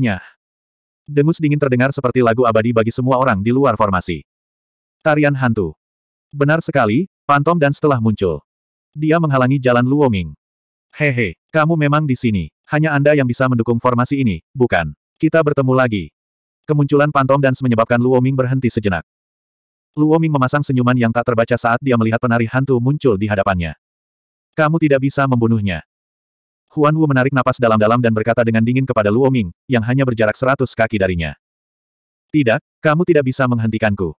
Nyah. Dengus dingin terdengar seperti lagu abadi bagi semua orang di luar formasi. Tarian hantu. Benar sekali, Pantom dan setelah muncul. Dia menghalangi jalan Luoming. Hehe, kamu memang di sini. Hanya Anda yang bisa mendukung formasi ini, bukan? Kita bertemu lagi. Kemunculan Pantom dan menyebabkan Luoming berhenti sejenak. Luoming memasang senyuman yang tak terbaca saat dia melihat penari hantu muncul di hadapannya. Kamu tidak bisa membunuhnya. Huan Wu menarik napas dalam-dalam dan berkata dengan dingin kepada Luoming, yang hanya berjarak seratus kaki darinya. Tidak, kamu tidak bisa menghentikanku.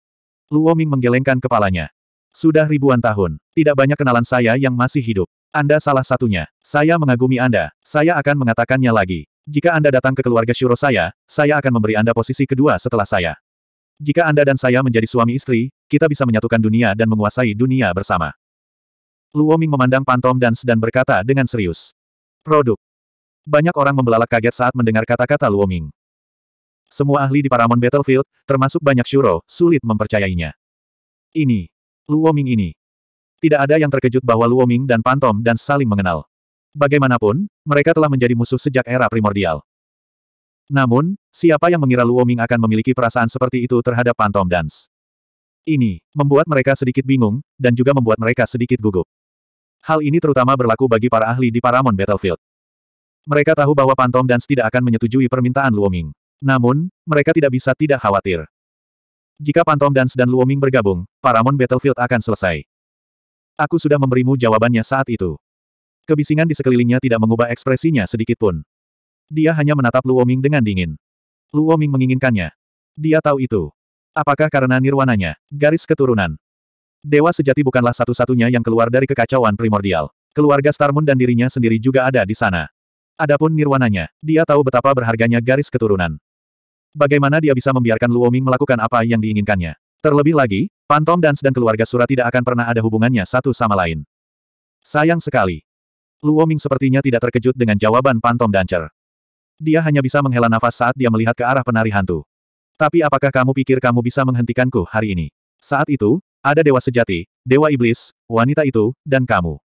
Luoming menggelengkan kepalanya. Sudah ribuan tahun, tidak banyak kenalan saya yang masih hidup. Anda salah satunya. Saya mengagumi Anda. Saya akan mengatakannya lagi. Jika Anda datang ke keluarga Shuro saya, saya akan memberi Anda posisi kedua setelah saya. Jika Anda dan saya menjadi suami istri, kita bisa menyatukan dunia dan menguasai dunia bersama. Luoming memandang Pantom Dance dan berkata dengan serius. Produk. Banyak orang membelalak kaget saat mendengar kata-kata Luoming. Semua ahli di Paramount Battlefield, termasuk banyak Shuro, sulit mempercayainya. Ini. Luoming ini. Tidak ada yang terkejut bahwa Luoming dan Pantom dan saling mengenal. Bagaimanapun, mereka telah menjadi musuh sejak era primordial. Namun, siapa yang mengira Luo Ming akan memiliki perasaan seperti itu terhadap Phantom Dance? Ini, membuat mereka sedikit bingung, dan juga membuat mereka sedikit gugup. Hal ini terutama berlaku bagi para ahli di Paramount Battlefield. Mereka tahu bahwa Phantom Dance tidak akan menyetujui permintaan Luo Ming. Namun, mereka tidak bisa tidak khawatir. Jika Phantom Dance dan Luo Ming bergabung, Paramount Battlefield akan selesai. Aku sudah memberimu jawabannya saat itu. Kebisingan di sekelilingnya tidak mengubah ekspresinya sedikit pun. Dia hanya menatap Luoming dengan dingin. Luoming menginginkannya. Dia tahu itu. Apakah karena nirwananya? Garis keturunan. Dewa sejati bukanlah satu-satunya yang keluar dari kekacauan primordial. Keluarga Starmun dan dirinya sendiri juga ada di sana. Adapun nirwananya, dia tahu betapa berharganya garis keturunan. Bagaimana dia bisa membiarkan Luoming melakukan apa yang diinginkannya? Terlebih lagi, Pantom Dance dan keluarga Sura tidak akan pernah ada hubungannya satu sama lain. Sayang sekali. Luoming sepertinya tidak terkejut dengan jawaban Pantom Dancer. Dia hanya bisa menghela nafas saat dia melihat ke arah penari hantu. Tapi apakah kamu pikir kamu bisa menghentikanku hari ini? Saat itu, ada dewa sejati, dewa iblis, wanita itu, dan kamu.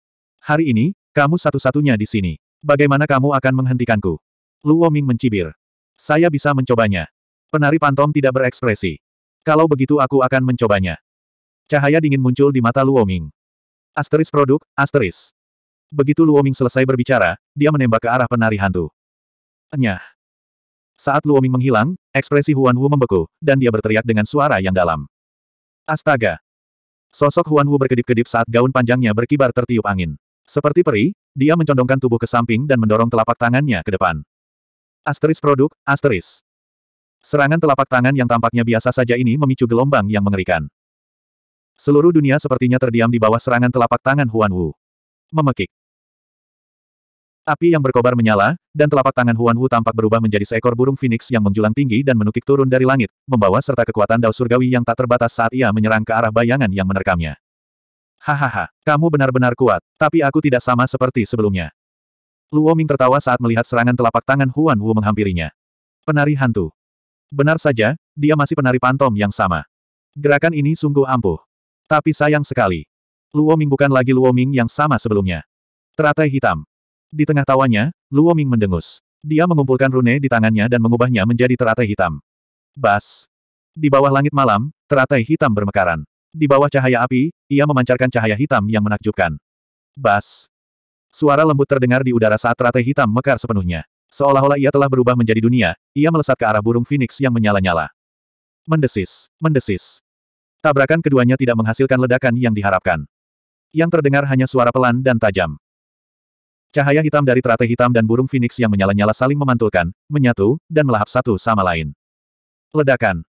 Hari ini, kamu satu-satunya di sini. Bagaimana kamu akan menghentikanku? Luo Ming mencibir. Saya bisa mencobanya. Penari pantom tidak berekspresi. Kalau begitu aku akan mencobanya. Cahaya dingin muncul di mata Luo Ming. Asteris produk, asteris. Begitu Luo Ming selesai berbicara, dia menembak ke arah penari hantu. Nyah. Saat Luoming menghilang, ekspresi Huan Wu membeku, dan dia berteriak dengan suara yang dalam. Astaga! Sosok Huan Wu berkedip-kedip saat gaun panjangnya berkibar tertiup angin. Seperti peri, dia mencondongkan tubuh ke samping dan mendorong telapak tangannya ke depan. Asteris produk, asteris. Serangan telapak tangan yang tampaknya biasa saja ini memicu gelombang yang mengerikan. Seluruh dunia sepertinya terdiam di bawah serangan telapak tangan Huan Wu. Memekik. Api yang berkobar menyala, dan telapak tangan Huan Wu tampak berubah menjadi seekor burung phoenix yang menjulang tinggi dan menukik turun dari langit, membawa serta kekuatan dao surgawi yang tak terbatas saat ia menyerang ke arah bayangan yang menerkamnya. Hahaha, kamu benar-benar kuat, tapi aku tidak sama seperti sebelumnya. Luo Ming tertawa saat melihat serangan telapak tangan Huan Wu menghampirinya. Penari hantu. Benar saja, dia masih penari pantom yang sama. Gerakan ini sungguh ampuh. Tapi sayang sekali. Luo Ming bukan lagi Luo Ming yang sama sebelumnya. Teratai hitam. Di tengah tawanya, Luo Ming mendengus. Dia mengumpulkan rune di tangannya dan mengubahnya menjadi teratai hitam. Bas. Di bawah langit malam, teratai hitam bermekaran. Di bawah cahaya api, ia memancarkan cahaya hitam yang menakjubkan. Bas. Suara lembut terdengar di udara saat teratai hitam mekar sepenuhnya. Seolah-olah ia telah berubah menjadi dunia, ia melesat ke arah burung phoenix yang menyala-nyala. Mendesis, mendesis. Tabrakan keduanya tidak menghasilkan ledakan yang diharapkan. Yang terdengar hanya suara pelan dan tajam. Cahaya hitam dari teratai hitam dan burung phoenix yang menyala-nyala saling memantulkan, menyatu, dan melahap satu sama lain. Ledakan.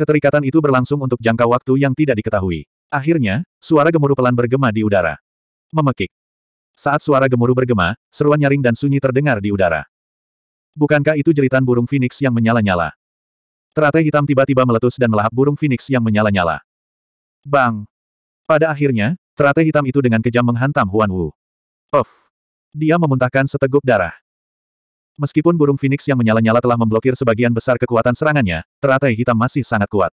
Keterikatan itu berlangsung untuk jangka waktu yang tidak diketahui. Akhirnya, suara gemuruh pelan bergema di udara. Memekik. Saat suara gemuruh bergema, seruan nyaring dan sunyi terdengar di udara. Bukankah itu jeritan burung phoenix yang menyala-nyala? Teratai hitam tiba-tiba meletus dan melahap burung phoenix yang menyala-nyala. Bang! Pada akhirnya, teratai hitam itu dengan kejam menghantam Huan Wu. Off! Dia memuntahkan seteguk darah. Meskipun burung Phoenix yang menyala-nyala telah memblokir sebagian besar kekuatan serangannya, teratai hitam masih sangat kuat.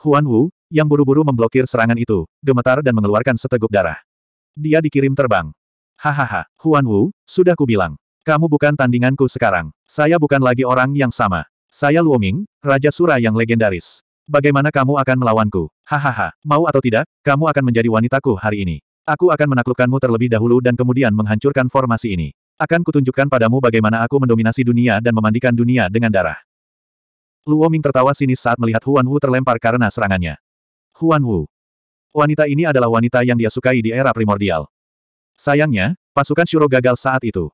Huan Wu, yang buru-buru memblokir serangan itu, gemetar dan mengeluarkan seteguk darah. Dia dikirim terbang. Hahaha, Huan Wu, sudah kubilang. Kamu bukan tandinganku sekarang. Saya bukan lagi orang yang sama. Saya Luoming, Raja Sura yang legendaris. Bagaimana kamu akan melawanku? Hahaha, mau atau tidak, kamu akan menjadi wanitaku hari ini. Aku akan menaklukkanmu terlebih dahulu dan kemudian menghancurkan formasi ini. Akan kutunjukkan padamu bagaimana aku mendominasi dunia dan memandikan dunia dengan darah. Luo Ming tertawa sinis saat melihat Huan Wu terlempar karena serangannya. Huan Wu. Wanita ini adalah wanita yang dia sukai di era primordial. Sayangnya, pasukan Shuro gagal saat itu.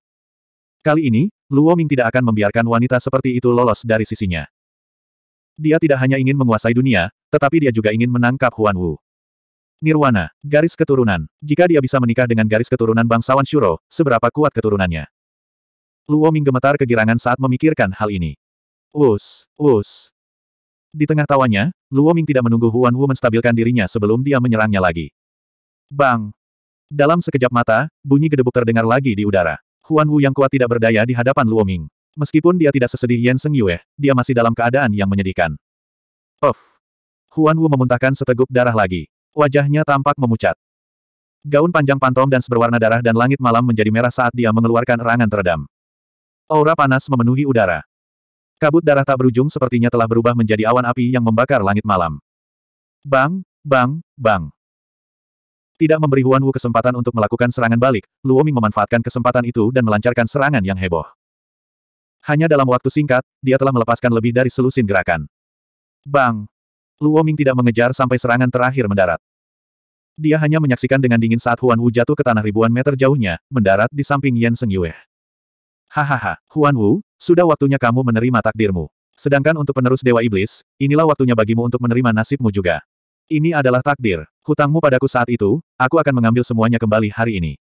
Kali ini, Luo Ming tidak akan membiarkan wanita seperti itu lolos dari sisinya. Dia tidak hanya ingin menguasai dunia, tetapi dia juga ingin menangkap Huan Wu. Nirwana, garis keturunan. Jika dia bisa menikah dengan garis keturunan bangsawan Shuro, seberapa kuat keturunannya? Luo Ming gemetar kegirangan saat memikirkan hal ini. Us, us. Di tengah tawanya, Luo Ming tidak menunggu Huan Wu menstabilkan dirinya sebelum dia menyerangnya lagi. Bang! Dalam sekejap mata, bunyi gedebuk terdengar lagi di udara. Huan Wu yang kuat tidak berdaya di hadapan Luo Ming. Meskipun dia tidak sesedih Yan Seng Yue, dia masih dalam keadaan yang menyedihkan. Of! Huan Wu memuntahkan seteguk darah lagi. Wajahnya tampak memucat. Gaun panjang pantom dan berwarna darah dan langit malam menjadi merah saat dia mengeluarkan erangan teredam. Aura panas memenuhi udara. Kabut darah tak berujung sepertinya telah berubah menjadi awan api yang membakar langit malam. Bang, bang, bang. Tidak memberi Huan Wu kesempatan untuk melakukan serangan balik, Luo memanfaatkan kesempatan itu dan melancarkan serangan yang heboh. Hanya dalam waktu singkat, dia telah melepaskan lebih dari selusin gerakan. Bang, Luo Ming tidak mengejar sampai serangan terakhir mendarat. Dia hanya menyaksikan dengan dingin saat Huan Wu jatuh ke tanah ribuan meter jauhnya, mendarat di samping Yan Seng Yue. Hahaha, Huan Wu, sudah waktunya kamu menerima takdirmu. Sedangkan untuk penerus Dewa Iblis, inilah waktunya bagimu untuk menerima nasibmu juga. Ini adalah takdir. Hutangmu padaku saat itu, aku akan mengambil semuanya kembali hari ini.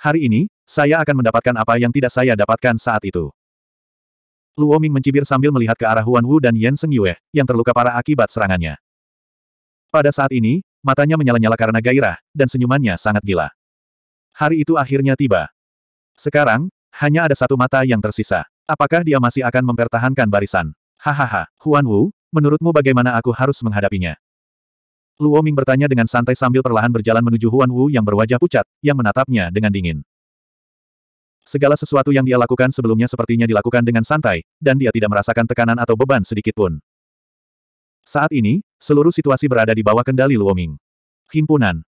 Hari ini, saya akan mendapatkan apa yang tidak saya dapatkan saat itu. Luo Ming mencibir sambil melihat ke arah Huan Wu dan Yan Seng Yue, yang terluka parah akibat serangannya. Pada saat ini, matanya menyala-nyala karena gairah, dan senyumannya sangat gila. Hari itu akhirnya tiba. Sekarang, hanya ada satu mata yang tersisa. Apakah dia masih akan mempertahankan barisan? Hahaha, Huan Wu, menurutmu bagaimana aku harus menghadapinya? Luo Ming bertanya dengan santai sambil perlahan berjalan menuju Huan Wu yang berwajah pucat, yang menatapnya dengan dingin. Segala sesuatu yang dia lakukan sebelumnya sepertinya dilakukan dengan santai, dan dia tidak merasakan tekanan atau beban sedikit pun. Saat ini, seluruh situasi berada di bawah kendali Luoming. Himpunan.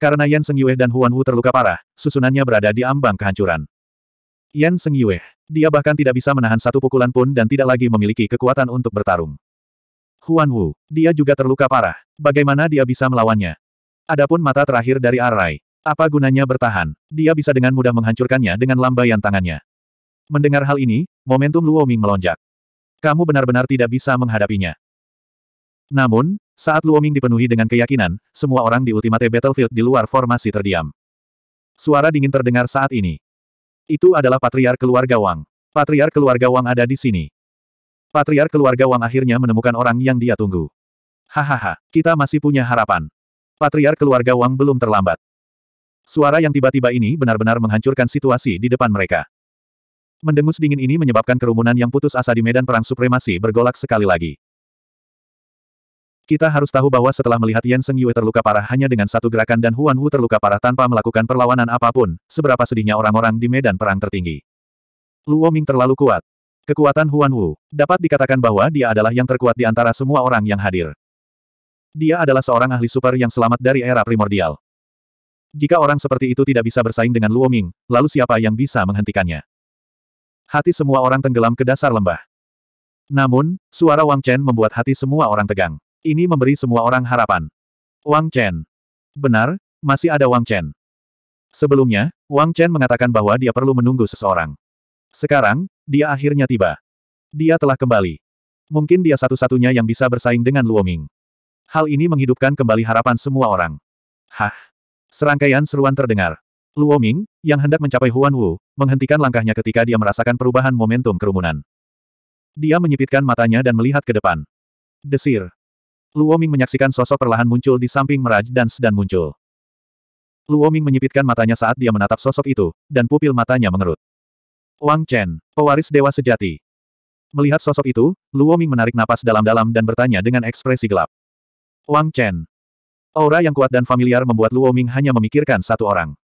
Karena Yan Seng Yue dan Huan Wu terluka parah, susunannya berada di ambang kehancuran. Yan Seng Yue, Dia bahkan tidak bisa menahan satu pukulan pun dan tidak lagi memiliki kekuatan untuk bertarung. Huan Wu. Dia juga terluka parah. Bagaimana dia bisa melawannya? Adapun mata terakhir dari Arai. Apa gunanya bertahan? Dia bisa dengan mudah menghancurkannya dengan lambaian tangannya. Mendengar hal ini, momentum Luo Ming melonjak. Kamu benar-benar tidak bisa menghadapinya. Namun, saat Luo Ming dipenuhi dengan keyakinan, semua orang di Ultimate Battlefield di luar formasi terdiam. Suara dingin terdengar saat ini. Itu adalah Patriar Keluarga Wang. Patriar Keluarga Wang ada di sini. Patriar Keluarga Wang akhirnya menemukan orang yang dia tunggu. Hahaha, kita masih punya harapan. Patriar Keluarga Wang belum terlambat. Suara yang tiba-tiba ini benar-benar menghancurkan situasi di depan mereka. Mendengus dingin ini menyebabkan kerumunan yang putus asa di medan perang supremasi bergolak sekali lagi. Kita harus tahu bahwa setelah melihat Yan Seng Yue terluka parah hanya dengan satu gerakan dan Huan Hu terluka parah tanpa melakukan perlawanan apapun, seberapa sedihnya orang-orang di medan perang tertinggi. Luo Ming terlalu kuat. Kekuatan Huan Wu dapat dikatakan bahwa dia adalah yang terkuat di antara semua orang yang hadir. Dia adalah seorang ahli super yang selamat dari era primordial. Jika orang seperti itu tidak bisa bersaing dengan Luo Ming, lalu siapa yang bisa menghentikannya? Hati semua orang tenggelam ke dasar lembah. Namun, suara Wang Chen membuat hati semua orang tegang. Ini memberi semua orang harapan. Wang Chen. Benar, masih ada Wang Chen. Sebelumnya, Wang Chen mengatakan bahwa dia perlu menunggu seseorang. Sekarang, dia akhirnya tiba. Dia telah kembali. Mungkin dia satu-satunya yang bisa bersaing dengan Luo Ming. Hal ini menghidupkan kembali harapan semua orang. Hah. Serangkaian seruan terdengar. Luo Ming, yang hendak mencapai Huan Wu, menghentikan langkahnya ketika dia merasakan perubahan momentum kerumunan. Dia menyipitkan matanya dan melihat ke depan. Desir. Luo Ming menyaksikan sosok perlahan muncul di samping Meraj dan sedan muncul. Luo Ming menyipitkan matanya saat dia menatap sosok itu, dan pupil matanya mengerut. Wang Chen, pewaris dewa sejati. Melihat sosok itu, Luo Ming menarik napas dalam-dalam dan bertanya dengan ekspresi gelap. Wang Chen, Aura yang kuat dan familiar membuat Luo Ming hanya memikirkan satu orang.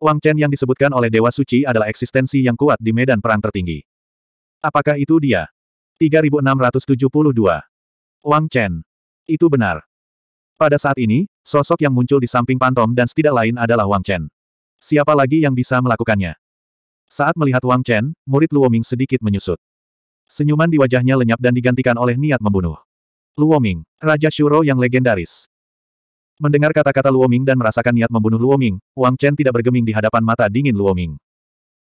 Wang Chen yang disebutkan oleh Dewa Suci adalah eksistensi yang kuat di medan perang tertinggi. Apakah itu dia? 3672. Wang Chen. Itu benar. Pada saat ini, sosok yang muncul di samping Pantom dan setidak lain adalah Wang Chen. Siapa lagi yang bisa melakukannya? Saat melihat Wang Chen, murid Luoming sedikit menyusut. Senyuman di wajahnya lenyap dan digantikan oleh niat membunuh. Luoming, Raja Shuro yang legendaris. Mendengar kata-kata Luoming dan merasakan niat membunuh Luoming, Wang Chen tidak bergeming di hadapan mata dingin Luoming.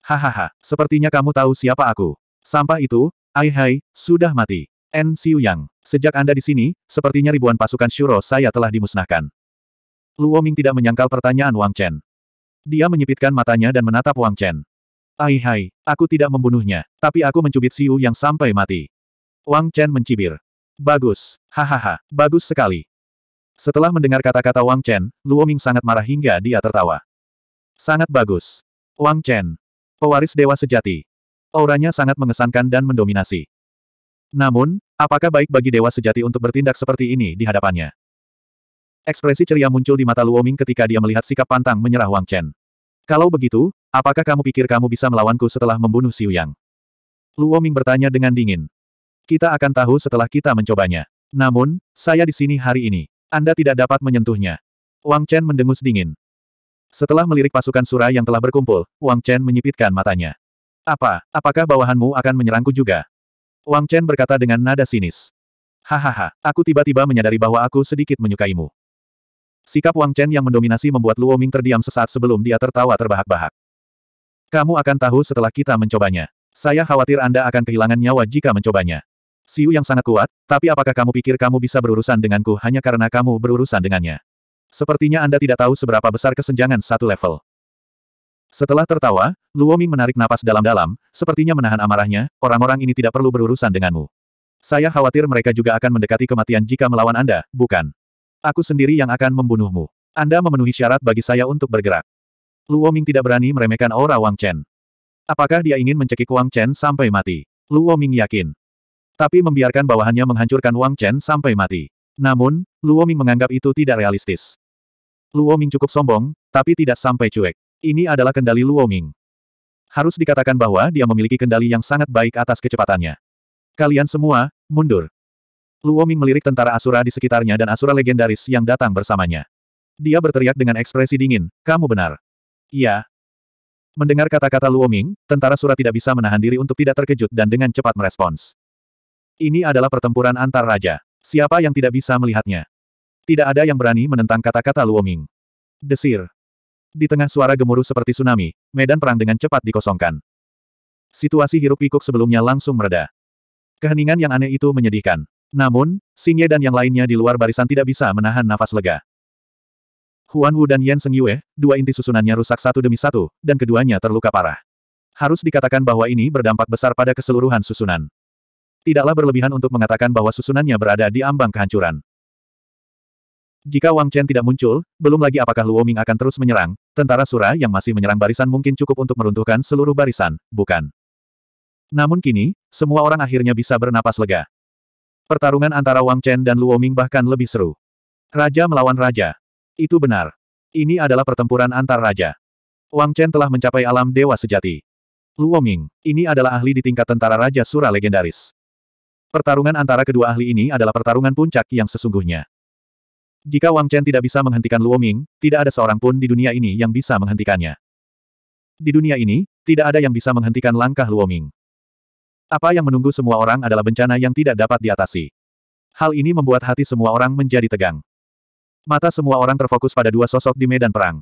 Hahaha, sepertinya kamu tahu siapa aku. Sampah itu, Ai Hai, sudah mati. N. Xiu Yang, sejak Anda di sini, sepertinya ribuan pasukan Shuro saya telah dimusnahkan. Luoming tidak menyangkal pertanyaan Wang Chen. Dia menyipitkan matanya dan menatap Wang Chen. Ai hai, aku tidak membunuhnya, tapi aku mencubit Siu yang sampai mati. Wang Chen mencibir. Bagus. Hahaha, bagus sekali. Setelah mendengar kata-kata Wang Chen, Luo Ming sangat marah hingga dia tertawa. Sangat bagus. Wang Chen. Pewaris dewa sejati. Auranya sangat mengesankan dan mendominasi. Namun, apakah baik bagi dewa sejati untuk bertindak seperti ini di hadapannya? Ekspresi ceria muncul di mata Luo Ming ketika dia melihat sikap pantang menyerah Wang Chen. Kalau begitu, apakah kamu pikir kamu bisa melawanku setelah membunuh Xiu Yang? Luo Ming bertanya dengan dingin. Kita akan tahu setelah kita mencobanya. Namun, saya di sini hari ini. Anda tidak dapat menyentuhnya. Wang Chen mendengus dingin. Setelah melirik pasukan Sura yang telah berkumpul, Wang Chen menyipitkan matanya. Apa, apakah bawahanmu akan menyerangku juga? Wang Chen berkata dengan nada sinis. Hahaha, aku tiba-tiba menyadari bahwa aku sedikit menyukaimu. Sikap Wang Chen yang mendominasi membuat Luo Ming terdiam sesaat sebelum dia tertawa terbahak-bahak. Kamu akan tahu setelah kita mencobanya. Saya khawatir Anda akan kehilangan nyawa jika mencobanya. Siu yang sangat kuat, tapi apakah kamu pikir kamu bisa berurusan denganku hanya karena kamu berurusan dengannya? Sepertinya Anda tidak tahu seberapa besar kesenjangan satu level. Setelah tertawa, Luo Ming menarik napas dalam-dalam, sepertinya menahan amarahnya, orang-orang ini tidak perlu berurusan denganmu. Saya khawatir mereka juga akan mendekati kematian jika melawan Anda, bukan? Aku sendiri yang akan membunuhmu. Anda memenuhi syarat bagi saya untuk bergerak. Luo Ming tidak berani meremehkan aura Wang Chen. Apakah dia ingin mencekik Wang Chen sampai mati? Luo Ming yakin. Tapi membiarkan bawahannya menghancurkan Wang Chen sampai mati. Namun, Luo Ming menganggap itu tidak realistis. Luo Ming cukup sombong, tapi tidak sampai cuek. Ini adalah kendali Luo Ming. Harus dikatakan bahwa dia memiliki kendali yang sangat baik atas kecepatannya. Kalian semua, mundur. Luo Ming melirik tentara Asura di sekitarnya dan Asura legendaris yang datang bersamanya. Dia berteriak dengan ekspresi dingin, kamu benar. Iya, Mendengar kata-kata Luo Ming, tentara Sura tidak bisa menahan diri untuk tidak terkejut dan dengan cepat merespons. Ini adalah pertempuran antar raja. Siapa yang tidak bisa melihatnya? Tidak ada yang berani menentang kata-kata Luoming. Desir. Di tengah suara gemuruh seperti tsunami, medan perang dengan cepat dikosongkan. Situasi hiruk pikuk sebelumnya langsung mereda. Keheningan yang aneh itu menyedihkan. Namun, Ye dan yang lainnya di luar barisan tidak bisa menahan nafas lega. Huan Wu dan Yan Seng Yue, dua inti susunannya rusak satu demi satu, dan keduanya terluka parah. Harus dikatakan bahwa ini berdampak besar pada keseluruhan susunan. Tidaklah berlebihan untuk mengatakan bahwa susunannya berada di ambang kehancuran. Jika Wang Chen tidak muncul, belum lagi apakah Luo Ming akan terus menyerang, tentara Sura yang masih menyerang barisan mungkin cukup untuk meruntuhkan seluruh barisan, bukan? Namun kini, semua orang akhirnya bisa bernapas lega. Pertarungan antara Wang Chen dan Luo Ming bahkan lebih seru. Raja melawan Raja. Itu benar. Ini adalah pertempuran antar Raja. Wang Chen telah mencapai alam dewa sejati. Luo Ming, ini adalah ahli di tingkat tentara Raja Sura legendaris. Pertarungan antara kedua ahli ini adalah pertarungan puncak yang sesungguhnya. Jika Wang Chen tidak bisa menghentikan Luo Ming, tidak ada seorang pun di dunia ini yang bisa menghentikannya. Di dunia ini, tidak ada yang bisa menghentikan langkah Luo Ming. Apa yang menunggu semua orang adalah bencana yang tidak dapat diatasi. Hal ini membuat hati semua orang menjadi tegang. Mata semua orang terfokus pada dua sosok di medan perang.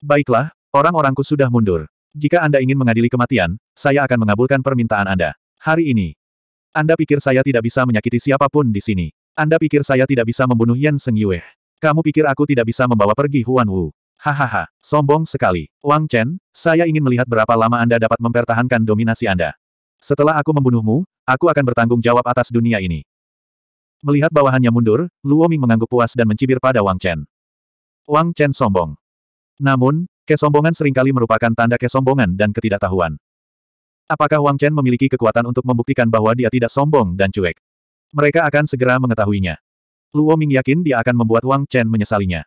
Baiklah, orang-orangku sudah mundur. Jika Anda ingin mengadili kematian, saya akan mengabulkan permintaan Anda. Hari ini, anda pikir saya tidak bisa menyakiti siapapun di sini? Anda pikir saya tidak bisa membunuh Yan Seng Yue? Kamu pikir aku tidak bisa membawa pergi Huan Wu? Hahaha, sombong sekali. Wang Chen, saya ingin melihat berapa lama Anda dapat mempertahankan dominasi Anda. Setelah aku membunuhmu, aku akan bertanggung jawab atas dunia ini. Melihat bawahannya mundur, Luo Ming mengangguk puas dan mencibir pada Wang Chen. Wang Chen sombong. Namun, kesombongan seringkali merupakan tanda kesombongan dan ketidaktahuan. Apakah Wang Chen memiliki kekuatan untuk membuktikan bahwa dia tidak sombong dan cuek? Mereka akan segera mengetahuinya. Luo Ming yakin dia akan membuat Wang Chen menyesalinya.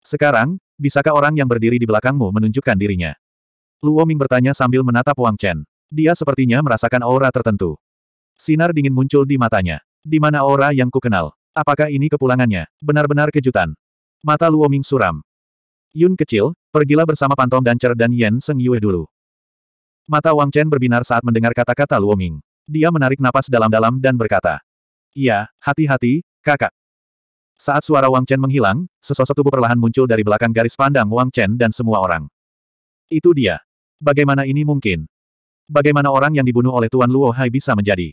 Sekarang, bisakah orang yang berdiri di belakangmu menunjukkan dirinya? Luo Ming bertanya sambil menatap Wang Chen. Dia sepertinya merasakan aura tertentu. Sinar dingin muncul di matanya. Di mana aura yang kukenal? Apakah ini kepulangannya? Benar-benar kejutan. Mata Luo Ming suram. Yun kecil, pergilah bersama Pantom dan dan Yen Seng Yue dulu. Mata Wang Chen berbinar saat mendengar kata-kata Luoming. Dia menarik napas dalam-dalam dan berkata, Iya, hati-hati, kakak. Saat suara Wang Chen menghilang, sesosok tubuh perlahan muncul dari belakang garis pandang Wang Chen dan semua orang. Itu dia. Bagaimana ini mungkin? Bagaimana orang yang dibunuh oleh Tuan Luo Hai bisa menjadi?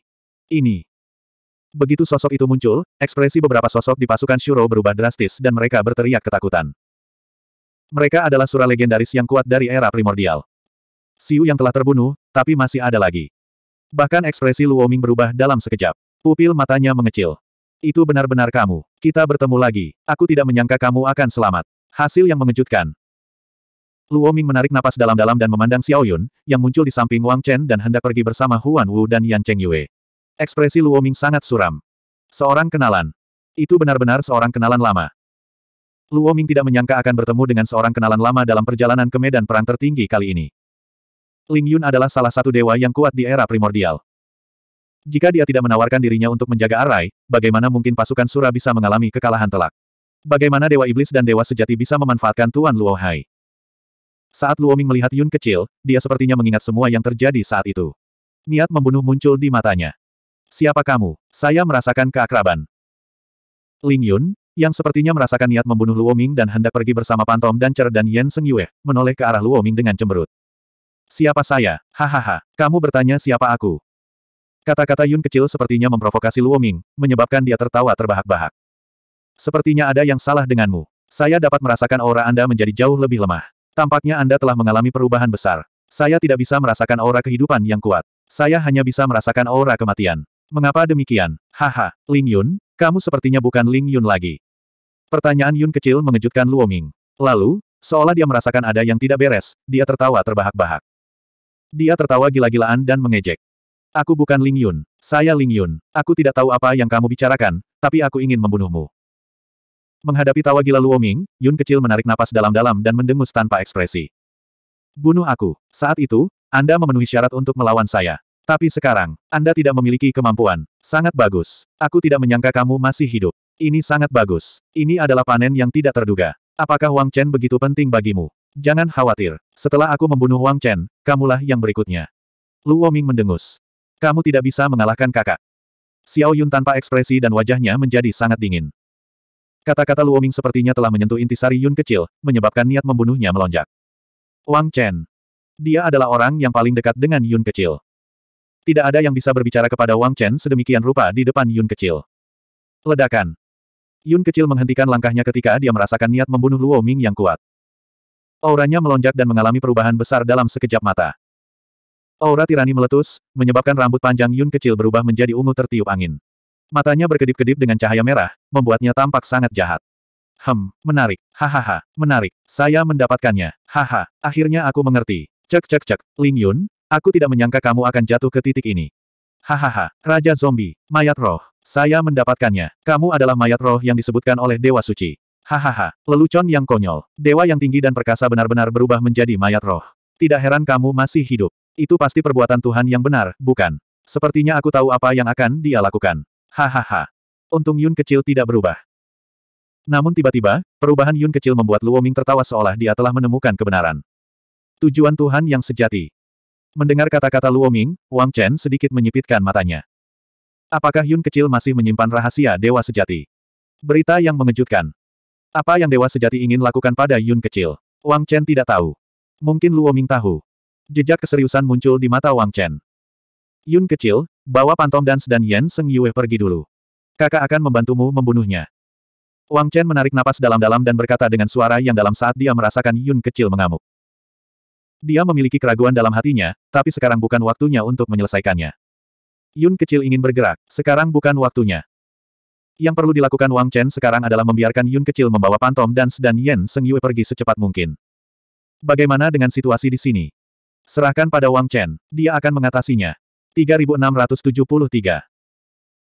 Ini. Begitu sosok itu muncul, ekspresi beberapa sosok di pasukan Shuro berubah drastis dan mereka berteriak ketakutan. Mereka adalah surah legendaris yang kuat dari era primordial. Siu yang telah terbunuh, tapi masih ada lagi. Bahkan ekspresi Luoming berubah dalam sekejap. Pupil matanya mengecil. Itu benar-benar kamu. Kita bertemu lagi. Aku tidak menyangka kamu akan selamat. Hasil yang mengejutkan. Luoming menarik napas dalam-dalam dan memandang Xiao Yun, yang muncul di samping Wang Chen dan hendak pergi bersama Huan Wu dan Yan Cheng Yue. Ekspresi Luoming sangat suram. Seorang kenalan. Itu benar-benar seorang kenalan lama. Luoming tidak menyangka akan bertemu dengan seorang kenalan lama dalam perjalanan ke medan perang tertinggi kali ini. Ling Yun adalah salah satu dewa yang kuat di era primordial. Jika dia tidak menawarkan dirinya untuk menjaga Arai, bagaimana mungkin pasukan Sura bisa mengalami kekalahan telak? Bagaimana Dewa Iblis dan Dewa Sejati bisa memanfaatkan Tuan Luo Hai? Saat Luo Ming melihat Yun kecil, dia sepertinya mengingat semua yang terjadi saat itu. Niat membunuh muncul di matanya. Siapa kamu? Saya merasakan keakraban. Ling Yun, yang sepertinya merasakan niat membunuh Luo Ming dan hendak pergi bersama Pantom dan Cer dan Yen Seng Yue, menoleh ke arah Luo Ming dengan cemberut. Siapa saya? Hahaha. Kamu bertanya siapa aku? Kata-kata Yun kecil sepertinya memprovokasi Luoming, menyebabkan dia tertawa terbahak-bahak. Sepertinya ada yang salah denganmu. Saya dapat merasakan aura Anda menjadi jauh lebih lemah. Tampaknya Anda telah mengalami perubahan besar. Saya tidak bisa merasakan aura kehidupan yang kuat. Saya hanya bisa merasakan aura kematian. Mengapa demikian? Haha, Ling Yun, kamu sepertinya bukan Ling Yun lagi. Pertanyaan Yun kecil mengejutkan Luoming. Lalu, seolah dia merasakan ada yang tidak beres, dia tertawa terbahak-bahak. Dia tertawa gila-gilaan dan mengejek. Aku bukan Ling Yun. Saya Ling Yun. Aku tidak tahu apa yang kamu bicarakan, tapi aku ingin membunuhmu. Menghadapi tawa gila Luo Ming, Yun kecil menarik napas dalam-dalam dan mendengus tanpa ekspresi. Bunuh aku. Saat itu, Anda memenuhi syarat untuk melawan saya. Tapi sekarang, Anda tidak memiliki kemampuan. Sangat bagus. Aku tidak menyangka kamu masih hidup. Ini sangat bagus. Ini adalah panen yang tidak terduga. Apakah Wang Chen begitu penting bagimu? Jangan khawatir. Setelah aku membunuh Wang Chen, kamulah yang berikutnya. Lu Woming mendengus. Kamu tidak bisa mengalahkan kakak. Xiao Yun tanpa ekspresi dan wajahnya menjadi sangat dingin. Kata-kata Luoming sepertinya telah menyentuh intisari Yun kecil, menyebabkan niat membunuhnya melonjak. Wang Chen. Dia adalah orang yang paling dekat dengan Yun kecil. Tidak ada yang bisa berbicara kepada Wang Chen sedemikian rupa di depan Yun kecil. Ledakan. Yun kecil menghentikan langkahnya ketika dia merasakan niat membunuh Luoming yang kuat. Auranya melonjak dan mengalami perubahan besar dalam sekejap mata. Aura tirani meletus, menyebabkan rambut panjang Yun kecil berubah menjadi ungu tertiup angin. Matanya berkedip-kedip dengan cahaya merah, membuatnya tampak sangat jahat. Hem, menarik, hahaha, menarik, saya mendapatkannya, haha, akhirnya aku mengerti. Cek cek cek, Ling Yun, aku tidak menyangka kamu akan jatuh ke titik ini. Hahaha, Raja Zombie, mayat roh, saya mendapatkannya, kamu adalah mayat roh yang disebutkan oleh Dewa Suci. Hahaha, lelucon yang konyol. Dewa yang tinggi dan perkasa benar-benar berubah menjadi mayat roh. Tidak heran kamu masih hidup. Itu pasti perbuatan Tuhan yang benar, bukan? Sepertinya aku tahu apa yang akan dia lakukan. Hahaha. Untung Yun kecil tidak berubah. Namun tiba-tiba, perubahan Yun kecil membuat Luoming tertawa seolah dia telah menemukan kebenaran. Tujuan Tuhan yang sejati. Mendengar kata-kata Luoming, Wang Chen sedikit menyipitkan matanya. Apakah Yun kecil masih menyimpan rahasia dewa sejati? Berita yang mengejutkan. Apa yang dewa sejati ingin lakukan pada Yun kecil? Wang Chen tidak tahu. Mungkin Luo Ming tahu. Jejak keseriusan muncul di mata Wang Chen. Yun kecil, bawa Pantom Dance dan Yan Seng Yue pergi dulu. Kakak akan membantumu membunuhnya. Wang Chen menarik napas dalam-dalam dan berkata dengan suara yang dalam saat dia merasakan Yun kecil mengamuk. Dia memiliki keraguan dalam hatinya, tapi sekarang bukan waktunya untuk menyelesaikannya. Yun kecil ingin bergerak, sekarang bukan waktunya. Yang perlu dilakukan Wang Chen sekarang adalah membiarkan Yun kecil membawa Pantom dan dan Yen Seng Yue pergi secepat mungkin. Bagaimana dengan situasi di sini? Serahkan pada Wang Chen, dia akan mengatasinya. 3673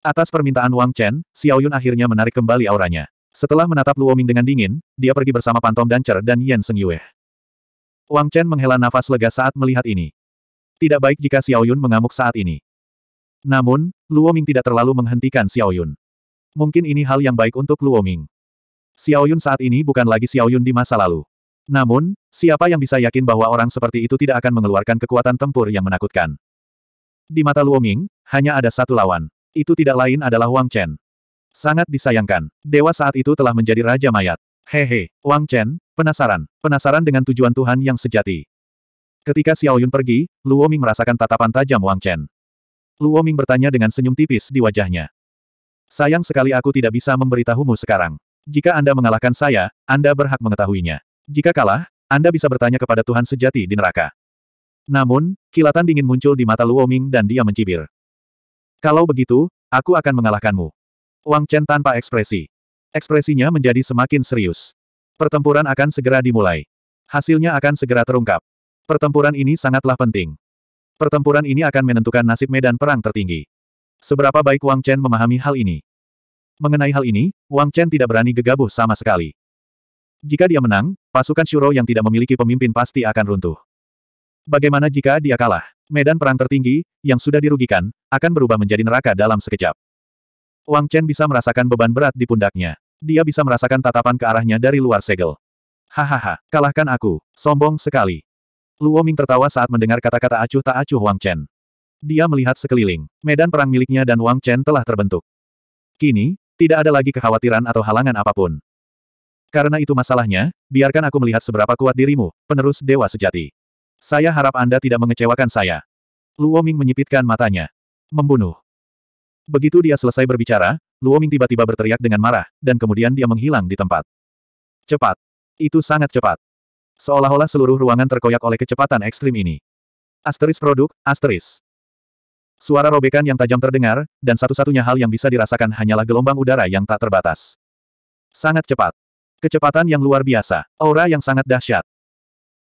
Atas permintaan Wang Chen, Xiao Yun akhirnya menarik kembali auranya. Setelah menatap Luo Ming dengan dingin, dia pergi bersama Pantom dan cer dan Yen Seng Yue. Wang Chen menghela nafas lega saat melihat ini. Tidak baik jika Xiao Yun mengamuk saat ini. Namun, Luo Ming tidak terlalu menghentikan Xiao Yun. Mungkin ini hal yang baik untuk Luoming. Xiaoyun saat ini bukan lagi Xiaoyun di masa lalu. Namun, siapa yang bisa yakin bahwa orang seperti itu tidak akan mengeluarkan kekuatan tempur yang menakutkan? Di mata Luoming, hanya ada satu lawan. Itu tidak lain adalah Wang Chen. Sangat disayangkan, dewa saat itu telah menjadi raja mayat. Hehe, Wang Chen, penasaran. Penasaran dengan tujuan Tuhan yang sejati. Ketika Xiaoyun pergi, Luoming merasakan tatapan tajam Wang Chen. Luoming bertanya dengan senyum tipis di wajahnya. Sayang sekali aku tidak bisa memberitahumu sekarang. Jika Anda mengalahkan saya, Anda berhak mengetahuinya. Jika kalah, Anda bisa bertanya kepada Tuhan sejati di neraka. Namun, kilatan dingin muncul di mata Luoming dan dia mencibir. Kalau begitu, aku akan mengalahkanmu. Wang Chen tanpa ekspresi. Ekspresinya menjadi semakin serius. Pertempuran akan segera dimulai. Hasilnya akan segera terungkap. Pertempuran ini sangatlah penting. Pertempuran ini akan menentukan nasib medan perang tertinggi. Seberapa baik Wang Chen memahami hal ini? Mengenai hal ini, Wang Chen tidak berani gegabah sama sekali. Jika dia menang, pasukan Shuro yang tidak memiliki pemimpin pasti akan runtuh. Bagaimana jika dia kalah? Medan perang tertinggi, yang sudah dirugikan, akan berubah menjadi neraka dalam sekejap. Wang Chen bisa merasakan beban berat di pundaknya. Dia bisa merasakan tatapan ke arahnya dari luar segel. Hahaha, kalahkan aku, sombong sekali. Luo Ming tertawa saat mendengar kata-kata acuh tak acuh Wang Chen. Dia melihat sekeliling. Medan perang miliknya dan Wang Chen telah terbentuk. Kini, tidak ada lagi kekhawatiran atau halangan apapun. Karena itu masalahnya, biarkan aku melihat seberapa kuat dirimu, penerus dewa sejati. Saya harap Anda tidak mengecewakan saya. Luo Ming menyipitkan matanya. Membunuh. Begitu dia selesai berbicara, Luo Ming tiba-tiba berteriak dengan marah, dan kemudian dia menghilang di tempat. Cepat. Itu sangat cepat. Seolah-olah seluruh ruangan terkoyak oleh kecepatan ekstrim ini. Asteris produk, asteris. Suara robekan yang tajam terdengar, dan satu-satunya hal yang bisa dirasakan hanyalah gelombang udara yang tak terbatas. Sangat cepat. Kecepatan yang luar biasa. Aura yang sangat dahsyat.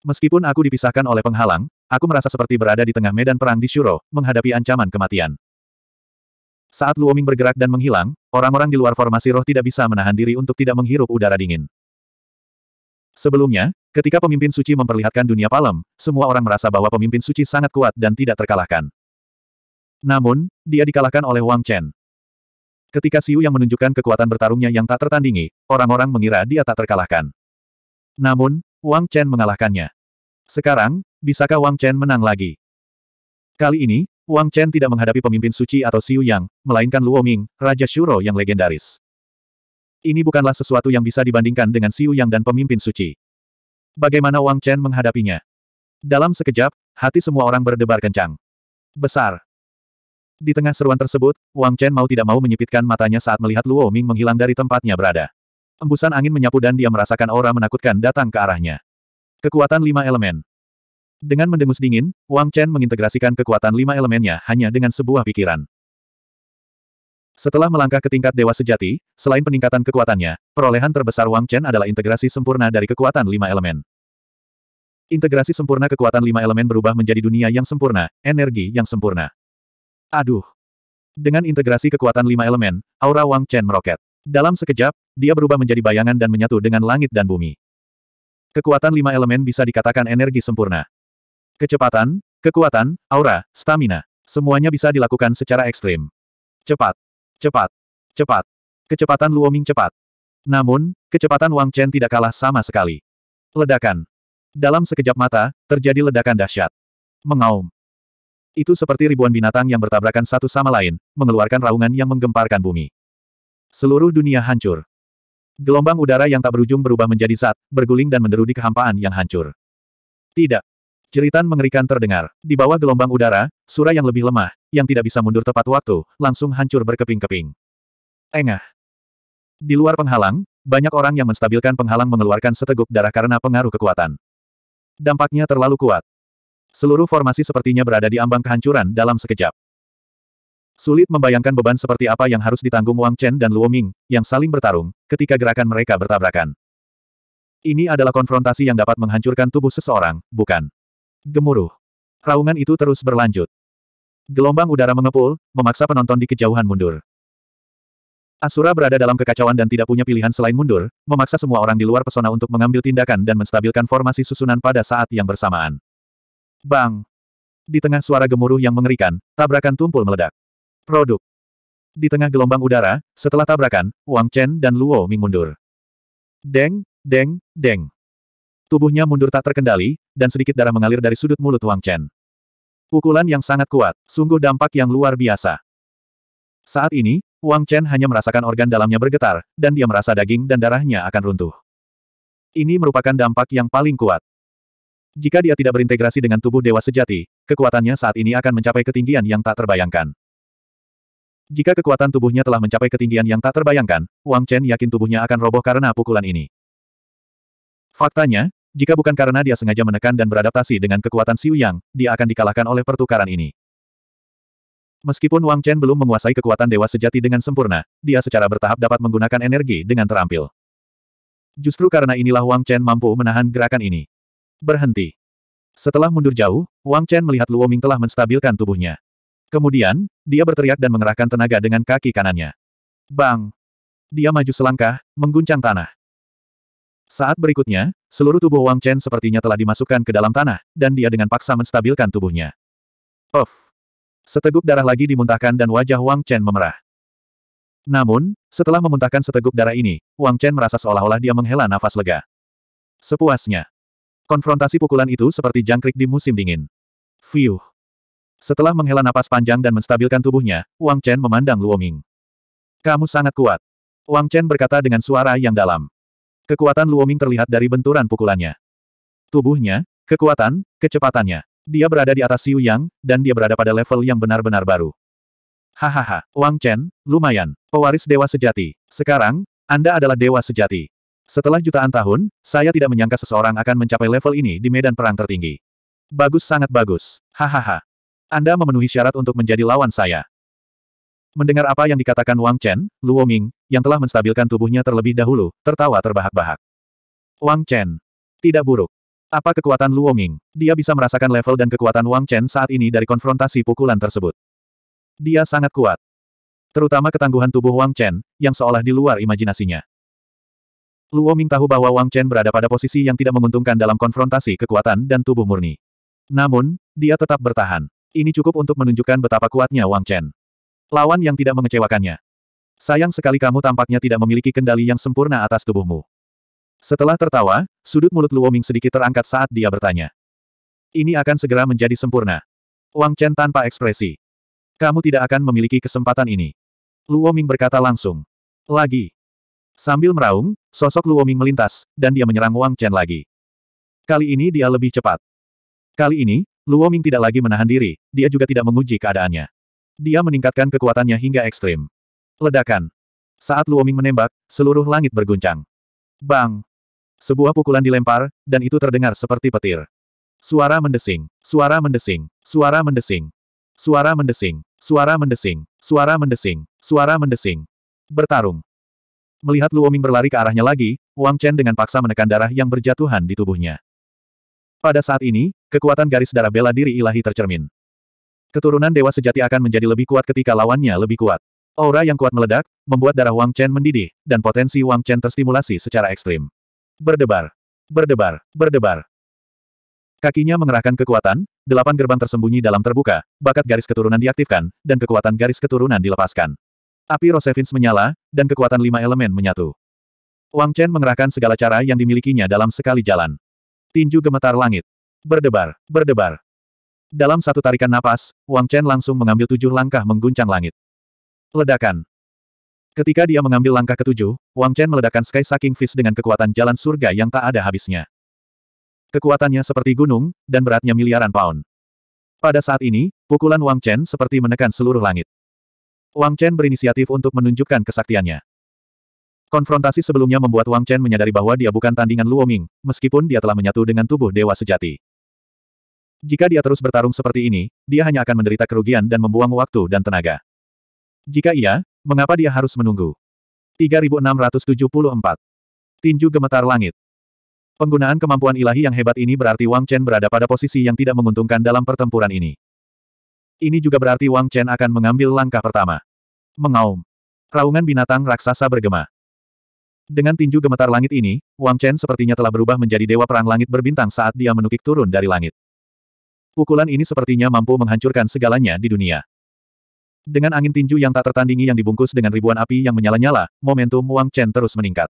Meskipun aku dipisahkan oleh penghalang, aku merasa seperti berada di tengah medan perang di Shuro, menghadapi ancaman kematian. Saat Luoming bergerak dan menghilang, orang-orang di luar formasi roh tidak bisa menahan diri untuk tidak menghirup udara dingin. Sebelumnya, ketika pemimpin suci memperlihatkan dunia palem, semua orang merasa bahwa pemimpin suci sangat kuat dan tidak terkalahkan. Namun, dia dikalahkan oleh Wang Chen. Ketika Siu yang menunjukkan kekuatan bertarungnya yang tak tertandingi, orang-orang mengira dia tak terkalahkan. Namun, Wang Chen mengalahkannya. Sekarang, bisakah Wang Chen menang lagi? Kali ini, Wang Chen tidak menghadapi pemimpin suci atau Siu Yang, melainkan Luo Ming, Raja Shuro yang legendaris. Ini bukanlah sesuatu yang bisa dibandingkan dengan Siu Yang dan pemimpin suci. Bagaimana Wang Chen menghadapinya? Dalam sekejap, hati semua orang berdebar kencang. Besar. Di tengah seruan tersebut, Wang Chen mau tidak mau menyipitkan matanya saat melihat Luo Ming menghilang dari tempatnya berada. Embusan angin menyapu dan dia merasakan aura menakutkan datang ke arahnya. Kekuatan lima elemen. Dengan mendengus dingin, Wang Chen mengintegrasikan kekuatan lima elemennya hanya dengan sebuah pikiran. Setelah melangkah ke tingkat dewa sejati, selain peningkatan kekuatannya, perolehan terbesar Wang Chen adalah integrasi sempurna dari kekuatan lima elemen. Integrasi sempurna kekuatan lima elemen berubah menjadi dunia yang sempurna, energi yang sempurna. Aduh. Dengan integrasi kekuatan lima elemen, aura Wang Chen meroket. Dalam sekejap, dia berubah menjadi bayangan dan menyatu dengan langit dan bumi. Kekuatan lima elemen bisa dikatakan energi sempurna. Kecepatan, kekuatan, aura, stamina. Semuanya bisa dilakukan secara ekstrim. Cepat. Cepat. Cepat. Kecepatan Luoming cepat. Namun, kecepatan Wang Chen tidak kalah sama sekali. Ledakan. Dalam sekejap mata, terjadi ledakan dahsyat. Mengaum. Itu seperti ribuan binatang yang bertabrakan satu sama lain, mengeluarkan raungan yang menggemparkan bumi. Seluruh dunia hancur. Gelombang udara yang tak berujung berubah menjadi zat, berguling dan menderu di kehampaan yang hancur. Tidak. Ceritan mengerikan terdengar. Di bawah gelombang udara, Sura yang lebih lemah, yang tidak bisa mundur tepat waktu, langsung hancur berkeping-keping. Engah. Di luar penghalang, banyak orang yang menstabilkan penghalang mengeluarkan seteguk darah karena pengaruh kekuatan. Dampaknya terlalu kuat. Seluruh formasi sepertinya berada di ambang kehancuran dalam sekejap. Sulit membayangkan beban seperti apa yang harus ditanggung Wang Chen dan Luo Ming, yang saling bertarung, ketika gerakan mereka bertabrakan. Ini adalah konfrontasi yang dapat menghancurkan tubuh seseorang, bukan? Gemuruh. Raungan itu terus berlanjut. Gelombang udara mengepul, memaksa penonton di kejauhan mundur. Asura berada dalam kekacauan dan tidak punya pilihan selain mundur, memaksa semua orang di luar pesona untuk mengambil tindakan dan menstabilkan formasi susunan pada saat yang bersamaan. Bang! Di tengah suara gemuruh yang mengerikan, tabrakan tumpul meledak. Produk. Di tengah gelombang udara, setelah tabrakan, Wang Chen dan Luo Ming mundur. Deng, deng, deng. Tubuhnya mundur tak terkendali, dan sedikit darah mengalir dari sudut mulut Wang Chen. Pukulan yang sangat kuat, sungguh dampak yang luar biasa. Saat ini, Wang Chen hanya merasakan organ dalamnya bergetar, dan dia merasa daging dan darahnya akan runtuh. Ini merupakan dampak yang paling kuat. Jika dia tidak berintegrasi dengan tubuh dewa sejati, kekuatannya saat ini akan mencapai ketinggian yang tak terbayangkan. Jika kekuatan tubuhnya telah mencapai ketinggian yang tak terbayangkan, Wang Chen yakin tubuhnya akan roboh karena pukulan ini. Faktanya, jika bukan karena dia sengaja menekan dan beradaptasi dengan kekuatan Xiu Yang, dia akan dikalahkan oleh pertukaran ini. Meskipun Wang Chen belum menguasai kekuatan dewa sejati dengan sempurna, dia secara bertahap dapat menggunakan energi dengan terampil. Justru karena inilah Wang Chen mampu menahan gerakan ini. Berhenti. Setelah mundur jauh, Wang Chen melihat Luo Ming telah menstabilkan tubuhnya. Kemudian, dia berteriak dan mengerahkan tenaga dengan kaki kanannya. Bang! Dia maju selangkah, mengguncang tanah. Saat berikutnya, seluruh tubuh Wang Chen sepertinya telah dimasukkan ke dalam tanah, dan dia dengan paksa menstabilkan tubuhnya. Of! Seteguk darah lagi dimuntahkan dan wajah Wang Chen memerah. Namun, setelah memuntahkan seteguk darah ini, Wang Chen merasa seolah-olah dia menghela nafas lega. Sepuasnya. Konfrontasi pukulan itu seperti jangkrik di musim dingin. Fiuh. Setelah menghela napas panjang dan menstabilkan tubuhnya, Wang Chen memandang Luoming. Kamu sangat kuat. Wang Chen berkata dengan suara yang dalam. Kekuatan Luoming terlihat dari benturan pukulannya. Tubuhnya, kekuatan, kecepatannya. Dia berada di atas Siu Yang, dan dia berada pada level yang benar-benar baru. Hahaha, Wang Chen, lumayan. Pewaris dewa sejati. Sekarang, Anda adalah dewa sejati. Setelah jutaan tahun, saya tidak menyangka seseorang akan mencapai level ini di medan perang tertinggi. Bagus sangat bagus. Hahaha. Anda memenuhi syarat untuk menjadi lawan saya. Mendengar apa yang dikatakan Wang Chen, Luo Ming, yang telah menstabilkan tubuhnya terlebih dahulu, tertawa terbahak-bahak. Wang Chen. Tidak buruk. Apa kekuatan Luo Ming? Dia bisa merasakan level dan kekuatan Wang Chen saat ini dari konfrontasi pukulan tersebut. Dia sangat kuat. Terutama ketangguhan tubuh Wang Chen, yang seolah di luar imajinasinya. Luo Ming tahu bahwa Wang Chen berada pada posisi yang tidak menguntungkan dalam konfrontasi kekuatan dan tubuh murni. Namun, dia tetap bertahan. Ini cukup untuk menunjukkan betapa kuatnya Wang Chen. Lawan yang tidak mengecewakannya. Sayang sekali kamu tampaknya tidak memiliki kendali yang sempurna atas tubuhmu. Setelah tertawa, sudut mulut Luo Ming sedikit terangkat saat dia bertanya. Ini akan segera menjadi sempurna. Wang Chen tanpa ekspresi. Kamu tidak akan memiliki kesempatan ini. Luo Ming berkata langsung. Lagi. Sambil meraung, sosok Luoming melintas, dan dia menyerang Wang Chen lagi. Kali ini dia lebih cepat. Kali ini, Luoming tidak lagi menahan diri, dia juga tidak menguji keadaannya. Dia meningkatkan kekuatannya hingga ekstrim. Ledakan. Saat Luoming menembak, seluruh langit berguncang. Bang! Sebuah pukulan dilempar, dan itu terdengar seperti petir. Suara mendesing, suara mendesing, suara mendesing, suara mendesing, suara mendesing, suara mendesing, suara mendesing. Bertarung. Melihat Luoming berlari ke arahnya lagi, Wang Chen dengan paksa menekan darah yang berjatuhan di tubuhnya. Pada saat ini, kekuatan garis darah bela diri ilahi tercermin. Keturunan dewa sejati akan menjadi lebih kuat ketika lawannya lebih kuat. Aura yang kuat meledak, membuat darah Wang Chen mendidih, dan potensi Wang Chen terstimulasi secara ekstrim. Berdebar. Berdebar. Berdebar. Kakinya mengerahkan kekuatan, delapan gerbang tersembunyi dalam terbuka, bakat garis keturunan diaktifkan, dan kekuatan garis keturunan dilepaskan. Api Rosevins menyala, dan kekuatan lima elemen menyatu. Wang Chen mengerahkan segala cara yang dimilikinya dalam sekali jalan. Tinju gemetar langit. Berdebar, berdebar. Dalam satu tarikan napas, Wang Chen langsung mengambil tujuh langkah mengguncang langit. Ledakan. Ketika dia mengambil langkah ketujuh, Wang Chen meledakkan Sky Sucking Fist dengan kekuatan jalan surga yang tak ada habisnya. Kekuatannya seperti gunung, dan beratnya miliaran pound. Pada saat ini, pukulan Wang Chen seperti menekan seluruh langit. Wang Chen berinisiatif untuk menunjukkan kesaktiannya. Konfrontasi sebelumnya membuat Wang Chen menyadari bahwa dia bukan tandingan Luo Ming, meskipun dia telah menyatu dengan tubuh dewa sejati. Jika dia terus bertarung seperti ini, dia hanya akan menderita kerugian dan membuang waktu dan tenaga. Jika iya, mengapa dia harus menunggu? 3674. Tinju gemetar langit. Penggunaan kemampuan ilahi yang hebat ini berarti Wang Chen berada pada posisi yang tidak menguntungkan dalam pertempuran ini. Ini juga berarti Wang Chen akan mengambil langkah pertama mengaum. Raungan binatang raksasa bergema. Dengan tinju gemetar langit ini, Wang Chen sepertinya telah berubah menjadi dewa perang langit berbintang saat dia menukik turun dari langit. Pukulan ini sepertinya mampu menghancurkan segalanya di dunia. Dengan angin tinju yang tak tertandingi yang dibungkus dengan ribuan api yang menyala-nyala, momentum Wang Chen terus meningkat.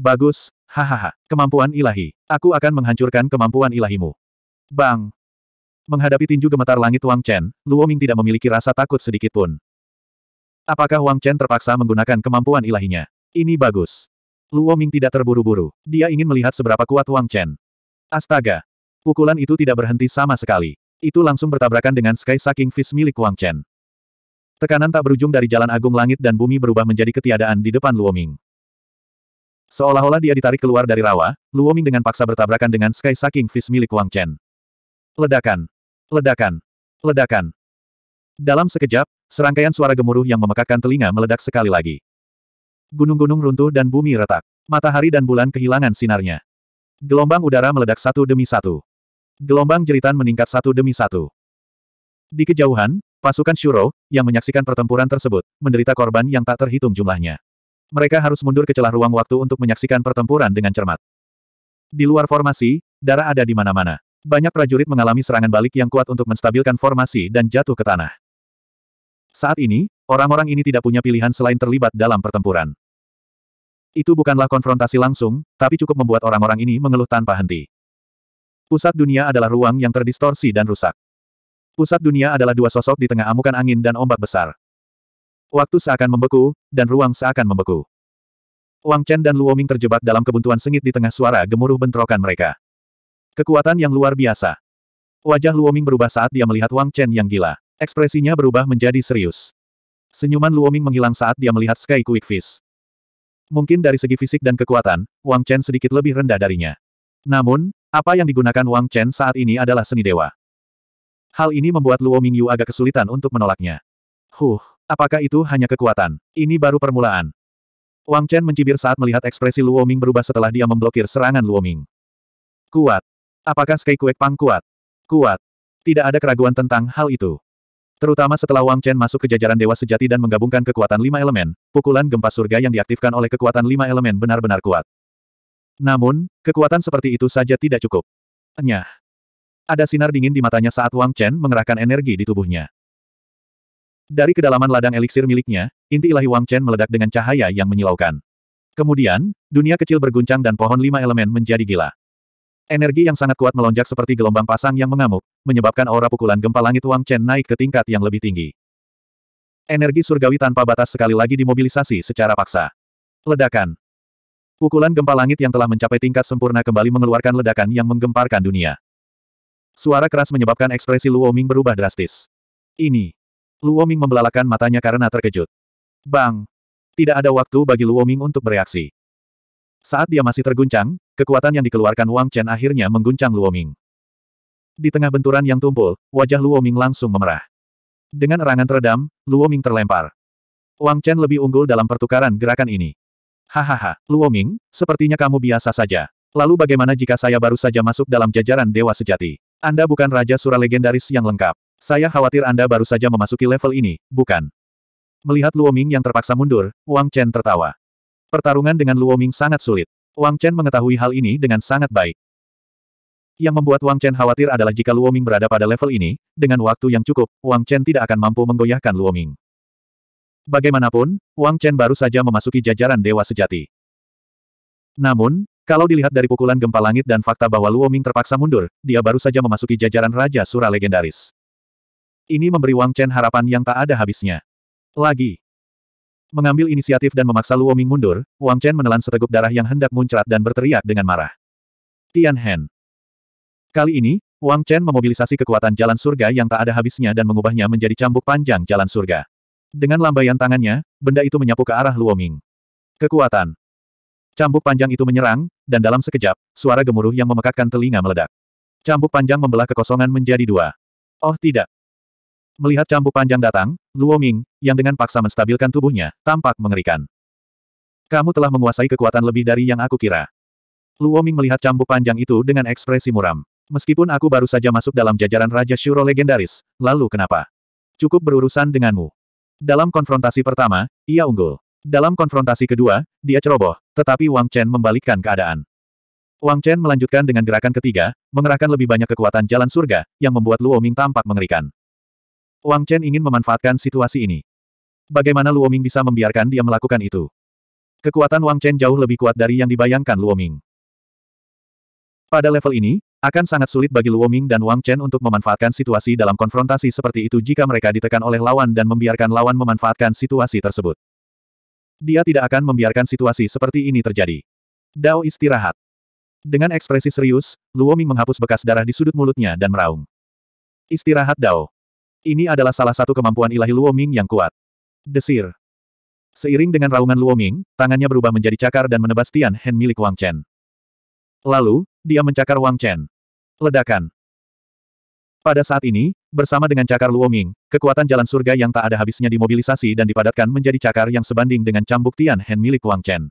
Bagus, hahaha, kemampuan ilahi. Aku akan menghancurkan kemampuan ilahimu. Bang! Menghadapi tinju gemetar langit Wang Chen, Luo Ming tidak memiliki rasa takut sedikitpun. Apakah Wang Chen terpaksa menggunakan kemampuan ilahinya? Ini bagus. Luo Ming tidak terburu-buru. Dia ingin melihat seberapa kuat Wang Chen. Astaga. Pukulan itu tidak berhenti sama sekali. Itu langsung bertabrakan dengan Sky Sucking Fist milik Wang Chen. Tekanan tak berujung dari jalan agung langit dan bumi berubah menjadi ketiadaan di depan Luo Ming. Seolah-olah dia ditarik keluar dari rawa, Luo Ming dengan paksa bertabrakan dengan Sky Sucking Fist milik Wang Chen. Ledakan. Ledakan. Ledakan. Dalam sekejap, serangkaian suara gemuruh yang memekakkan telinga meledak sekali lagi. Gunung-gunung runtuh dan bumi retak. Matahari dan bulan kehilangan sinarnya. Gelombang udara meledak satu demi satu. Gelombang jeritan meningkat satu demi satu. Di kejauhan, pasukan Shuro, yang menyaksikan pertempuran tersebut, menderita korban yang tak terhitung jumlahnya. Mereka harus mundur ke celah ruang waktu untuk menyaksikan pertempuran dengan cermat. Di luar formasi, darah ada di mana-mana. Banyak prajurit mengalami serangan balik yang kuat untuk menstabilkan formasi dan jatuh ke tanah. Saat ini, orang-orang ini tidak punya pilihan selain terlibat dalam pertempuran. Itu bukanlah konfrontasi langsung, tapi cukup membuat orang-orang ini mengeluh tanpa henti. Pusat dunia adalah ruang yang terdistorsi dan rusak. Pusat dunia adalah dua sosok di tengah amukan angin dan ombak besar. Waktu seakan membeku, dan ruang seakan membeku. Wang Chen dan Luoming terjebak dalam kebuntuan sengit di tengah suara gemuruh bentrokan mereka. Kekuatan yang luar biasa. Wajah Luoming berubah saat dia melihat Wang Chen yang gila. Ekspresinya berubah menjadi serius. Senyuman Luoming menghilang saat dia melihat Sky Quick Fist. Mungkin dari segi fisik dan kekuatan, Wang Chen sedikit lebih rendah darinya. Namun, apa yang digunakan Wang Chen saat ini adalah seni dewa. Hal ini membuat Luo Mingyu agak kesulitan untuk menolaknya. Huh, apakah itu hanya kekuatan? Ini baru permulaan. Wang Chen mencibir saat melihat ekspresi Luo Ming berubah setelah dia memblokir serangan Luo Ming. Kuat. Apakah Sky Kuek Pang kuat? Kuat. Tidak ada keraguan tentang hal itu. Terutama setelah Wang Chen masuk ke jajaran dewa sejati dan menggabungkan kekuatan lima elemen, pukulan gempa surga yang diaktifkan oleh kekuatan lima elemen benar-benar kuat. Namun, kekuatan seperti itu saja tidak cukup. Nyah. Ada sinar dingin di matanya saat Wang Chen mengerahkan energi di tubuhnya. Dari kedalaman ladang eliksir miliknya, inti ilahi Wang Chen meledak dengan cahaya yang menyilaukan. Kemudian, dunia kecil berguncang dan pohon lima elemen menjadi gila. Energi yang sangat kuat melonjak seperti gelombang pasang yang mengamuk, menyebabkan aura pukulan gempa langit Wang Chen naik ke tingkat yang lebih tinggi. Energi surgawi tanpa batas sekali lagi dimobilisasi secara paksa. Ledakan. Pukulan gempa langit yang telah mencapai tingkat sempurna kembali mengeluarkan ledakan yang menggemparkan dunia. Suara keras menyebabkan ekspresi Luo Ming berubah drastis. Ini. Luo Ming membelalakan matanya karena terkejut. Bang! Tidak ada waktu bagi Luo Ming untuk bereaksi. Saat dia masih terguncang, Kekuatan yang dikeluarkan Wang Chen akhirnya mengguncang Luoming. Di tengah benturan yang tumpul, wajah Luoming langsung memerah. Dengan erangan teredam, Luoming terlempar. Wang Chen lebih unggul dalam pertukaran gerakan ini. Hahaha, Luoming, sepertinya kamu biasa saja. Lalu bagaimana jika saya baru saja masuk dalam jajaran dewa sejati? Anda bukan Raja Sura Legendaris yang lengkap. Saya khawatir Anda baru saja memasuki level ini, bukan? Melihat Luoming yang terpaksa mundur, Wang Chen tertawa. Pertarungan dengan Luoming sangat sulit. Wang Chen mengetahui hal ini dengan sangat baik. Yang membuat Wang Chen khawatir adalah jika Luoming berada pada level ini, dengan waktu yang cukup, Wang Chen tidak akan mampu menggoyahkan Luoming. Bagaimanapun, Wang Chen baru saja memasuki jajaran Dewa Sejati. Namun, kalau dilihat dari pukulan gempa langit dan fakta bahwa Luoming terpaksa mundur, dia baru saja memasuki jajaran Raja Sura Legendaris. Ini memberi Wang Chen harapan yang tak ada habisnya. Lagi, Mengambil inisiatif dan memaksa Luo Ming mundur, Wang Chen menelan seteguk darah yang hendak muncrat dan berteriak dengan marah. Tian Hen. Kali ini, Wang Chen memobilisasi kekuatan jalan surga yang tak ada habisnya dan mengubahnya menjadi cambuk panjang jalan surga. Dengan lambaian tangannya, benda itu menyapu ke arah Luo Ming. Kekuatan. Cambuk panjang itu menyerang, dan dalam sekejap, suara gemuruh yang memekakkan telinga meledak. Cambuk panjang membelah kekosongan menjadi dua. Oh tidak! Melihat cambuk panjang datang, Luo Ming, yang dengan paksa menstabilkan tubuhnya, tampak mengerikan. Kamu telah menguasai kekuatan lebih dari yang aku kira. Luo Ming melihat cambuk panjang itu dengan ekspresi muram. Meskipun aku baru saja masuk dalam jajaran Raja Shuro legendaris, lalu kenapa? Cukup berurusan denganmu. Dalam konfrontasi pertama, ia unggul. Dalam konfrontasi kedua, dia ceroboh, tetapi Wang Chen membalikkan keadaan. Wang Chen melanjutkan dengan gerakan ketiga, mengerahkan lebih banyak kekuatan jalan surga, yang membuat Luo Ming tampak mengerikan. Wang Chen ingin memanfaatkan situasi ini. Bagaimana Luoming bisa membiarkan dia melakukan itu? Kekuatan Wang Chen jauh lebih kuat dari yang dibayangkan Luoming. Pada level ini, akan sangat sulit bagi Luoming dan Wang Chen untuk memanfaatkan situasi dalam konfrontasi seperti itu jika mereka ditekan oleh lawan dan membiarkan lawan memanfaatkan situasi tersebut. Dia tidak akan membiarkan situasi seperti ini terjadi. Dao istirahat. Dengan ekspresi serius, Luoming menghapus bekas darah di sudut mulutnya dan meraung. Istirahat Dao. Ini adalah salah satu kemampuan ilahi Luoming yang kuat. Desir. Seiring dengan raungan Luoming, tangannya berubah menjadi cakar dan menebas Tian Hen milik Wang Chen. Lalu, dia mencakar Wang Chen. Ledakan. Pada saat ini, bersama dengan cakar Luoming, kekuatan jalan surga yang tak ada habisnya dimobilisasi dan dipadatkan menjadi cakar yang sebanding dengan cambuk Tian Hen milik Wang Chen.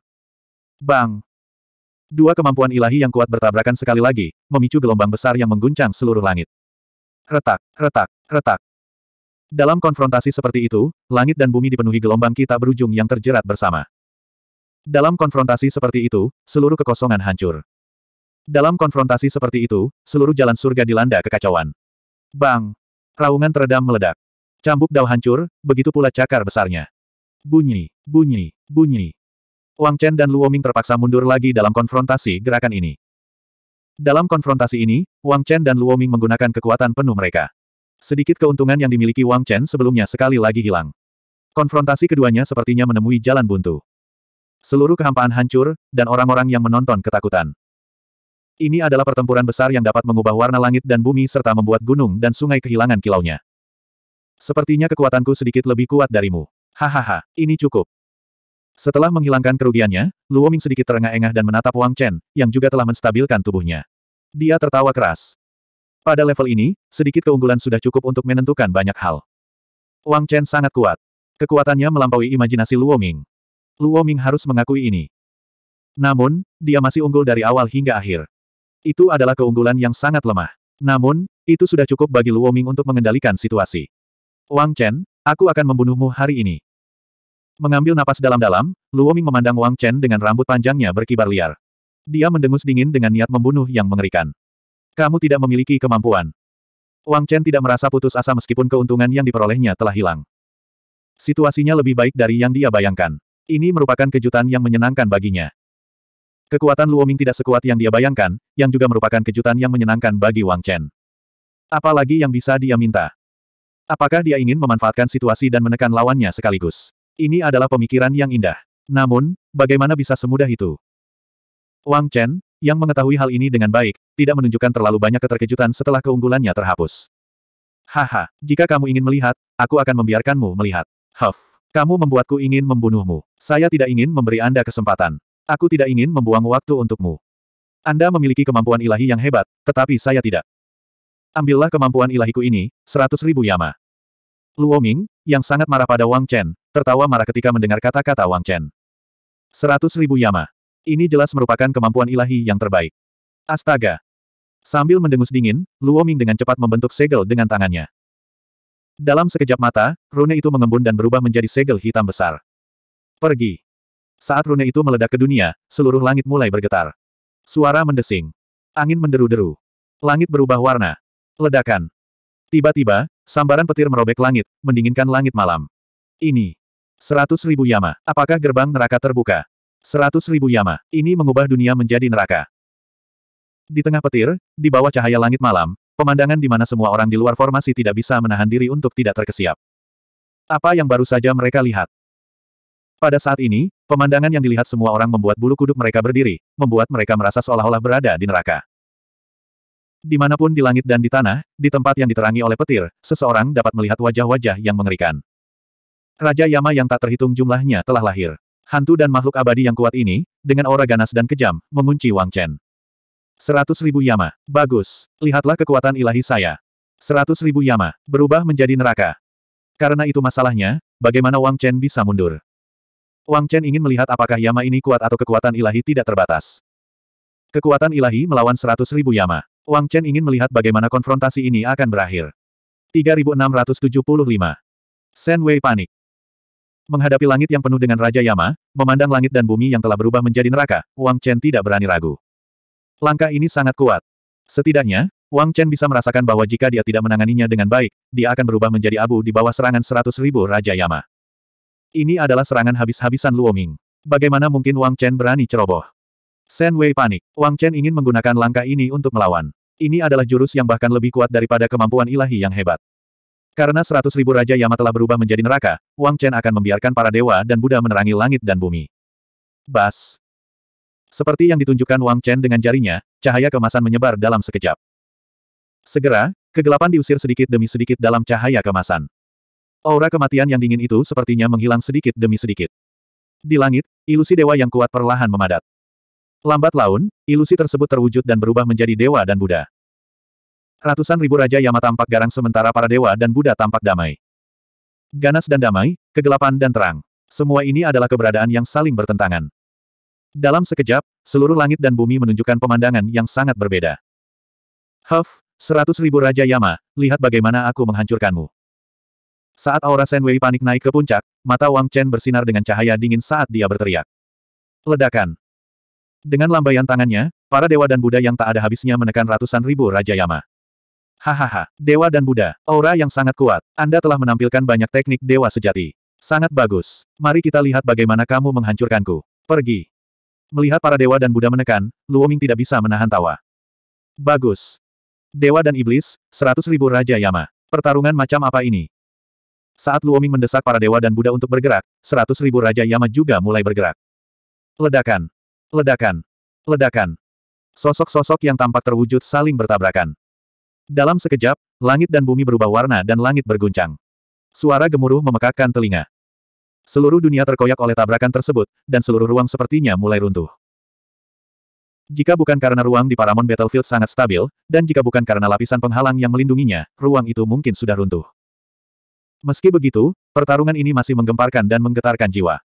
Bang! Dua kemampuan ilahi yang kuat bertabrakan sekali lagi, memicu gelombang besar yang mengguncang seluruh langit. Retak, retak, retak. Dalam konfrontasi seperti itu, langit dan bumi dipenuhi gelombang kita berujung yang terjerat bersama. Dalam konfrontasi seperti itu, seluruh kekosongan hancur. Dalam konfrontasi seperti itu, seluruh jalan surga dilanda kekacauan. Bang! Raungan teredam meledak. Cambuk dao hancur, begitu pula cakar besarnya. Bunyi, bunyi, bunyi. Wang Chen dan Luo Ming terpaksa mundur lagi dalam konfrontasi gerakan ini. Dalam konfrontasi ini, Wang Chen dan Luo Ming menggunakan kekuatan penuh mereka. Sedikit keuntungan yang dimiliki Wang Chen sebelumnya sekali lagi hilang. Konfrontasi keduanya sepertinya menemui jalan buntu. Seluruh kehampaan hancur, dan orang-orang yang menonton ketakutan. Ini adalah pertempuran besar yang dapat mengubah warna langit dan bumi serta membuat gunung dan sungai kehilangan kilaunya. Sepertinya kekuatanku sedikit lebih kuat darimu. Hahaha, ini cukup. Setelah menghilangkan kerugiannya, Luoming sedikit terengah-engah dan menatap Wang Chen, yang juga telah menstabilkan tubuhnya. Dia tertawa keras. Pada level ini, sedikit keunggulan sudah cukup untuk menentukan banyak hal. Wang Chen sangat kuat. Kekuatannya melampaui imajinasi Luo Ming. Luo Ming harus mengakui ini. Namun, dia masih unggul dari awal hingga akhir. Itu adalah keunggulan yang sangat lemah. Namun, itu sudah cukup bagi Luo Ming untuk mengendalikan situasi. Wang Chen, aku akan membunuhmu hari ini. Mengambil napas dalam-dalam, Luo Ming memandang Wang Chen dengan rambut panjangnya berkibar liar. Dia mendengus dingin dengan niat membunuh yang mengerikan. Kamu tidak memiliki kemampuan. Wang Chen tidak merasa putus asa meskipun keuntungan yang diperolehnya telah hilang. Situasinya lebih baik dari yang dia bayangkan. Ini merupakan kejutan yang menyenangkan baginya. Kekuatan Luoming tidak sekuat yang dia bayangkan, yang juga merupakan kejutan yang menyenangkan bagi Wang Chen. Apalagi yang bisa dia minta? Apakah dia ingin memanfaatkan situasi dan menekan lawannya sekaligus? Ini adalah pemikiran yang indah. Namun, bagaimana bisa semudah itu? Wang Chen, yang mengetahui hal ini dengan baik, tidak menunjukkan terlalu banyak keterkejutan setelah keunggulannya terhapus. Haha, jika kamu ingin melihat, aku akan membiarkanmu melihat. Huff, kamu membuatku ingin membunuhmu. Saya tidak ingin memberi Anda kesempatan. Aku tidak ingin membuang waktu untukmu. Anda memiliki kemampuan ilahi yang hebat, tetapi saya tidak. Ambillah kemampuan ilahiku ini, seratus ribu yama. Luo Ming, yang sangat marah pada Wang Chen, tertawa marah ketika mendengar kata-kata Wang Chen. Seratus ribu yama. Ini jelas merupakan kemampuan ilahi yang terbaik. Astaga! Sambil mendengus dingin, Luo Ming dengan cepat membentuk segel dengan tangannya. Dalam sekejap mata, rune itu mengembun dan berubah menjadi segel hitam besar. Pergi! Saat rune itu meledak ke dunia, seluruh langit mulai bergetar. Suara mendesing. Angin menderu-deru. Langit berubah warna. Ledakan. Tiba-tiba, sambaran petir merobek langit, mendinginkan langit malam. Ini. Seratus ribu yama. Apakah gerbang neraka terbuka? Seratus ribu yama, ini mengubah dunia menjadi neraka. Di tengah petir, di bawah cahaya langit malam, pemandangan di mana semua orang di luar formasi tidak bisa menahan diri untuk tidak terkesiap. Apa yang baru saja mereka lihat? Pada saat ini, pemandangan yang dilihat semua orang membuat bulu kuduk mereka berdiri, membuat mereka merasa seolah-olah berada di neraka. Dimanapun di langit dan di tanah, di tempat yang diterangi oleh petir, seseorang dapat melihat wajah-wajah yang mengerikan. Raja Yama yang tak terhitung jumlahnya telah lahir hantu dan makhluk abadi yang kuat ini, dengan aura ganas dan kejam, mengunci Wang Chen. Seratus ribu yama. Bagus. Lihatlah kekuatan ilahi saya. Seratus ribu yama. Berubah menjadi neraka. Karena itu masalahnya, bagaimana Wang Chen bisa mundur? Wang Chen ingin melihat apakah yama ini kuat atau kekuatan ilahi tidak terbatas. Kekuatan ilahi melawan seratus ribu yama. Wang Chen ingin melihat bagaimana konfrontasi ini akan berakhir. 3675. Shen Wei panik. Menghadapi langit yang penuh dengan Raja Yama, memandang langit dan bumi yang telah berubah menjadi neraka, Wang Chen tidak berani ragu. Langkah ini sangat kuat. Setidaknya, Wang Chen bisa merasakan bahwa jika dia tidak menanganinya dengan baik, dia akan berubah menjadi abu di bawah serangan seratus ribu Raja Yama. Ini adalah serangan habis-habisan Luoming. Bagaimana mungkin Wang Chen berani ceroboh? Shen Wei panik. Wang Chen ingin menggunakan langkah ini untuk melawan. Ini adalah jurus yang bahkan lebih kuat daripada kemampuan ilahi yang hebat. Karena seratus ribu Raja Yama telah berubah menjadi neraka, Wang Chen akan membiarkan para dewa dan Buddha menerangi langit dan bumi. Bas. Seperti yang ditunjukkan Wang Chen dengan jarinya, cahaya kemasan menyebar dalam sekejap. Segera, kegelapan diusir sedikit demi sedikit dalam cahaya kemasan. Aura kematian yang dingin itu sepertinya menghilang sedikit demi sedikit. Di langit, ilusi dewa yang kuat perlahan memadat. Lambat laun, ilusi tersebut terwujud dan berubah menjadi dewa dan Buddha. Ratusan ribu Raja Yama tampak garang sementara para dewa dan Buddha tampak damai. Ganas dan damai, kegelapan dan terang. Semua ini adalah keberadaan yang saling bertentangan. Dalam sekejap, seluruh langit dan bumi menunjukkan pemandangan yang sangat berbeda. Huff, seratus ribu Raja Yama, lihat bagaimana aku menghancurkanmu. Saat aura Senwei panik naik ke puncak, mata Wang Chen bersinar dengan cahaya dingin saat dia berteriak. Ledakan. Dengan lambaian tangannya, para dewa dan Buddha yang tak ada habisnya menekan ratusan ribu Raja Yama. Hahaha, Dewa dan Buddha, aura yang sangat kuat. Anda telah menampilkan banyak teknik Dewa sejati. Sangat bagus. Mari kita lihat bagaimana kamu menghancurkanku. Pergi. Melihat para Dewa dan Buddha menekan, Luoming tidak bisa menahan tawa. Bagus. Dewa dan Iblis, seratus ribu Raja Yama. Pertarungan macam apa ini? Saat Luoming mendesak para Dewa dan Buddha untuk bergerak, seratus ribu Raja Yama juga mulai bergerak. Ledakan. Ledakan. Ledakan. Sosok-sosok yang tampak terwujud saling bertabrakan. Dalam sekejap, langit dan bumi berubah warna dan langit berguncang. Suara gemuruh memekakkan telinga. Seluruh dunia terkoyak oleh tabrakan tersebut, dan seluruh ruang sepertinya mulai runtuh. Jika bukan karena ruang di Paramount Battlefield sangat stabil, dan jika bukan karena lapisan penghalang yang melindunginya, ruang itu mungkin sudah runtuh. Meski begitu, pertarungan ini masih menggemparkan dan menggetarkan jiwa.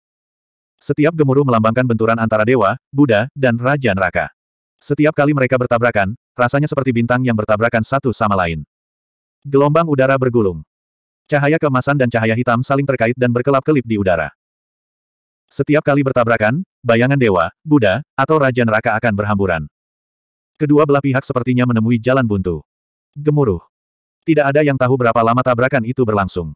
Setiap gemuruh melambangkan benturan antara dewa, Buddha, dan Raja Neraka. Setiap kali mereka bertabrakan, Rasanya seperti bintang yang bertabrakan satu sama lain. Gelombang udara bergulung. Cahaya kemasan dan cahaya hitam saling terkait dan berkelap-kelip di udara. Setiap kali bertabrakan, bayangan dewa, Buddha, atau Raja Neraka akan berhamburan. Kedua belah pihak sepertinya menemui jalan buntu. Gemuruh. Tidak ada yang tahu berapa lama tabrakan itu berlangsung.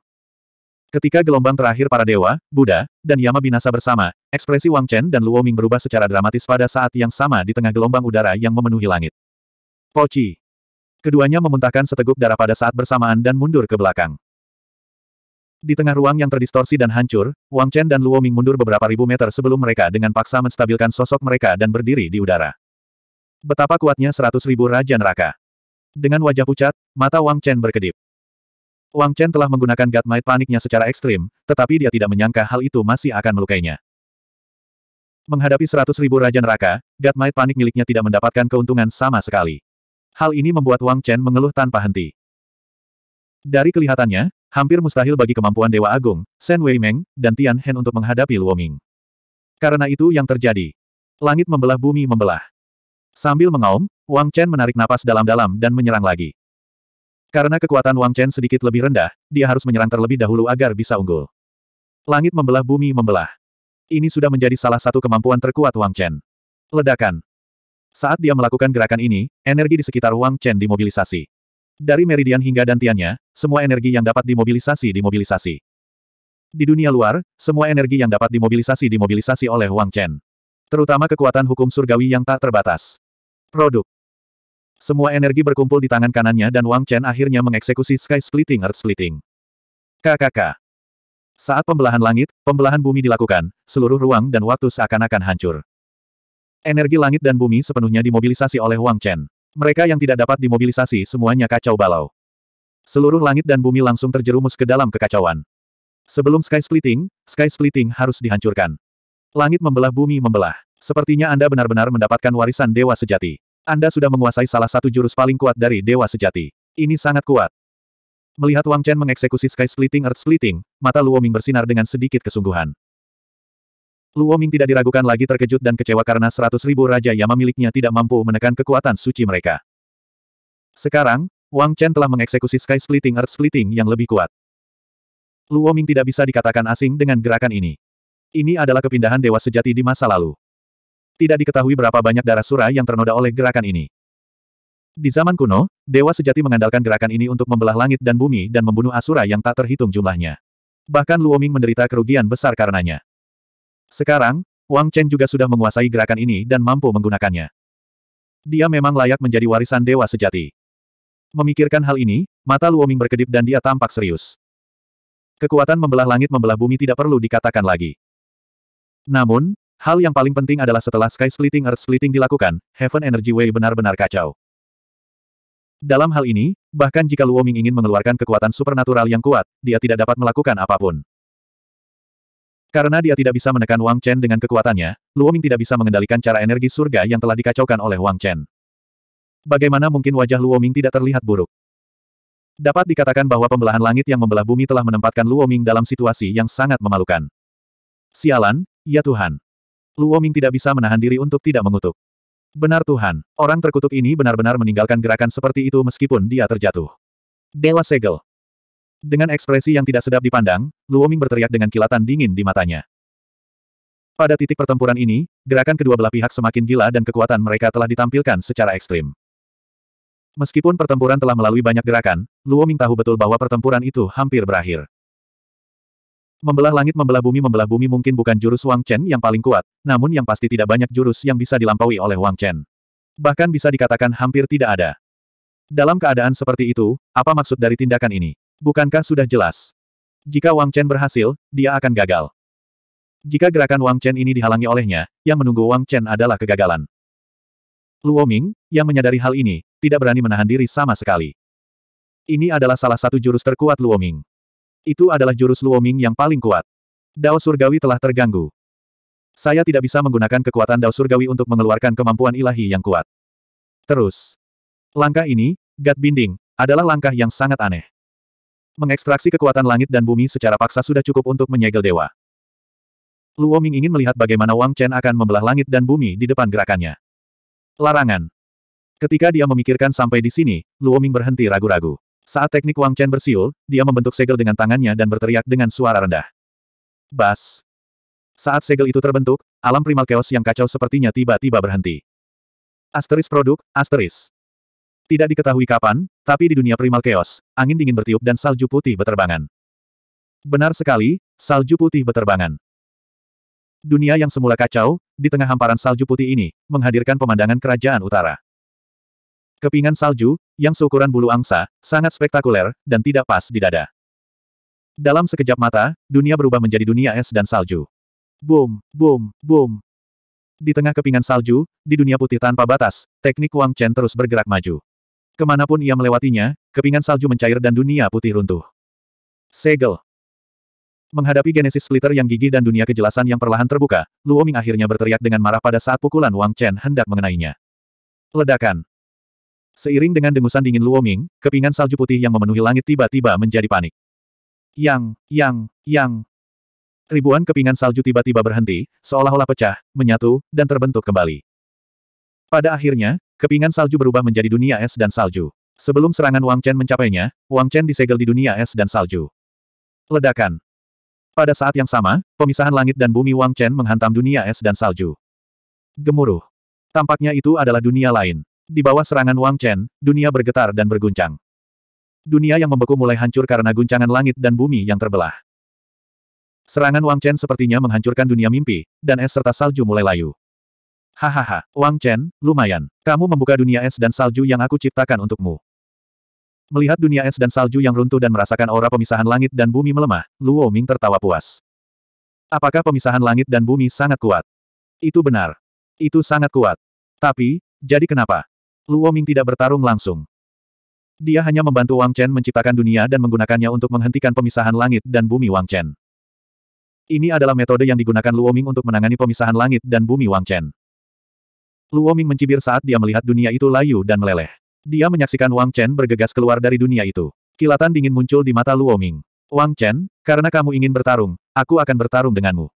Ketika gelombang terakhir para dewa, Buddha, dan Yama binasa bersama, ekspresi Wang Chen dan Luo Ming berubah secara dramatis pada saat yang sama di tengah gelombang udara yang memenuhi langit. Poci. Keduanya memuntahkan seteguk darah pada saat bersamaan dan mundur ke belakang. Di tengah ruang yang terdistorsi dan hancur, Wang Chen dan Luo Ming mundur beberapa ribu meter sebelum mereka dengan paksa menstabilkan sosok mereka dan berdiri di udara. Betapa kuatnya seratus ribu Raja Neraka. Dengan wajah pucat, mata Wang Chen berkedip. Wang Chen telah menggunakan Might paniknya secara ekstrim, tetapi dia tidak menyangka hal itu masih akan melukainya. Menghadapi seratus ribu Raja Neraka, Might panik miliknya tidak mendapatkan keuntungan sama sekali. Hal ini membuat Wang Chen mengeluh tanpa henti. Dari kelihatannya, hampir mustahil bagi kemampuan Dewa Agung, Shen Meng, dan Tian Hen untuk menghadapi Luoming. Karena itu yang terjadi. Langit membelah bumi membelah. Sambil mengaum, Wang Chen menarik napas dalam-dalam dan menyerang lagi. Karena kekuatan Wang Chen sedikit lebih rendah, dia harus menyerang terlebih dahulu agar bisa unggul. Langit membelah bumi membelah. Ini sudah menjadi salah satu kemampuan terkuat Wang Chen. Ledakan. Saat dia melakukan gerakan ini, energi di sekitar Wang Chen dimobilisasi. Dari meridian hingga dantiannya, semua energi yang dapat dimobilisasi dimobilisasi. Di dunia luar, semua energi yang dapat dimobilisasi dimobilisasi oleh Wang Chen. Terutama kekuatan hukum surgawi yang tak terbatas. Produk. Semua energi berkumpul di tangan kanannya dan Wang Chen akhirnya mengeksekusi Sky Splitting Earth Splitting. KKK. Saat pembelahan langit, pembelahan bumi dilakukan, seluruh ruang dan waktu seakan-akan hancur. Energi langit dan bumi sepenuhnya dimobilisasi oleh Wang Chen. Mereka yang tidak dapat dimobilisasi semuanya kacau balau. Seluruh langit dan bumi langsung terjerumus ke dalam kekacauan. Sebelum Sky Splitting, Sky Splitting harus dihancurkan. Langit membelah bumi membelah. Sepertinya Anda benar-benar mendapatkan warisan Dewa Sejati. Anda sudah menguasai salah satu jurus paling kuat dari Dewa Sejati. Ini sangat kuat. Melihat Wang Chen mengeksekusi Sky Splitting Earth Splitting, mata Luoming bersinar dengan sedikit kesungguhan. Luo Ming tidak diragukan lagi terkejut dan kecewa karena seratus ribu Raja Yama miliknya tidak mampu menekan kekuatan suci mereka. Sekarang, Wang Chen telah mengeksekusi Sky Splitting Earth Splitting yang lebih kuat. Luo Ming tidak bisa dikatakan asing dengan gerakan ini. Ini adalah kepindahan dewa sejati di masa lalu. Tidak diketahui berapa banyak darah sura yang ternoda oleh gerakan ini. Di zaman kuno, dewa sejati mengandalkan gerakan ini untuk membelah langit dan bumi dan membunuh asura yang tak terhitung jumlahnya. Bahkan Luo Ming menderita kerugian besar karenanya. Sekarang, Wang Chen juga sudah menguasai gerakan ini dan mampu menggunakannya. Dia memang layak menjadi warisan dewa sejati. Memikirkan hal ini, mata Luoming berkedip dan dia tampak serius. Kekuatan membelah langit membelah bumi tidak perlu dikatakan lagi. Namun, hal yang paling penting adalah setelah Sky Splitting Earth Splitting dilakukan, Heaven Energy Way benar-benar kacau. Dalam hal ini, bahkan jika Luoming ingin mengeluarkan kekuatan supernatural yang kuat, dia tidak dapat melakukan apapun. Karena dia tidak bisa menekan Wang Chen dengan kekuatannya, Luoming tidak bisa mengendalikan cara energi surga yang telah dikacaukan oleh Wang Chen. Bagaimana mungkin wajah Luoming tidak terlihat buruk? Dapat dikatakan bahwa pembelahan langit yang membelah bumi telah menempatkan Luoming dalam situasi yang sangat memalukan. Sialan, ya Tuhan. Luoming tidak bisa menahan diri untuk tidak mengutuk. Benar Tuhan, orang terkutuk ini benar-benar meninggalkan gerakan seperti itu meskipun dia terjatuh. Dewa Segel, dengan ekspresi yang tidak sedap dipandang, Luoming berteriak dengan kilatan dingin di matanya. Pada titik pertempuran ini, gerakan kedua belah pihak semakin gila dan kekuatan mereka telah ditampilkan secara ekstrim. Meskipun pertempuran telah melalui banyak gerakan, Luoming tahu betul bahwa pertempuran itu hampir berakhir. Membelah langit membelah bumi membelah bumi mungkin bukan jurus Wang Chen yang paling kuat, namun yang pasti tidak banyak jurus yang bisa dilampaui oleh Wang Chen. Bahkan bisa dikatakan hampir tidak ada. Dalam keadaan seperti itu, apa maksud dari tindakan ini? Bukankah sudah jelas? Jika Wang Chen berhasil, dia akan gagal. Jika gerakan Wang Chen ini dihalangi olehnya, yang menunggu Wang Chen adalah kegagalan. Luo Ming, yang menyadari hal ini, tidak berani menahan diri sama sekali. Ini adalah salah satu jurus terkuat Luo Ming. Itu adalah jurus Luo Ming yang paling kuat. Dao Surgawi telah terganggu. Saya tidak bisa menggunakan kekuatan Dao Surgawi untuk mengeluarkan kemampuan ilahi yang kuat. Terus. Langkah ini, Gat Binding, adalah langkah yang sangat aneh. Mengekstraksi kekuatan langit dan bumi secara paksa sudah cukup untuk menyegel dewa. Luo Ming ingin melihat bagaimana Wang Chen akan membelah langit dan bumi di depan gerakannya. Larangan. Ketika dia memikirkan sampai di sini, Luo Ming berhenti ragu-ragu. Saat teknik Wang Chen bersiul, dia membentuk segel dengan tangannya dan berteriak dengan suara rendah. Bas. Saat segel itu terbentuk, alam primal chaos yang kacau sepertinya tiba-tiba berhenti. Asteris produk, asteris. Tidak diketahui kapan, tapi di dunia primal chaos, angin dingin bertiup dan salju putih beterbangan. Benar sekali, salju putih beterbangan. Dunia yang semula kacau, di tengah hamparan salju putih ini, menghadirkan pemandangan kerajaan utara. Kepingan salju, yang seukuran bulu angsa, sangat spektakuler, dan tidak pas di dada. Dalam sekejap mata, dunia berubah menjadi dunia es dan salju. Boom, boom, boom. Di tengah kepingan salju, di dunia putih tanpa batas, teknik Wang Chen terus bergerak maju. Kemanapun ia melewatinya, kepingan salju mencair dan dunia putih runtuh. Segel. Menghadapi Genesis Splitter yang gigih dan dunia kejelasan yang perlahan terbuka, Luo Ming akhirnya berteriak dengan marah pada saat pukulan Wang Chen hendak mengenainya. Ledakan. Seiring dengan dengusan dingin Luo Ming, kepingan salju putih yang memenuhi langit tiba-tiba menjadi panik. Yang, yang, yang. Ribuan kepingan salju tiba-tiba berhenti, seolah-olah pecah, menyatu, dan terbentuk kembali. Pada akhirnya, kepingan salju berubah menjadi dunia es dan salju. Sebelum serangan Wang Chen mencapainya, Wang Chen disegel di dunia es dan salju. Ledakan. Pada saat yang sama, pemisahan langit dan bumi Wang Chen menghantam dunia es dan salju. Gemuruh. Tampaknya itu adalah dunia lain. Di bawah serangan Wang Chen, dunia bergetar dan berguncang. Dunia yang membeku mulai hancur karena guncangan langit dan bumi yang terbelah. Serangan Wang Chen sepertinya menghancurkan dunia mimpi, dan es serta salju mulai layu. Hahaha, Wang Chen, lumayan. Kamu membuka dunia es dan salju yang aku ciptakan untukmu. Melihat dunia es dan salju yang runtuh dan merasakan aura pemisahan langit dan bumi melemah, Luo Ming tertawa puas. Apakah pemisahan langit dan bumi sangat kuat? Itu benar. Itu sangat kuat. Tapi, jadi kenapa? Luo Ming tidak bertarung langsung. Dia hanya membantu Wang Chen menciptakan dunia dan menggunakannya untuk menghentikan pemisahan langit dan bumi Wang Chen. Ini adalah metode yang digunakan Luo Ming untuk menangani pemisahan langit dan bumi Wang Chen. Luo Ming mencibir saat dia melihat dunia itu layu dan meleleh. Dia menyaksikan Wang Chen bergegas keluar dari dunia itu. Kilatan dingin muncul di mata Luo Ming. Wang Chen, karena kamu ingin bertarung, aku akan bertarung denganmu.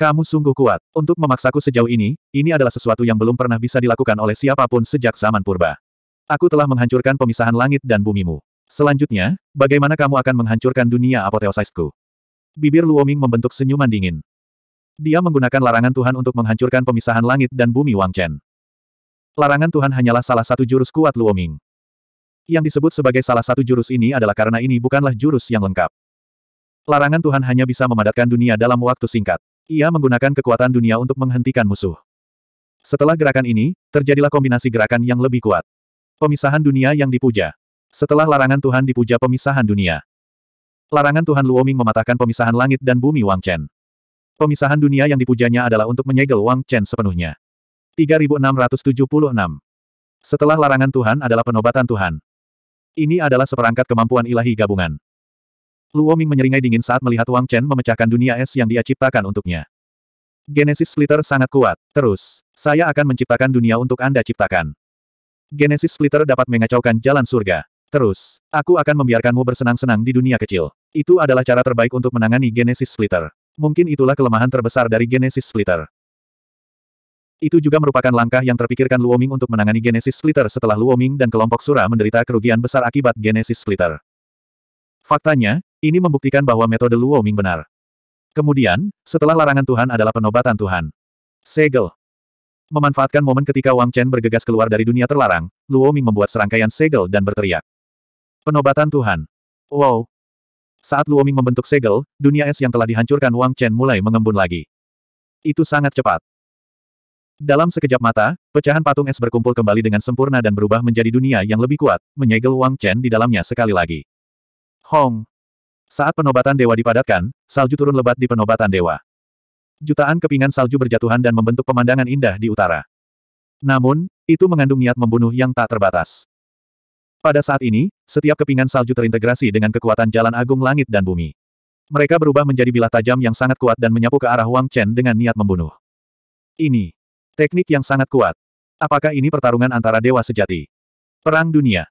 Kamu sungguh kuat. Untuk memaksaku sejauh ini, ini adalah sesuatu yang belum pernah bisa dilakukan oleh siapapun sejak zaman purba. Aku telah menghancurkan pemisahan langit dan bumimu. Selanjutnya, bagaimana kamu akan menghancurkan dunia apoteosisku? Bibir Luo Ming membentuk senyuman dingin. Dia menggunakan larangan Tuhan untuk menghancurkan pemisahan langit dan bumi Wang Chen. Larangan Tuhan hanyalah salah satu jurus kuat Luoming. Yang disebut sebagai salah satu jurus ini adalah karena ini bukanlah jurus yang lengkap. Larangan Tuhan hanya bisa memadatkan dunia dalam waktu singkat. Ia menggunakan kekuatan dunia untuk menghentikan musuh. Setelah gerakan ini, terjadilah kombinasi gerakan yang lebih kuat. Pemisahan dunia yang dipuja. Setelah larangan Tuhan dipuja pemisahan dunia. Larangan Tuhan Luoming mematahkan pemisahan langit dan bumi Wang Chen. Pemisahan dunia yang dipujanya adalah untuk menyegel Wang Chen sepenuhnya. 3676. Setelah larangan Tuhan adalah penobatan Tuhan. Ini adalah seperangkat kemampuan ilahi gabungan. Luo Ming menyeringai dingin saat melihat Wang Chen memecahkan dunia es yang dia ciptakan untuknya. Genesis Splitter sangat kuat. Terus, saya akan menciptakan dunia untuk Anda ciptakan. Genesis Splitter dapat mengacaukan jalan surga. Terus, aku akan membiarkanmu bersenang-senang di dunia kecil. Itu adalah cara terbaik untuk menangani Genesis Splitter. Mungkin itulah kelemahan terbesar dari Genesis Splitter. Itu juga merupakan langkah yang terpikirkan Luoming untuk menangani Genesis Splitter setelah Luoming dan kelompok Sura menderita kerugian besar akibat Genesis Splitter. Faktanya, ini membuktikan bahwa metode Luoming benar. Kemudian, setelah larangan Tuhan adalah penobatan Tuhan. Segel. Memanfaatkan momen ketika Wang Chen bergegas keluar dari dunia terlarang, Luoming membuat serangkaian segel dan berteriak. Penobatan Tuhan. Wow. Saat Luoming membentuk segel, dunia es yang telah dihancurkan Wang Chen mulai mengembun lagi. Itu sangat cepat. Dalam sekejap mata, pecahan patung es berkumpul kembali dengan sempurna dan berubah menjadi dunia yang lebih kuat, menyegel Wang Chen di dalamnya sekali lagi. Hong! Saat penobatan dewa dipadatkan, salju turun lebat di penobatan dewa. Jutaan kepingan salju berjatuhan dan membentuk pemandangan indah di utara. Namun, itu mengandung niat membunuh yang tak terbatas. Pada saat ini, setiap kepingan salju terintegrasi dengan kekuatan jalan agung langit dan bumi. Mereka berubah menjadi bilah tajam yang sangat kuat dan menyapu ke arah Wang Chen dengan niat membunuh. Ini Teknik yang sangat kuat. Apakah ini pertarungan antara dewa sejati? Perang dunia.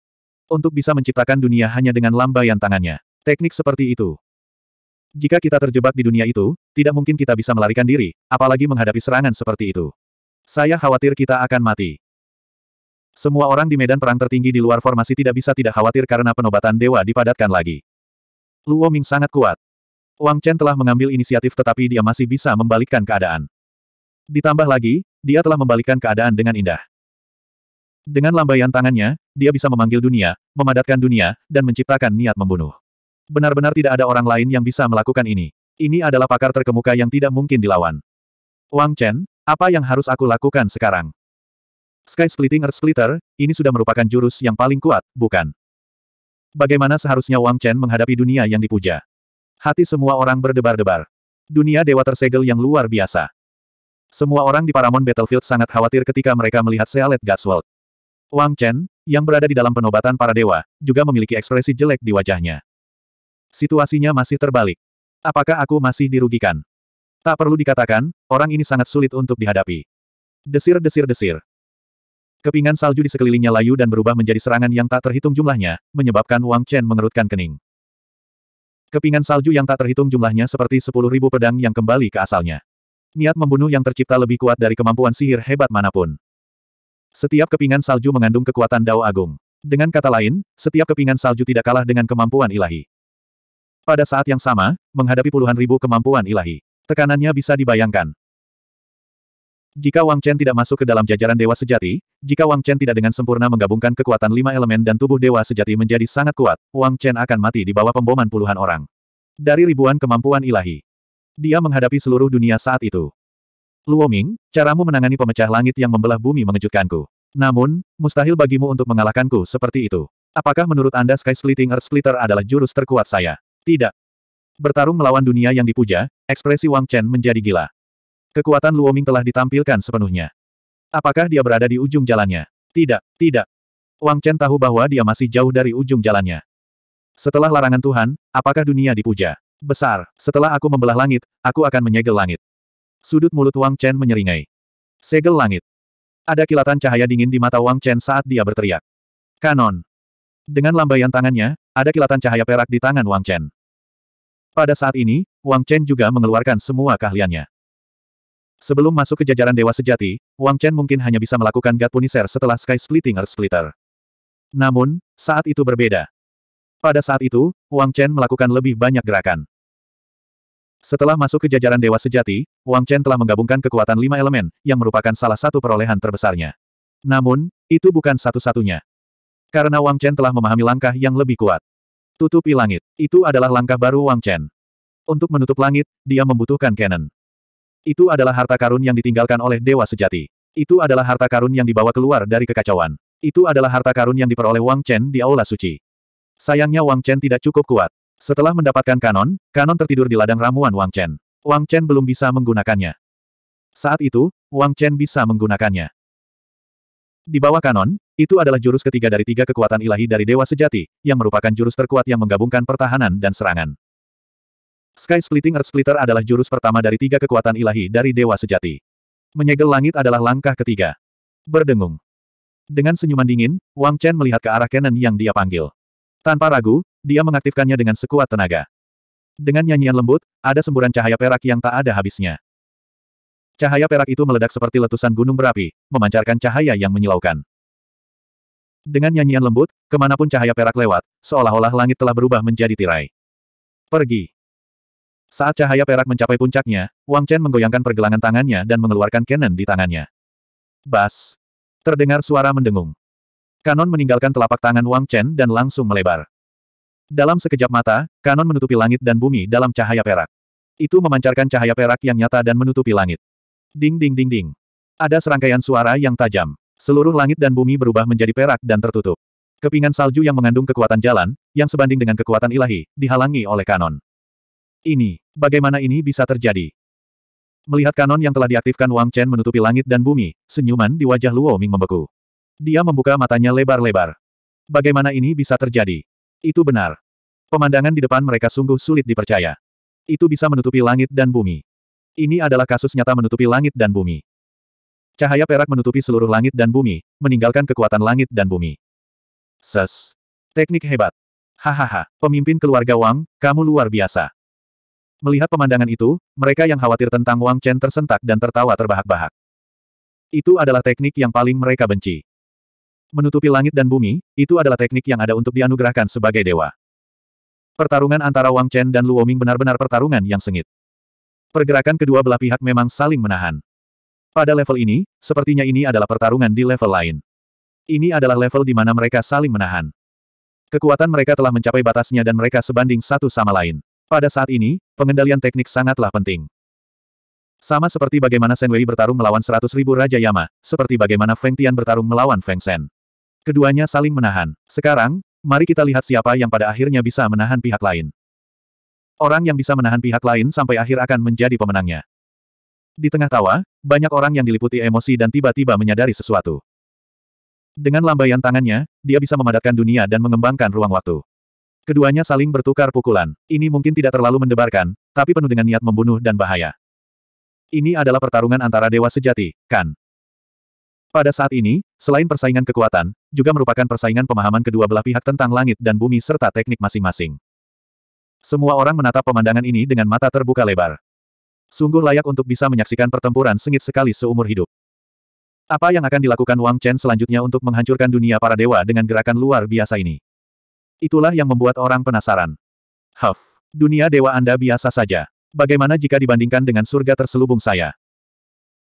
Untuk bisa menciptakan dunia hanya dengan lambaian tangannya. Teknik seperti itu. Jika kita terjebak di dunia itu, tidak mungkin kita bisa melarikan diri, apalagi menghadapi serangan seperti itu. Saya khawatir kita akan mati. Semua orang di medan perang tertinggi di luar formasi tidak bisa tidak khawatir karena penobatan dewa dipadatkan lagi. Luoming sangat kuat. Wang Chen telah mengambil inisiatif tetapi dia masih bisa membalikkan keadaan. Ditambah lagi, dia telah membalikkan keadaan dengan indah. Dengan lambaian tangannya, dia bisa memanggil dunia, memadatkan dunia, dan menciptakan niat membunuh. Benar-benar tidak ada orang lain yang bisa melakukan ini. Ini adalah pakar terkemuka yang tidak mungkin dilawan. Wang Chen, apa yang harus aku lakukan sekarang? Sky Splitting Earth Splitter, ini sudah merupakan jurus yang paling kuat, bukan? Bagaimana seharusnya Wang Chen menghadapi dunia yang dipuja? Hati semua orang berdebar-debar. Dunia dewa tersegel yang luar biasa. Semua orang di Paramon Battlefield sangat khawatir ketika mereka melihat Sealet Gatsworld. Wang Chen, yang berada di dalam penobatan para dewa, juga memiliki ekspresi jelek di wajahnya. Situasinya masih terbalik. Apakah aku masih dirugikan? Tak perlu dikatakan, orang ini sangat sulit untuk dihadapi. Desir-desir-desir. Kepingan salju di sekelilingnya layu dan berubah menjadi serangan yang tak terhitung jumlahnya, menyebabkan Wang Chen mengerutkan kening. Kepingan salju yang tak terhitung jumlahnya seperti sepuluh ribu pedang yang kembali ke asalnya. Niat membunuh yang tercipta lebih kuat dari kemampuan sihir hebat manapun. Setiap kepingan salju mengandung kekuatan dao agung. Dengan kata lain, setiap kepingan salju tidak kalah dengan kemampuan ilahi. Pada saat yang sama, menghadapi puluhan ribu kemampuan ilahi. Tekanannya bisa dibayangkan. Jika Wang Chen tidak masuk ke dalam jajaran dewa sejati, jika Wang Chen tidak dengan sempurna menggabungkan kekuatan lima elemen dan tubuh dewa sejati menjadi sangat kuat, Wang Chen akan mati di bawah pemboman puluhan orang. Dari ribuan kemampuan ilahi, dia menghadapi seluruh dunia saat itu. Luoming, caramu menangani pemecah langit yang membelah bumi mengejutkanku. Namun, mustahil bagimu untuk mengalahkanku seperti itu. Apakah menurut Anda Sky Splitting Earth Splitter adalah jurus terkuat saya? Tidak. Bertarung melawan dunia yang dipuja, ekspresi Wang Chen menjadi gila. Kekuatan Luoming telah ditampilkan sepenuhnya. Apakah dia berada di ujung jalannya? Tidak, tidak. Wang Chen tahu bahwa dia masih jauh dari ujung jalannya. Setelah larangan Tuhan, apakah dunia dipuja? Besar, setelah aku membelah langit, aku akan menyegel langit. Sudut mulut Wang Chen menyeringai. Segel langit. Ada kilatan cahaya dingin di mata Wang Chen saat dia berteriak. Kanon. Dengan lambaian tangannya, ada kilatan cahaya perak di tangan Wang Chen. Pada saat ini, Wang Chen juga mengeluarkan semua keahliannya. Sebelum masuk ke jajaran Dewa Sejati, Wang Chen mungkin hanya bisa melakukan God Punisher setelah Sky Splitting Earth Splitter. Namun, saat itu berbeda. Pada saat itu, Wang Chen melakukan lebih banyak gerakan. Setelah masuk ke jajaran Dewa Sejati, Wang Chen telah menggabungkan kekuatan lima elemen, yang merupakan salah satu perolehan terbesarnya. Namun, itu bukan satu-satunya. Karena Wang Chen telah memahami langkah yang lebih kuat. Tutupi langit. Itu adalah langkah baru Wang Chen. Untuk menutup langit, dia membutuhkan canon. Itu adalah harta karun yang ditinggalkan oleh Dewa Sejati. Itu adalah harta karun yang dibawa keluar dari kekacauan. Itu adalah harta karun yang diperoleh Wang Chen di Aula Suci. Sayangnya Wang Chen tidak cukup kuat. Setelah mendapatkan kanon, kanon tertidur di ladang ramuan Wang Chen. Wang Chen belum bisa menggunakannya. Saat itu, Wang Chen bisa menggunakannya. Di bawah kanon, itu adalah jurus ketiga dari tiga kekuatan ilahi dari Dewa Sejati, yang merupakan jurus terkuat yang menggabungkan pertahanan dan serangan. Sky Splitting Earth Splitter adalah jurus pertama dari tiga kekuatan ilahi dari Dewa Sejati. Menyegel langit adalah langkah ketiga. Berdengung. Dengan senyuman dingin, Wang Chen melihat ke arah Kenan yang dia panggil. Tanpa ragu, dia mengaktifkannya dengan sekuat tenaga. Dengan nyanyian lembut, ada semburan cahaya perak yang tak ada habisnya. Cahaya perak itu meledak seperti letusan gunung berapi, memancarkan cahaya yang menyilaukan. Dengan nyanyian lembut, kemanapun cahaya perak lewat, seolah-olah langit telah berubah menjadi tirai. Pergi. Saat cahaya perak mencapai puncaknya, Wang Chen menggoyangkan pergelangan tangannya dan mengeluarkan cannon di tangannya. Bas. Terdengar suara mendengung. Kanon meninggalkan telapak tangan Wang Chen dan langsung melebar. Dalam sekejap mata, kanon menutupi langit dan bumi dalam cahaya perak. Itu memancarkan cahaya perak yang nyata dan menutupi langit. Ding ding ding ding. Ada serangkaian suara yang tajam. Seluruh langit dan bumi berubah menjadi perak dan tertutup. Kepingan salju yang mengandung kekuatan jalan, yang sebanding dengan kekuatan ilahi, dihalangi oleh kanon. Ini, bagaimana ini bisa terjadi? Melihat kanon yang telah diaktifkan Wang Chen menutupi langit dan bumi, senyuman di wajah Luo Ming membeku. Dia membuka matanya lebar-lebar. Bagaimana ini bisa terjadi? Itu benar. Pemandangan di depan mereka sungguh sulit dipercaya. Itu bisa menutupi langit dan bumi. Ini adalah kasus nyata menutupi langit dan bumi. Cahaya perak menutupi seluruh langit dan bumi, meninggalkan kekuatan langit dan bumi. Ses. Teknik hebat. Hahaha, pemimpin keluarga Wang, kamu luar biasa. Melihat pemandangan itu, mereka yang khawatir tentang Wang Chen tersentak dan tertawa terbahak-bahak. Itu adalah teknik yang paling mereka benci menutupi langit dan bumi, itu adalah teknik yang ada untuk dianugerahkan sebagai dewa. Pertarungan antara Wang Chen dan Luoming benar-benar pertarungan yang sengit. Pergerakan kedua belah pihak memang saling menahan. Pada level ini, sepertinya ini adalah pertarungan di level lain. Ini adalah level di mana mereka saling menahan. Kekuatan mereka telah mencapai batasnya dan mereka sebanding satu sama lain. Pada saat ini, pengendalian teknik sangatlah penting. Sama seperti bagaimana Wei bertarung melawan seratus Raja Yama, seperti bagaimana Feng Tian bertarung melawan Feng Shen. Keduanya saling menahan. Sekarang, mari kita lihat siapa yang pada akhirnya bisa menahan pihak lain. Orang yang bisa menahan pihak lain sampai akhir akan menjadi pemenangnya. Di tengah tawa, banyak orang yang diliputi emosi dan tiba-tiba menyadari sesuatu. Dengan lambaian tangannya, dia bisa memadatkan dunia dan mengembangkan ruang waktu. Keduanya saling bertukar pukulan. Ini mungkin tidak terlalu mendebarkan, tapi penuh dengan niat membunuh dan bahaya. Ini adalah pertarungan antara dewa sejati, kan? Pada saat ini, selain persaingan kekuatan, juga merupakan persaingan pemahaman kedua belah pihak tentang langit dan bumi serta teknik masing-masing. Semua orang menatap pemandangan ini dengan mata terbuka lebar. Sungguh layak untuk bisa menyaksikan pertempuran sengit sekali seumur hidup. Apa yang akan dilakukan Wang Chen selanjutnya untuk menghancurkan dunia para dewa dengan gerakan luar biasa ini? Itulah yang membuat orang penasaran. Huff, dunia dewa Anda biasa saja. Bagaimana jika dibandingkan dengan surga terselubung saya?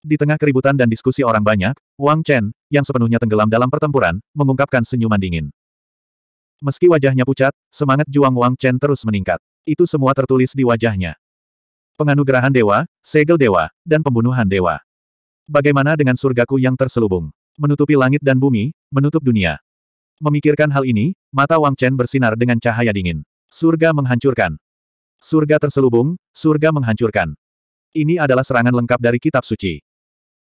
Di tengah keributan dan diskusi orang banyak, Wang Chen, yang sepenuhnya tenggelam dalam pertempuran, mengungkapkan senyuman dingin. Meski wajahnya pucat, semangat juang Wang Chen terus meningkat. Itu semua tertulis di wajahnya. Penganugerahan dewa, segel dewa, dan pembunuhan dewa. Bagaimana dengan surgaku yang terselubung? Menutupi langit dan bumi, menutup dunia. Memikirkan hal ini, mata Wang Chen bersinar dengan cahaya dingin. Surga menghancurkan. Surga terselubung, surga menghancurkan. Ini adalah serangan lengkap dari kitab suci.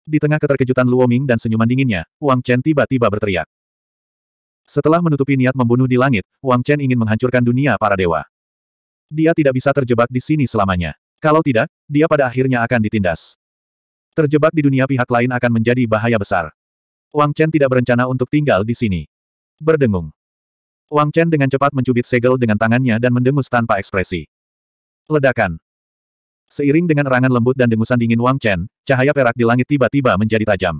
Di tengah keterkejutan Luo Ming dan senyuman dinginnya, Wang Chen tiba-tiba berteriak. Setelah menutupi niat membunuh di langit, Wang Chen ingin menghancurkan dunia para dewa. Dia tidak bisa terjebak di sini selamanya. Kalau tidak, dia pada akhirnya akan ditindas. Terjebak di dunia pihak lain akan menjadi bahaya besar. Wang Chen tidak berencana untuk tinggal di sini. Berdengung. Wang Chen dengan cepat mencubit segel dengan tangannya dan mendengus tanpa ekspresi. Ledakan. Seiring dengan erangan lembut dan dengusan dingin Wang Chen, cahaya perak di langit tiba-tiba menjadi tajam.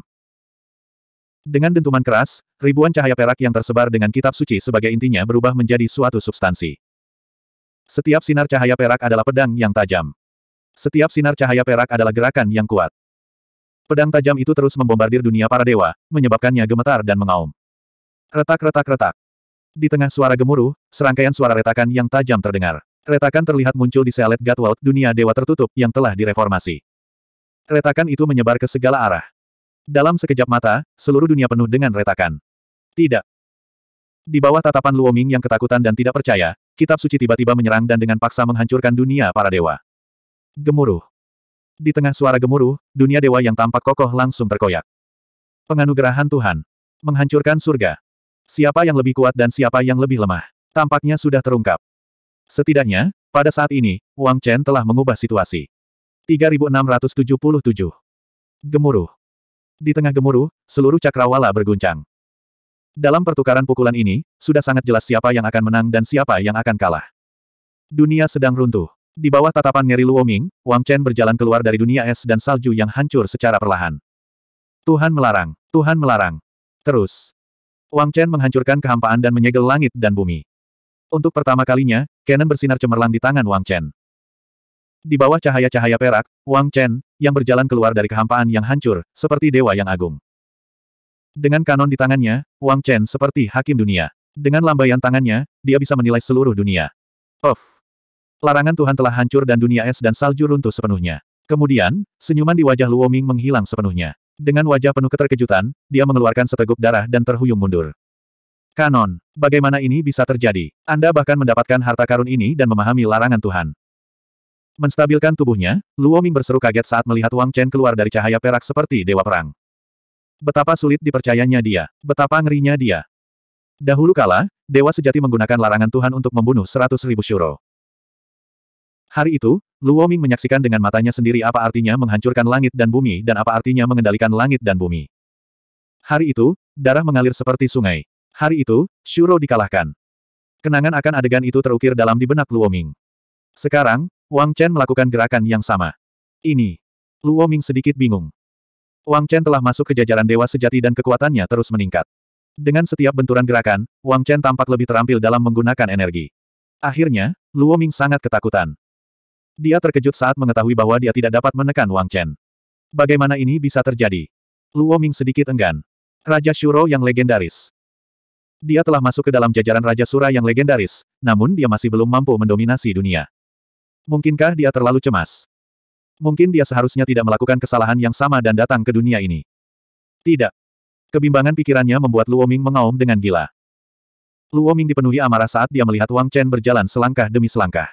Dengan dentuman keras, ribuan cahaya perak yang tersebar dengan kitab suci sebagai intinya berubah menjadi suatu substansi. Setiap sinar cahaya perak adalah pedang yang tajam. Setiap sinar cahaya perak adalah gerakan yang kuat. Pedang tajam itu terus membombardir dunia para dewa, menyebabkannya gemetar dan mengaum. Retak-retak-retak. Di tengah suara gemuruh, serangkaian suara retakan yang tajam terdengar. Retakan terlihat muncul di selet Gatwald, dunia dewa tertutup, yang telah direformasi. Retakan itu menyebar ke segala arah. Dalam sekejap mata, seluruh dunia penuh dengan retakan. Tidak. Di bawah tatapan Luoming yang ketakutan dan tidak percaya, kitab suci tiba-tiba menyerang dan dengan paksa menghancurkan dunia para dewa. Gemuruh. Di tengah suara gemuruh, dunia dewa yang tampak kokoh langsung terkoyak. Penganugerahan Tuhan. Menghancurkan surga. Siapa yang lebih kuat dan siapa yang lebih lemah. Tampaknya sudah terungkap. Setidaknya, pada saat ini, Wang Chen telah mengubah situasi. 3677. Gemuruh. Di tengah gemuruh, seluruh cakrawala berguncang. Dalam pertukaran pukulan ini, sudah sangat jelas siapa yang akan menang dan siapa yang akan kalah. Dunia sedang runtuh. Di bawah tatapan Ngeri Luoming, Wang Chen berjalan keluar dari dunia es dan salju yang hancur secara perlahan. Tuhan melarang, Tuhan melarang. Terus. Wang Chen menghancurkan kehampaan dan menyegel langit dan bumi. Untuk pertama kalinya, Canon bersinar cemerlang di tangan Wang Chen. Di bawah cahaya-cahaya perak, Wang Chen, yang berjalan keluar dari kehampaan yang hancur, seperti dewa yang agung. Dengan kanon di tangannya, Wang Chen seperti hakim dunia. Dengan lambaian tangannya, dia bisa menilai seluruh dunia. Of, Larangan Tuhan telah hancur dan dunia es dan salju runtuh sepenuhnya. Kemudian, senyuman di wajah Luo Ming menghilang sepenuhnya. Dengan wajah penuh keterkejutan, dia mengeluarkan seteguk darah dan terhuyung mundur. Kanon, bagaimana ini bisa terjadi? Anda bahkan mendapatkan harta karun ini dan memahami larangan Tuhan. Menstabilkan tubuhnya, Luo Ming berseru kaget saat melihat Wang Chen keluar dari cahaya perak seperti dewa perang. Betapa sulit dipercayanya dia, betapa ngerinya dia. Dahulu kala, dewa sejati menggunakan larangan Tuhan untuk membunuh seratus ribu syuro. Hari itu, Luo Ming menyaksikan dengan matanya sendiri apa artinya menghancurkan langit dan bumi dan apa artinya mengendalikan langit dan bumi. Hari itu, darah mengalir seperti sungai. Hari itu, Shuro dikalahkan. Kenangan akan adegan itu terukir dalam di benak Luoming. Sekarang, Wang Chen melakukan gerakan yang sama. Ini. Luoming sedikit bingung. Wang Chen telah masuk ke jajaran dewa sejati dan kekuatannya terus meningkat. Dengan setiap benturan gerakan, Wang Chen tampak lebih terampil dalam menggunakan energi. Akhirnya, Luoming sangat ketakutan. Dia terkejut saat mengetahui bahwa dia tidak dapat menekan Wang Chen. Bagaimana ini bisa terjadi? Luoming sedikit enggan. Raja Shuro yang legendaris. Dia telah masuk ke dalam jajaran Raja Sura yang legendaris, namun dia masih belum mampu mendominasi dunia. Mungkinkah dia terlalu cemas? Mungkin dia seharusnya tidak melakukan kesalahan yang sama dan datang ke dunia ini. Tidak. Kebimbangan pikirannya membuat Luo Ming mengaum dengan gila. Luo Ming dipenuhi amarah saat dia melihat Wang Chen berjalan selangkah demi selangkah.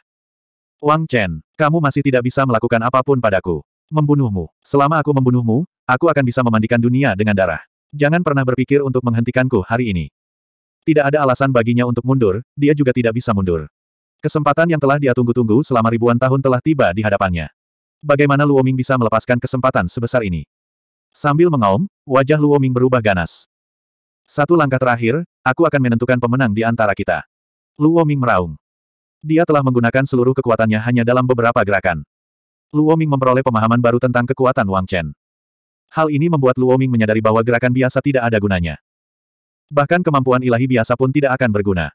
Wang Chen, kamu masih tidak bisa melakukan apapun padaku. Membunuhmu. Selama aku membunuhmu, aku akan bisa memandikan dunia dengan darah. Jangan pernah berpikir untuk menghentikanku hari ini. Tidak ada alasan baginya untuk mundur, dia juga tidak bisa mundur. Kesempatan yang telah dia tunggu-tunggu selama ribuan tahun telah tiba di hadapannya. Bagaimana Luoming bisa melepaskan kesempatan sebesar ini? Sambil mengaum, wajah Luoming berubah ganas. Satu langkah terakhir, aku akan menentukan pemenang di antara kita. Luoming meraung. Dia telah menggunakan seluruh kekuatannya hanya dalam beberapa gerakan. Luoming memperoleh pemahaman baru tentang kekuatan Wang Chen. Hal ini membuat Luoming menyadari bahwa gerakan biasa tidak ada gunanya bahkan kemampuan ilahi biasa pun tidak akan berguna.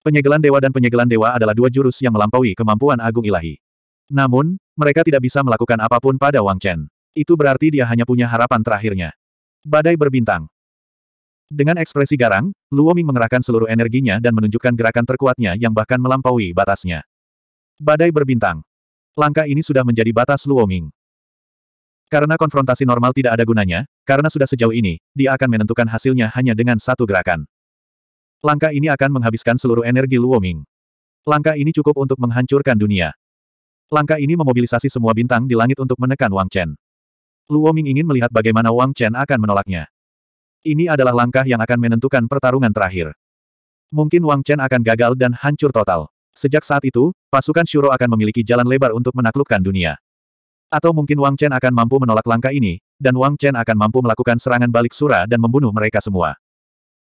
Penyegelan dewa dan penyegelan dewa adalah dua jurus yang melampaui kemampuan agung ilahi. Namun, mereka tidak bisa melakukan apapun pada Wang Chen. Itu berarti dia hanya punya harapan terakhirnya. Badai berbintang. Dengan ekspresi garang, Luo Ming mengerahkan seluruh energinya dan menunjukkan gerakan terkuatnya yang bahkan melampaui batasnya. Badai berbintang. Langkah ini sudah menjadi batas Luo Ming. Karena konfrontasi normal tidak ada gunanya, karena sudah sejauh ini, dia akan menentukan hasilnya hanya dengan satu gerakan. Langkah ini akan menghabiskan seluruh energi Luoming. Langkah ini cukup untuk menghancurkan dunia. Langkah ini memobilisasi semua bintang di langit untuk menekan Wang Chen. Luoming ingin melihat bagaimana Wang Chen akan menolaknya. Ini adalah langkah yang akan menentukan pertarungan terakhir. Mungkin Wang Chen akan gagal dan hancur total. Sejak saat itu, pasukan Shuro akan memiliki jalan lebar untuk menaklukkan dunia. Atau mungkin Wang Chen akan mampu menolak langkah ini, dan Wang Chen akan mampu melakukan serangan balik Sura dan membunuh mereka semua.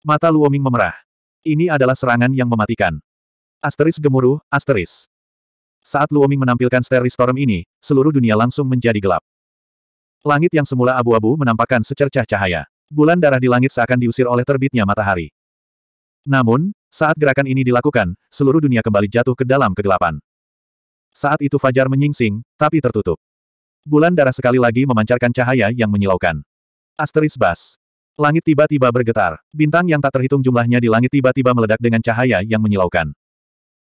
Mata Luoming memerah. Ini adalah serangan yang mematikan. Asteris gemuruh, asteris. Saat Luoming menampilkan Starry Storm ini, seluruh dunia langsung menjadi gelap. Langit yang semula abu-abu menampakkan secercah cahaya. Bulan darah di langit seakan diusir oleh terbitnya matahari. Namun, saat gerakan ini dilakukan, seluruh dunia kembali jatuh ke dalam kegelapan. Saat itu Fajar menyingsing, tapi tertutup. Bulan darah sekali lagi memancarkan cahaya yang menyilaukan. Asteris Bas. Langit tiba-tiba bergetar. Bintang yang tak terhitung jumlahnya di langit tiba-tiba meledak dengan cahaya yang menyilaukan.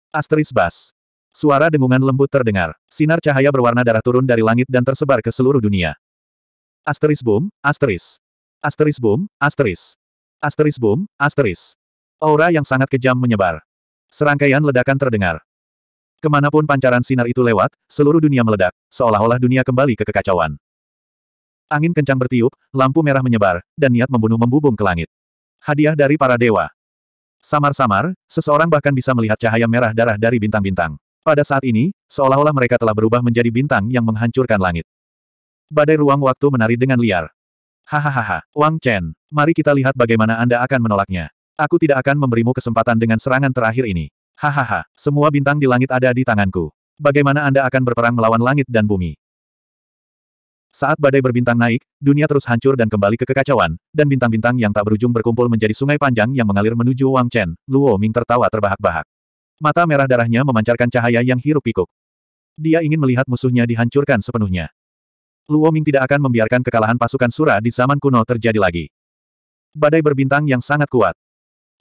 Asteris Bas. Suara dengungan lembut terdengar. Sinar cahaya berwarna darah turun dari langit dan tersebar ke seluruh dunia. Asteris boom, asteris. Asteris boom, asteris. Asteris boom, asteris. Aura yang sangat kejam menyebar. Serangkaian ledakan terdengar. Kemanapun pancaran sinar itu lewat, seluruh dunia meledak, seolah-olah dunia kembali ke kekacauan. Angin kencang bertiup, lampu merah menyebar, dan niat membunuh membubung ke langit. Hadiah dari para dewa. Samar-samar, seseorang bahkan bisa melihat cahaya merah darah dari bintang-bintang. Pada saat ini, seolah-olah mereka telah berubah menjadi bintang yang menghancurkan langit. Badai ruang waktu menari dengan liar. Hahaha, Wang Chen, mari kita lihat bagaimana Anda akan menolaknya. Aku tidak akan memberimu kesempatan dengan serangan terakhir ini. Hahaha, semua bintang di langit ada di tanganku. Bagaimana Anda akan berperang melawan langit dan bumi? Saat badai berbintang naik, dunia terus hancur dan kembali ke kekacauan, dan bintang-bintang yang tak berujung berkumpul menjadi sungai panjang yang mengalir menuju Wang Chen, Luo Ming tertawa terbahak-bahak. Mata merah darahnya memancarkan cahaya yang hirup pikuk. Dia ingin melihat musuhnya dihancurkan sepenuhnya. Luo Ming tidak akan membiarkan kekalahan pasukan Sura di zaman kuno terjadi lagi. Badai berbintang yang sangat kuat.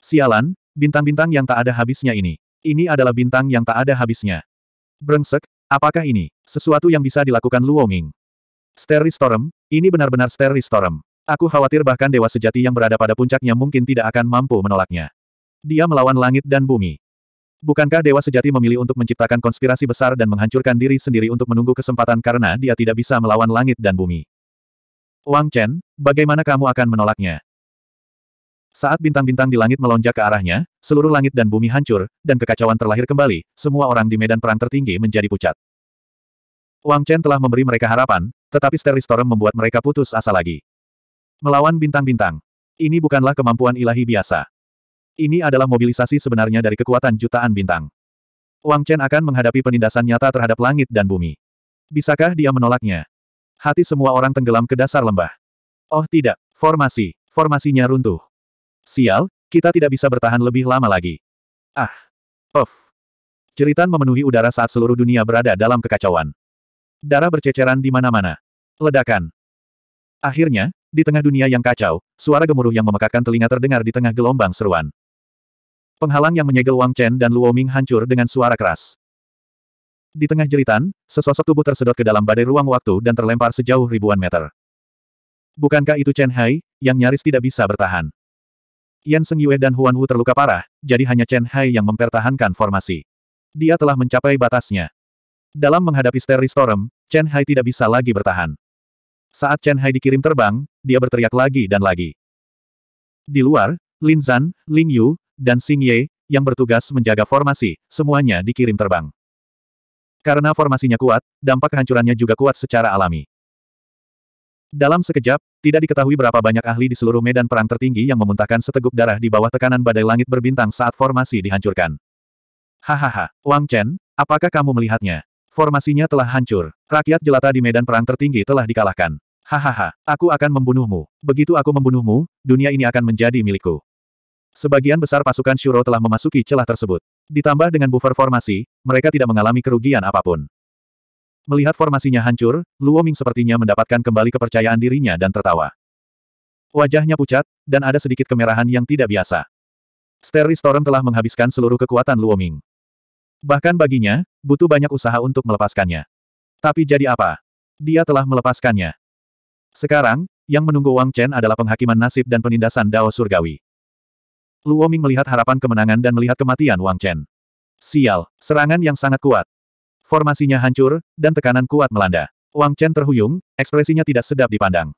Sialan, bintang-bintang yang tak ada habisnya ini. Ini adalah bintang yang tak ada habisnya. Brengsek, apakah ini? Sesuatu yang bisa dilakukan Luo Ming. Steri Storm, ini benar-benar Steri Storm. Aku khawatir bahkan dewa sejati yang berada pada puncaknya mungkin tidak akan mampu menolaknya. Dia melawan langit dan bumi. Bukankah dewa sejati memilih untuk menciptakan konspirasi besar dan menghancurkan diri sendiri untuk menunggu kesempatan karena dia tidak bisa melawan langit dan bumi? Wang Chen, bagaimana kamu akan menolaknya? Saat bintang-bintang di langit melonjak ke arahnya, seluruh langit dan bumi hancur, dan kekacauan terlahir kembali, semua orang di medan perang tertinggi menjadi pucat. Wang Chen telah memberi mereka harapan, tetapi Starry Storm membuat mereka putus asa lagi. Melawan bintang-bintang. Ini bukanlah kemampuan ilahi biasa. Ini adalah mobilisasi sebenarnya dari kekuatan jutaan bintang. Wang Chen akan menghadapi penindasan nyata terhadap langit dan bumi. Bisakah dia menolaknya? Hati semua orang tenggelam ke dasar lembah. Oh tidak, formasi, formasinya runtuh. Sial, kita tidak bisa bertahan lebih lama lagi. Ah. of. Ceritan memenuhi udara saat seluruh dunia berada dalam kekacauan. Darah berceceran di mana-mana. Ledakan. Akhirnya, di tengah dunia yang kacau, suara gemuruh yang memekakkan telinga terdengar di tengah gelombang seruan. Penghalang yang menyegel Wang Chen dan Luo Ming hancur dengan suara keras. Di tengah jeritan, sesosok tubuh tersedot ke dalam badai ruang waktu dan terlempar sejauh ribuan meter. Bukankah itu Chen Hai, yang nyaris tidak bisa bertahan? Yan Seng Yue dan Huan Wu terluka parah, jadi hanya Chen Hai yang mempertahankan formasi. Dia telah mencapai batasnya. Dalam menghadapi Starry Storm, Chen Hai tidak bisa lagi bertahan. Saat Chen Hai dikirim terbang, dia berteriak lagi dan lagi. Di luar, Lin Zan, Lin Yu, dan Xing Ye, yang bertugas menjaga formasi, semuanya dikirim terbang. Karena formasinya kuat, dampak kehancurannya juga kuat secara alami. Dalam sekejap, tidak diketahui berapa banyak ahli di seluruh medan perang tertinggi yang memuntahkan seteguk darah di bawah tekanan badai langit berbintang saat formasi dihancurkan. Hahaha, Wang Chen, apakah kamu melihatnya? Formasinya telah hancur. Rakyat jelata di medan perang tertinggi telah dikalahkan. Hahaha, aku akan membunuhmu. Begitu aku membunuhmu, dunia ini akan menjadi milikku. Sebagian besar pasukan Shuro telah memasuki celah tersebut. Ditambah dengan buffer formasi, mereka tidak mengalami kerugian apapun. Melihat formasinya hancur, Luo Ming sepertinya mendapatkan kembali kepercayaan dirinya dan tertawa. Wajahnya pucat, dan ada sedikit kemerahan yang tidak biasa. Sterry Storm telah menghabiskan seluruh kekuatan Luo Ming. Bahkan baginya, butuh banyak usaha untuk melepaskannya. Tapi jadi apa? Dia telah melepaskannya. Sekarang, yang menunggu Wang Chen adalah penghakiman nasib dan penindasan Dao Surgawi. Luo Ming melihat harapan kemenangan dan melihat kematian Wang Chen. Sial, serangan yang sangat kuat. Formasinya hancur, dan tekanan kuat melanda. Wang Chen terhuyung, ekspresinya tidak sedap dipandang.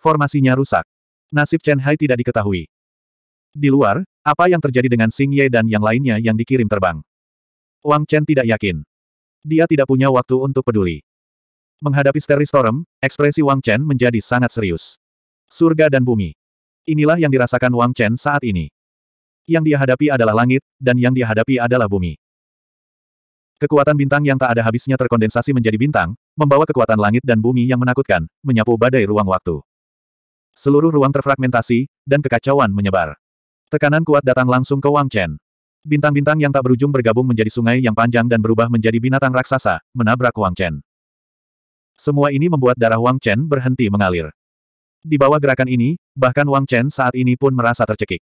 Formasinya rusak. Nasib Chen Hai tidak diketahui. Di luar, apa yang terjadi dengan Xing Ye dan yang lainnya yang dikirim terbang? Wang Chen tidak yakin. Dia tidak punya waktu untuk peduli. Menghadapi Starry Storm, ekspresi Wang Chen menjadi sangat serius. Surga dan bumi. Inilah yang dirasakan Wang Chen saat ini. Yang dia hadapi adalah langit, dan yang dia hadapi adalah bumi. Kekuatan bintang yang tak ada habisnya terkondensasi menjadi bintang, membawa kekuatan langit dan bumi yang menakutkan, menyapu badai ruang waktu. Seluruh ruang terfragmentasi, dan kekacauan menyebar. Tekanan kuat datang langsung ke Wang Chen. Bintang-bintang yang tak berujung bergabung menjadi sungai yang panjang dan berubah menjadi binatang raksasa, menabrak Wang Chen. Semua ini membuat darah Wang Chen berhenti mengalir. Di bawah gerakan ini, bahkan Wang Chen saat ini pun merasa tercekik.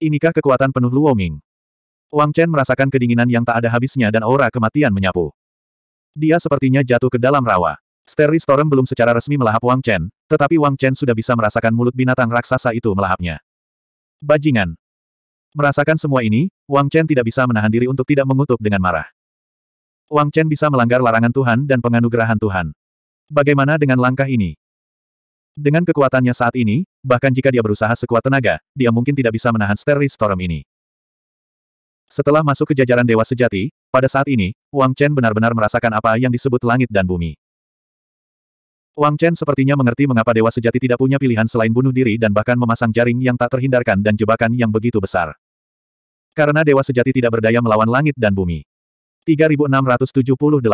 Inikah kekuatan penuh Luoming? Wang Chen merasakan kedinginan yang tak ada habisnya dan aura kematian menyapu. Dia sepertinya jatuh ke dalam rawa. Steri Storm belum secara resmi melahap Wang Chen, tetapi Wang Chen sudah bisa merasakan mulut binatang raksasa itu melahapnya. Bajingan. Merasakan semua ini, Wang Chen tidak bisa menahan diri untuk tidak mengutuk dengan marah. Wang Chen bisa melanggar larangan Tuhan dan penganugerahan Tuhan. Bagaimana dengan langkah ini? Dengan kekuatannya saat ini, bahkan jika dia berusaha sekuat tenaga, dia mungkin tidak bisa menahan Steri Storm ini. Setelah masuk ke jajaran dewa sejati, pada saat ini, Wang Chen benar-benar merasakan apa yang disebut langit dan bumi. Wang Chen sepertinya mengerti mengapa dewa sejati tidak punya pilihan selain bunuh diri dan bahkan memasang jaring yang tak terhindarkan dan jebakan yang begitu besar. Karena dewa sejati tidak berdaya melawan langit dan bumi. 3678.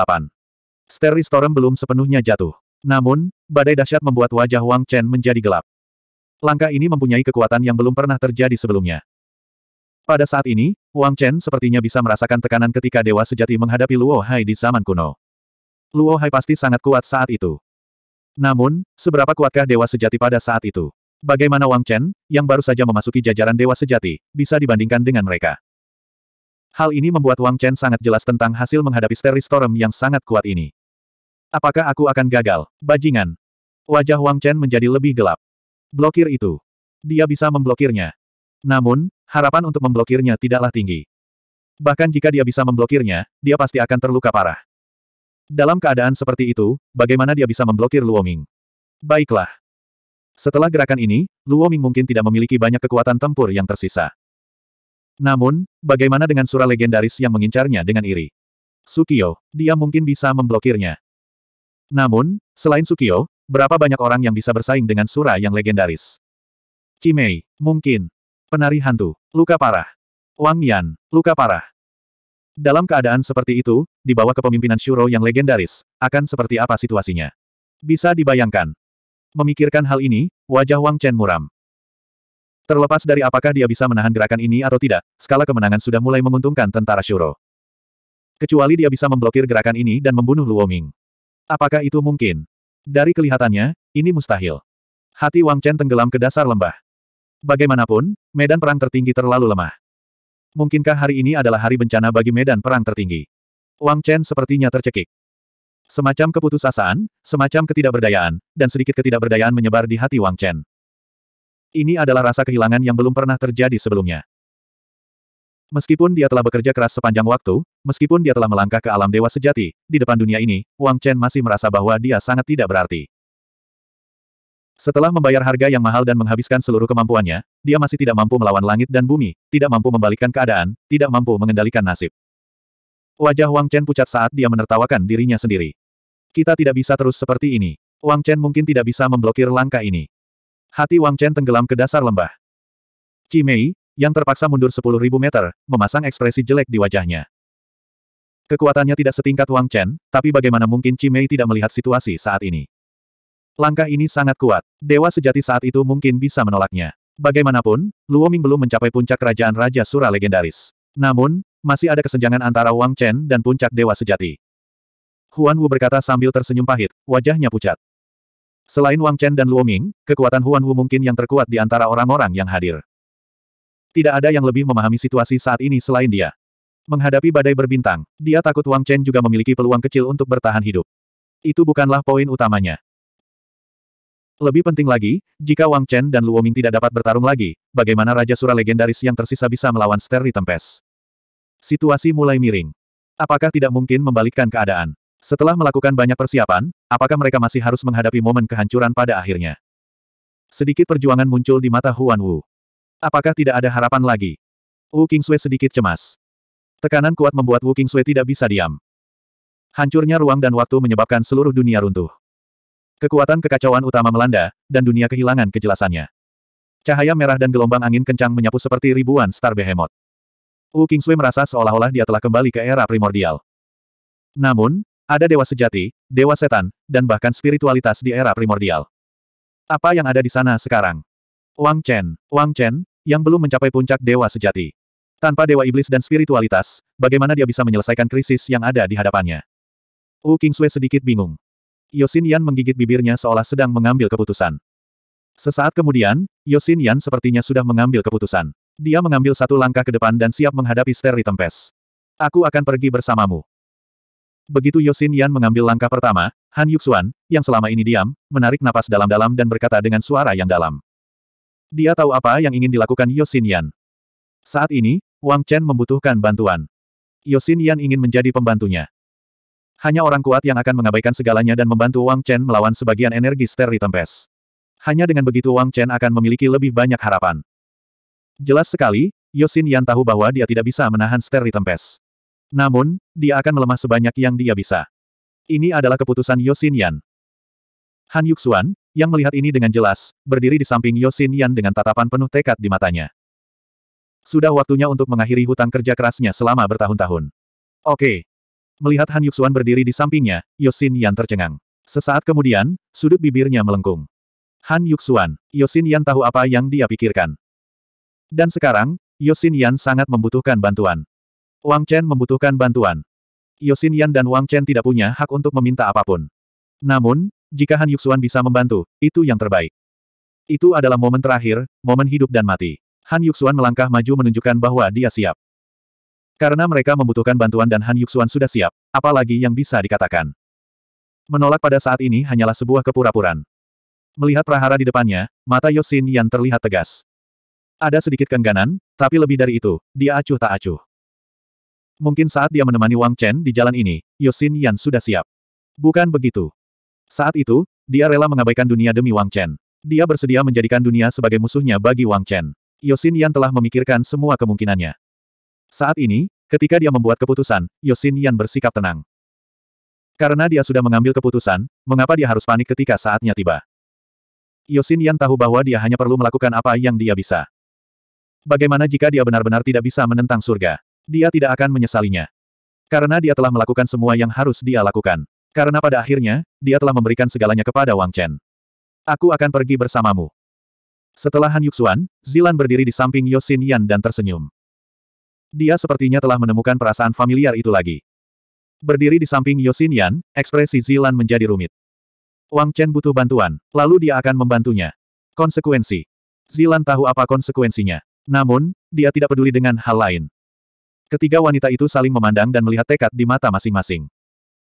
Starry Storm belum sepenuhnya jatuh. Namun, badai dahsyat membuat wajah Wang Chen menjadi gelap. Langkah ini mempunyai kekuatan yang belum pernah terjadi sebelumnya. Pada saat ini, Wang Chen sepertinya bisa merasakan tekanan ketika dewa sejati menghadapi Luo Hai di zaman kuno. Luo Hai pasti sangat kuat saat itu. Namun, seberapa kuatkah dewa sejati pada saat itu? Bagaimana Wang Chen, yang baru saja memasuki jajaran dewa sejati, bisa dibandingkan dengan mereka? Hal ini membuat Wang Chen sangat jelas tentang hasil menghadapi Starry Storm yang sangat kuat ini. Apakah aku akan gagal, bajingan? Wajah Wang Chen menjadi lebih gelap. Blokir itu. Dia bisa memblokirnya. Namun, harapan untuk memblokirnya tidaklah tinggi. Bahkan jika dia bisa memblokirnya, dia pasti akan terluka parah. Dalam keadaan seperti itu, bagaimana dia bisa memblokir Luoming? Baiklah. Setelah gerakan ini, Luoming mungkin tidak memiliki banyak kekuatan tempur yang tersisa. Namun, bagaimana dengan sura legendaris yang mengincarnya dengan iri? Sukio, dia mungkin bisa memblokirnya. Namun, selain Sukio, berapa banyak orang yang bisa bersaing dengan sura yang legendaris? Cimei, mungkin. Penari hantu, luka parah. Wang Yan, luka parah. Dalam keadaan seperti itu, di bawah kepemimpinan Shuro yang legendaris, akan seperti apa situasinya? Bisa dibayangkan. Memikirkan hal ini, wajah Wang Chen muram. Terlepas dari apakah dia bisa menahan gerakan ini atau tidak, skala kemenangan sudah mulai menguntungkan tentara Shuro. Kecuali dia bisa memblokir gerakan ini dan membunuh Luo Ming. Apakah itu mungkin? Dari kelihatannya, ini mustahil. Hati Wang Chen tenggelam ke dasar lembah. Bagaimanapun, medan perang tertinggi terlalu lemah. Mungkinkah hari ini adalah hari bencana bagi medan perang tertinggi? Wang Chen sepertinya tercekik. Semacam keputusasaan, semacam ketidakberdayaan, dan sedikit ketidakberdayaan menyebar di hati Wang Chen. Ini adalah rasa kehilangan yang belum pernah terjadi sebelumnya. Meskipun dia telah bekerja keras sepanjang waktu, meskipun dia telah melangkah ke alam dewa sejati, di depan dunia ini, Wang Chen masih merasa bahwa dia sangat tidak berarti. Setelah membayar harga yang mahal dan menghabiskan seluruh kemampuannya, dia masih tidak mampu melawan langit dan bumi, tidak mampu membalikkan keadaan, tidak mampu mengendalikan nasib. Wajah Wang Chen pucat saat dia menertawakan dirinya sendiri. Kita tidak bisa terus seperti ini. Wang Chen mungkin tidak bisa memblokir langkah ini. Hati Wang Chen tenggelam ke dasar lembah. Qi Mei, yang terpaksa mundur 10.000 meter, memasang ekspresi jelek di wajahnya. Kekuatannya tidak setingkat Wang Chen, tapi bagaimana mungkin Qi Mei tidak melihat situasi saat ini? Langkah ini sangat kuat. Dewa sejati saat itu mungkin bisa menolaknya. Bagaimanapun, Luoming belum mencapai puncak kerajaan Raja Sura legendaris. Namun, masih ada kesenjangan antara Wang Chen dan puncak Dewa Sejati. Huan Wu berkata sambil tersenyum pahit, wajahnya pucat. Selain Wang Chen dan Luoming, kekuatan Huan Wu mungkin yang terkuat di antara orang-orang yang hadir. Tidak ada yang lebih memahami situasi saat ini selain dia. Menghadapi badai berbintang, dia takut Wang Chen juga memiliki peluang kecil untuk bertahan hidup. Itu bukanlah poin utamanya. Lebih penting lagi, jika Wang Chen dan Luo Ming tidak dapat bertarung lagi, bagaimana Raja Sura legendaris yang tersisa bisa melawan Sterri Tempest? Situasi mulai miring. Apakah tidak mungkin membalikkan keadaan? Setelah melakukan banyak persiapan, apakah mereka masih harus menghadapi momen kehancuran pada akhirnya? Sedikit perjuangan muncul di mata Huan Wu. Apakah tidak ada harapan lagi? Wu King Sui sedikit cemas. Tekanan kuat membuat Wu King Sui tidak bisa diam. Hancurnya ruang dan waktu menyebabkan seluruh dunia runtuh. Kekuatan kekacauan utama melanda, dan dunia kehilangan kejelasannya. Cahaya merah dan gelombang angin kencang menyapu seperti ribuan star behemoth. Wu Kingsui merasa seolah-olah dia telah kembali ke era primordial. Namun, ada dewa sejati, dewa setan, dan bahkan spiritualitas di era primordial. Apa yang ada di sana sekarang? Wang Chen, Wang Chen, yang belum mencapai puncak dewa sejati. Tanpa dewa iblis dan spiritualitas, bagaimana dia bisa menyelesaikan krisis yang ada di hadapannya? Wu Kingsui sedikit bingung. Yosin Yan menggigit bibirnya seolah sedang mengambil keputusan. Sesaat kemudian, Yosin Yan sepertinya sudah mengambil keputusan. Dia mengambil satu langkah ke depan dan siap menghadapi Steri Tempes. Aku akan pergi bersamamu. Begitu Yosin Yan mengambil langkah pertama, Han Yuxuan, yang selama ini diam, menarik napas dalam-dalam dan berkata dengan suara yang dalam. Dia tahu apa yang ingin dilakukan Yosin Yan. Saat ini, Wang Chen membutuhkan bantuan. Yosin Yan ingin menjadi pembantunya. Hanya orang kuat yang akan mengabaikan segalanya dan membantu Wang Chen melawan sebagian energi Steri tempes. Hanya dengan begitu Wang Chen akan memiliki lebih banyak harapan. Jelas sekali, Yosin Yan tahu bahwa dia tidak bisa menahan Steri tempes. Namun, dia akan melemah sebanyak yang dia bisa. Ini adalah keputusan Yosin Yan. Han Yuxuan, yang melihat ini dengan jelas, berdiri di samping Yosin Yan dengan tatapan penuh tekad di matanya. Sudah waktunya untuk mengakhiri hutang kerja kerasnya selama bertahun-tahun. Oke, Melihat Han Yuxuan berdiri di sampingnya, Yosin Yan tercengang. Sesaat kemudian, sudut bibirnya melengkung. Han Yuxuan, Yosin Yan tahu apa yang dia pikirkan. Dan sekarang, Yosin Yan sangat membutuhkan bantuan. Wang Chen membutuhkan bantuan. Yosin Yan dan Wang Chen tidak punya hak untuk meminta apapun. Namun, jika Han Yuxuan bisa membantu, itu yang terbaik. Itu adalah momen terakhir, momen hidup dan mati. Han Yuxuan melangkah maju menunjukkan bahwa dia siap. Karena mereka membutuhkan bantuan dan Han Yuxuan sudah siap, apalagi yang bisa dikatakan. Menolak pada saat ini hanyalah sebuah kepura-puraan. Melihat prahara di depannya, mata Yosin yang terlihat tegas. Ada sedikit kengganan, tapi lebih dari itu, dia acuh tak acuh. Mungkin saat dia menemani Wang Chen di jalan ini, Yosin Yan sudah siap. Bukan begitu. Saat itu, dia rela mengabaikan dunia demi Wang Chen. Dia bersedia menjadikan dunia sebagai musuhnya bagi Wang Chen. Yosin Yan telah memikirkan semua kemungkinannya. Saat ini, ketika dia membuat keputusan, Yosin Yan bersikap tenang. Karena dia sudah mengambil keputusan, mengapa dia harus panik ketika saatnya tiba? Yosin Yan tahu bahwa dia hanya perlu melakukan apa yang dia bisa. Bagaimana jika dia benar-benar tidak bisa menentang surga? Dia tidak akan menyesalinya. Karena dia telah melakukan semua yang harus dia lakukan. Karena pada akhirnya, dia telah memberikan segalanya kepada Wang Chen. Aku akan pergi bersamamu. Setelah Han Yuxuan, Zilan berdiri di samping Yosin Yan dan tersenyum. Dia sepertinya telah menemukan perasaan familiar itu lagi. Berdiri di samping Yosin Yan, ekspresi Zilan menjadi rumit. Wang Chen butuh bantuan, lalu dia akan membantunya. Konsekuensi. Zilan tahu apa konsekuensinya. Namun, dia tidak peduli dengan hal lain. Ketiga wanita itu saling memandang dan melihat tekad di mata masing-masing.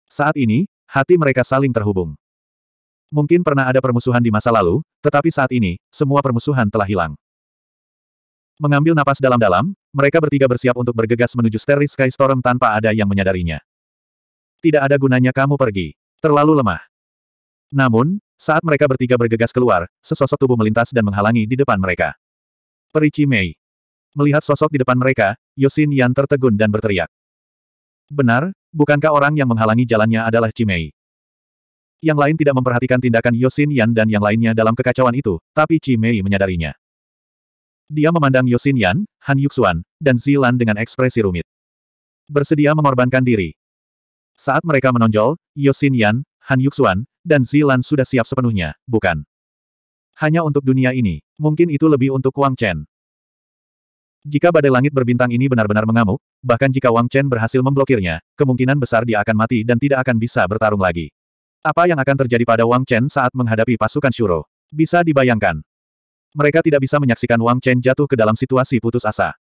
Saat ini, hati mereka saling terhubung. Mungkin pernah ada permusuhan di masa lalu, tetapi saat ini, semua permusuhan telah hilang. Mengambil napas dalam-dalam, mereka bertiga bersiap untuk bergegas menuju Starry Sky Storm tanpa ada yang menyadarinya. Tidak ada gunanya kamu pergi. Terlalu lemah. Namun, saat mereka bertiga bergegas keluar, sesosok tubuh melintas dan menghalangi di depan mereka. Perici Mei. Melihat sosok di depan mereka, Yosin Yan tertegun dan berteriak. Benar, bukankah orang yang menghalangi jalannya adalah Cimei? Yang lain tidak memperhatikan tindakan Yosin Yan dan yang lainnya dalam kekacauan itu, tapi Cimei menyadarinya. Dia memandang Yosin Yan, Han Yuxuan, dan Zilan dengan ekspresi rumit. Bersedia mengorbankan diri. Saat mereka menonjol, Yosin Yan, Han Yuxuan, dan Zilan sudah siap sepenuhnya, bukan? Hanya untuk dunia ini, mungkin itu lebih untuk Wang Chen. Jika badai langit berbintang ini benar-benar mengamuk, bahkan jika Wang Chen berhasil memblokirnya, kemungkinan besar dia akan mati dan tidak akan bisa bertarung lagi. Apa yang akan terjadi pada Wang Chen saat menghadapi pasukan Shuro? Bisa dibayangkan mereka tidak bisa menyaksikan Wang Chen jatuh ke dalam situasi putus asa.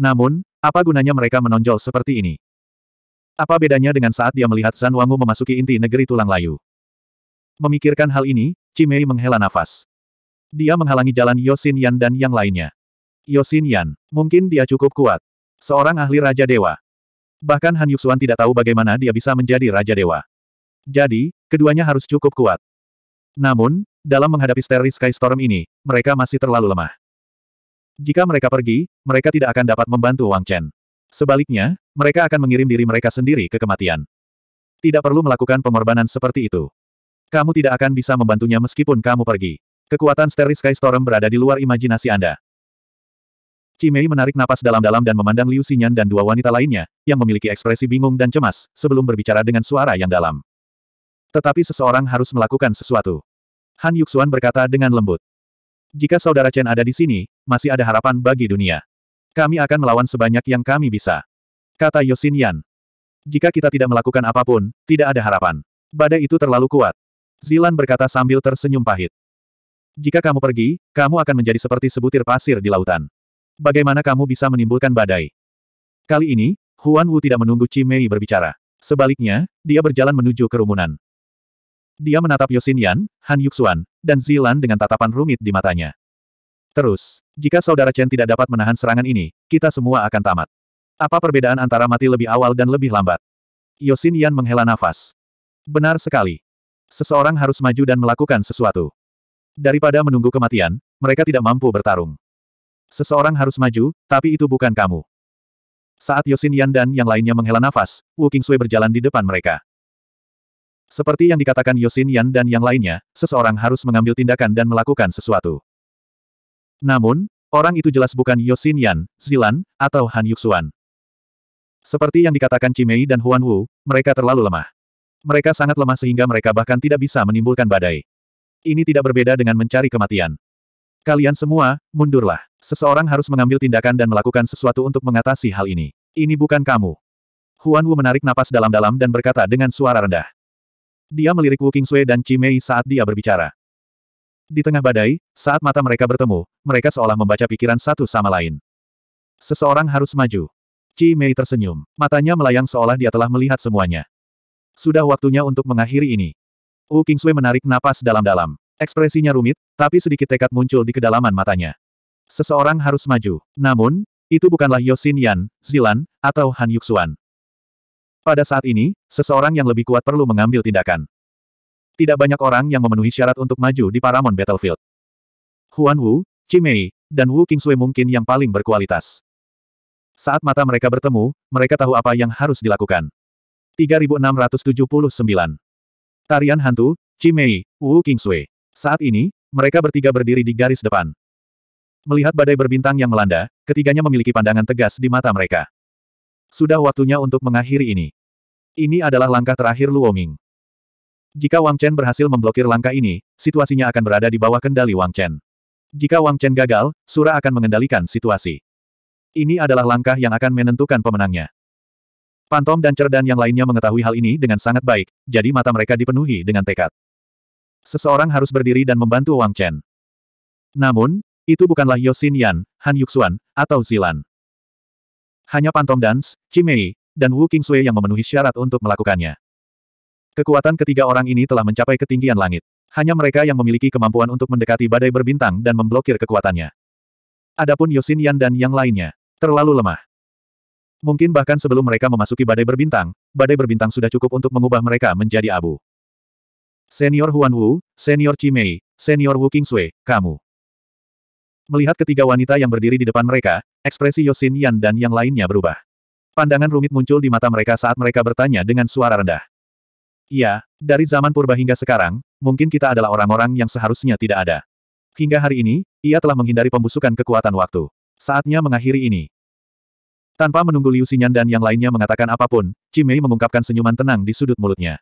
Namun, apa gunanya mereka menonjol seperti ini? Apa bedanya dengan saat dia melihat Zan Wangu memasuki inti negeri tulang layu? Memikirkan hal ini, Cimei menghela nafas. Dia menghalangi jalan Yosin Yan dan yang lainnya. Yosin Yan, mungkin dia cukup kuat. Seorang ahli Raja Dewa. Bahkan Han Yuxuan tidak tahu bagaimana dia bisa menjadi Raja Dewa. Jadi, keduanya harus cukup kuat. Namun, dalam menghadapi Starry Sky Storm ini, mereka masih terlalu lemah. Jika mereka pergi, mereka tidak akan dapat membantu Wang Chen. Sebaliknya, mereka akan mengirim diri mereka sendiri ke kematian. Tidak perlu melakukan pengorbanan seperti itu. Kamu tidak akan bisa membantunya meskipun kamu pergi. Kekuatan Starry Sky Storm berada di luar imajinasi Anda. Cimei menarik napas dalam-dalam dan memandang Liu Xinyan dan dua wanita lainnya, yang memiliki ekspresi bingung dan cemas, sebelum berbicara dengan suara yang dalam. Tetapi seseorang harus melakukan sesuatu. Han Yuxuan berkata dengan lembut. Jika saudara Chen ada di sini, masih ada harapan bagi dunia. Kami akan melawan sebanyak yang kami bisa. Kata Yosin Yan. Jika kita tidak melakukan apapun, tidak ada harapan. Badai itu terlalu kuat. Zilan berkata sambil tersenyum pahit. Jika kamu pergi, kamu akan menjadi seperti sebutir pasir di lautan. Bagaimana kamu bisa menimbulkan badai? Kali ini, Huan Wu tidak menunggu Cimei berbicara. Sebaliknya, dia berjalan menuju kerumunan. Dia menatap Yosin Yan, Han Yuxuan, dan Zilan dengan tatapan rumit di matanya. Terus, jika saudara Chen tidak dapat menahan serangan ini, kita semua akan tamat. Apa perbedaan antara mati lebih awal dan lebih lambat? Yosin Yan menghela nafas. Benar sekali. Seseorang harus maju dan melakukan sesuatu. Daripada menunggu kematian, mereka tidak mampu bertarung. Seseorang harus maju, tapi itu bukan kamu. Saat Yosin Yan dan yang lainnya menghela nafas, Wu Qingsui berjalan di depan mereka. Seperti yang dikatakan Yosin Yan dan yang lainnya, seseorang harus mengambil tindakan dan melakukan sesuatu. Namun, orang itu jelas bukan Yosin Yan, Zilan, atau Han Yuxuan. Seperti yang dikatakan Cimei dan Huan Wu, mereka terlalu lemah. Mereka sangat lemah sehingga mereka bahkan tidak bisa menimbulkan badai. Ini tidak berbeda dengan mencari kematian. Kalian semua, mundurlah. Seseorang harus mengambil tindakan dan melakukan sesuatu untuk mengatasi hal ini. Ini bukan kamu. Huan Wu menarik napas dalam-dalam dan berkata dengan suara rendah. Dia melirik Wu Qingsui dan Qi Mei saat dia berbicara. Di tengah badai, saat mata mereka bertemu, mereka seolah membaca pikiran satu sama lain. Seseorang harus maju. Qi Mei tersenyum. Matanya melayang seolah dia telah melihat semuanya. Sudah waktunya untuk mengakhiri ini. Wu Qingsui menarik napas dalam-dalam. Ekspresinya rumit, tapi sedikit tekad muncul di kedalaman matanya. Seseorang harus maju. Namun, itu bukanlah Yosin Yan, Zilan, atau Han Yuxuan. Pada saat ini, seseorang yang lebih kuat perlu mengambil tindakan. Tidak banyak orang yang memenuhi syarat untuk maju di Paramount Battlefield. Huan Wu, Chi Mei, dan Wu Qingsui mungkin yang paling berkualitas. Saat mata mereka bertemu, mereka tahu apa yang harus dilakukan. 3679. Tarian hantu, Chi Mei, Wu Qingsui. Saat ini, mereka bertiga berdiri di garis depan. Melihat badai berbintang yang melanda, ketiganya memiliki pandangan tegas di mata mereka. Sudah waktunya untuk mengakhiri ini. Ini adalah langkah terakhir Luoming. Jika Wang Chen berhasil memblokir langkah ini, situasinya akan berada di bawah kendali Wang Chen. Jika Wang Chen gagal, Sura akan mengendalikan situasi. Ini adalah langkah yang akan menentukan pemenangnya. Pantom dan Cerdan yang lainnya mengetahui hal ini dengan sangat baik, jadi mata mereka dipenuhi dengan tekad. Seseorang harus berdiri dan membantu Wang Chen. Namun, itu bukanlah Yosin Yan, Han Yuxuan, atau Zilan. Hanya Pantom Dance, Cimei, dan Wu Sui yang memenuhi syarat untuk melakukannya. Kekuatan ketiga orang ini telah mencapai ketinggian langit. Hanya mereka yang memiliki kemampuan untuk mendekati badai berbintang dan memblokir kekuatannya. Adapun Yosin Yan dan yang lainnya, terlalu lemah. Mungkin bahkan sebelum mereka memasuki badai berbintang, badai berbintang sudah cukup untuk mengubah mereka menjadi abu. Senior Huan Wu, Senior Cimei, Senior Wu Kingsui, kamu. Melihat ketiga wanita yang berdiri di depan mereka, Ekspresi Yosin Yan dan yang lainnya berubah. Pandangan rumit muncul di mata mereka saat mereka bertanya dengan suara rendah. Ya, dari zaman purba hingga sekarang, mungkin kita adalah orang-orang yang seharusnya tidak ada. Hingga hari ini, ia telah menghindari pembusukan kekuatan waktu. Saatnya mengakhiri ini. Tanpa menunggu Liu Xinyan dan yang lainnya mengatakan apapun, Cimei mengungkapkan senyuman tenang di sudut mulutnya.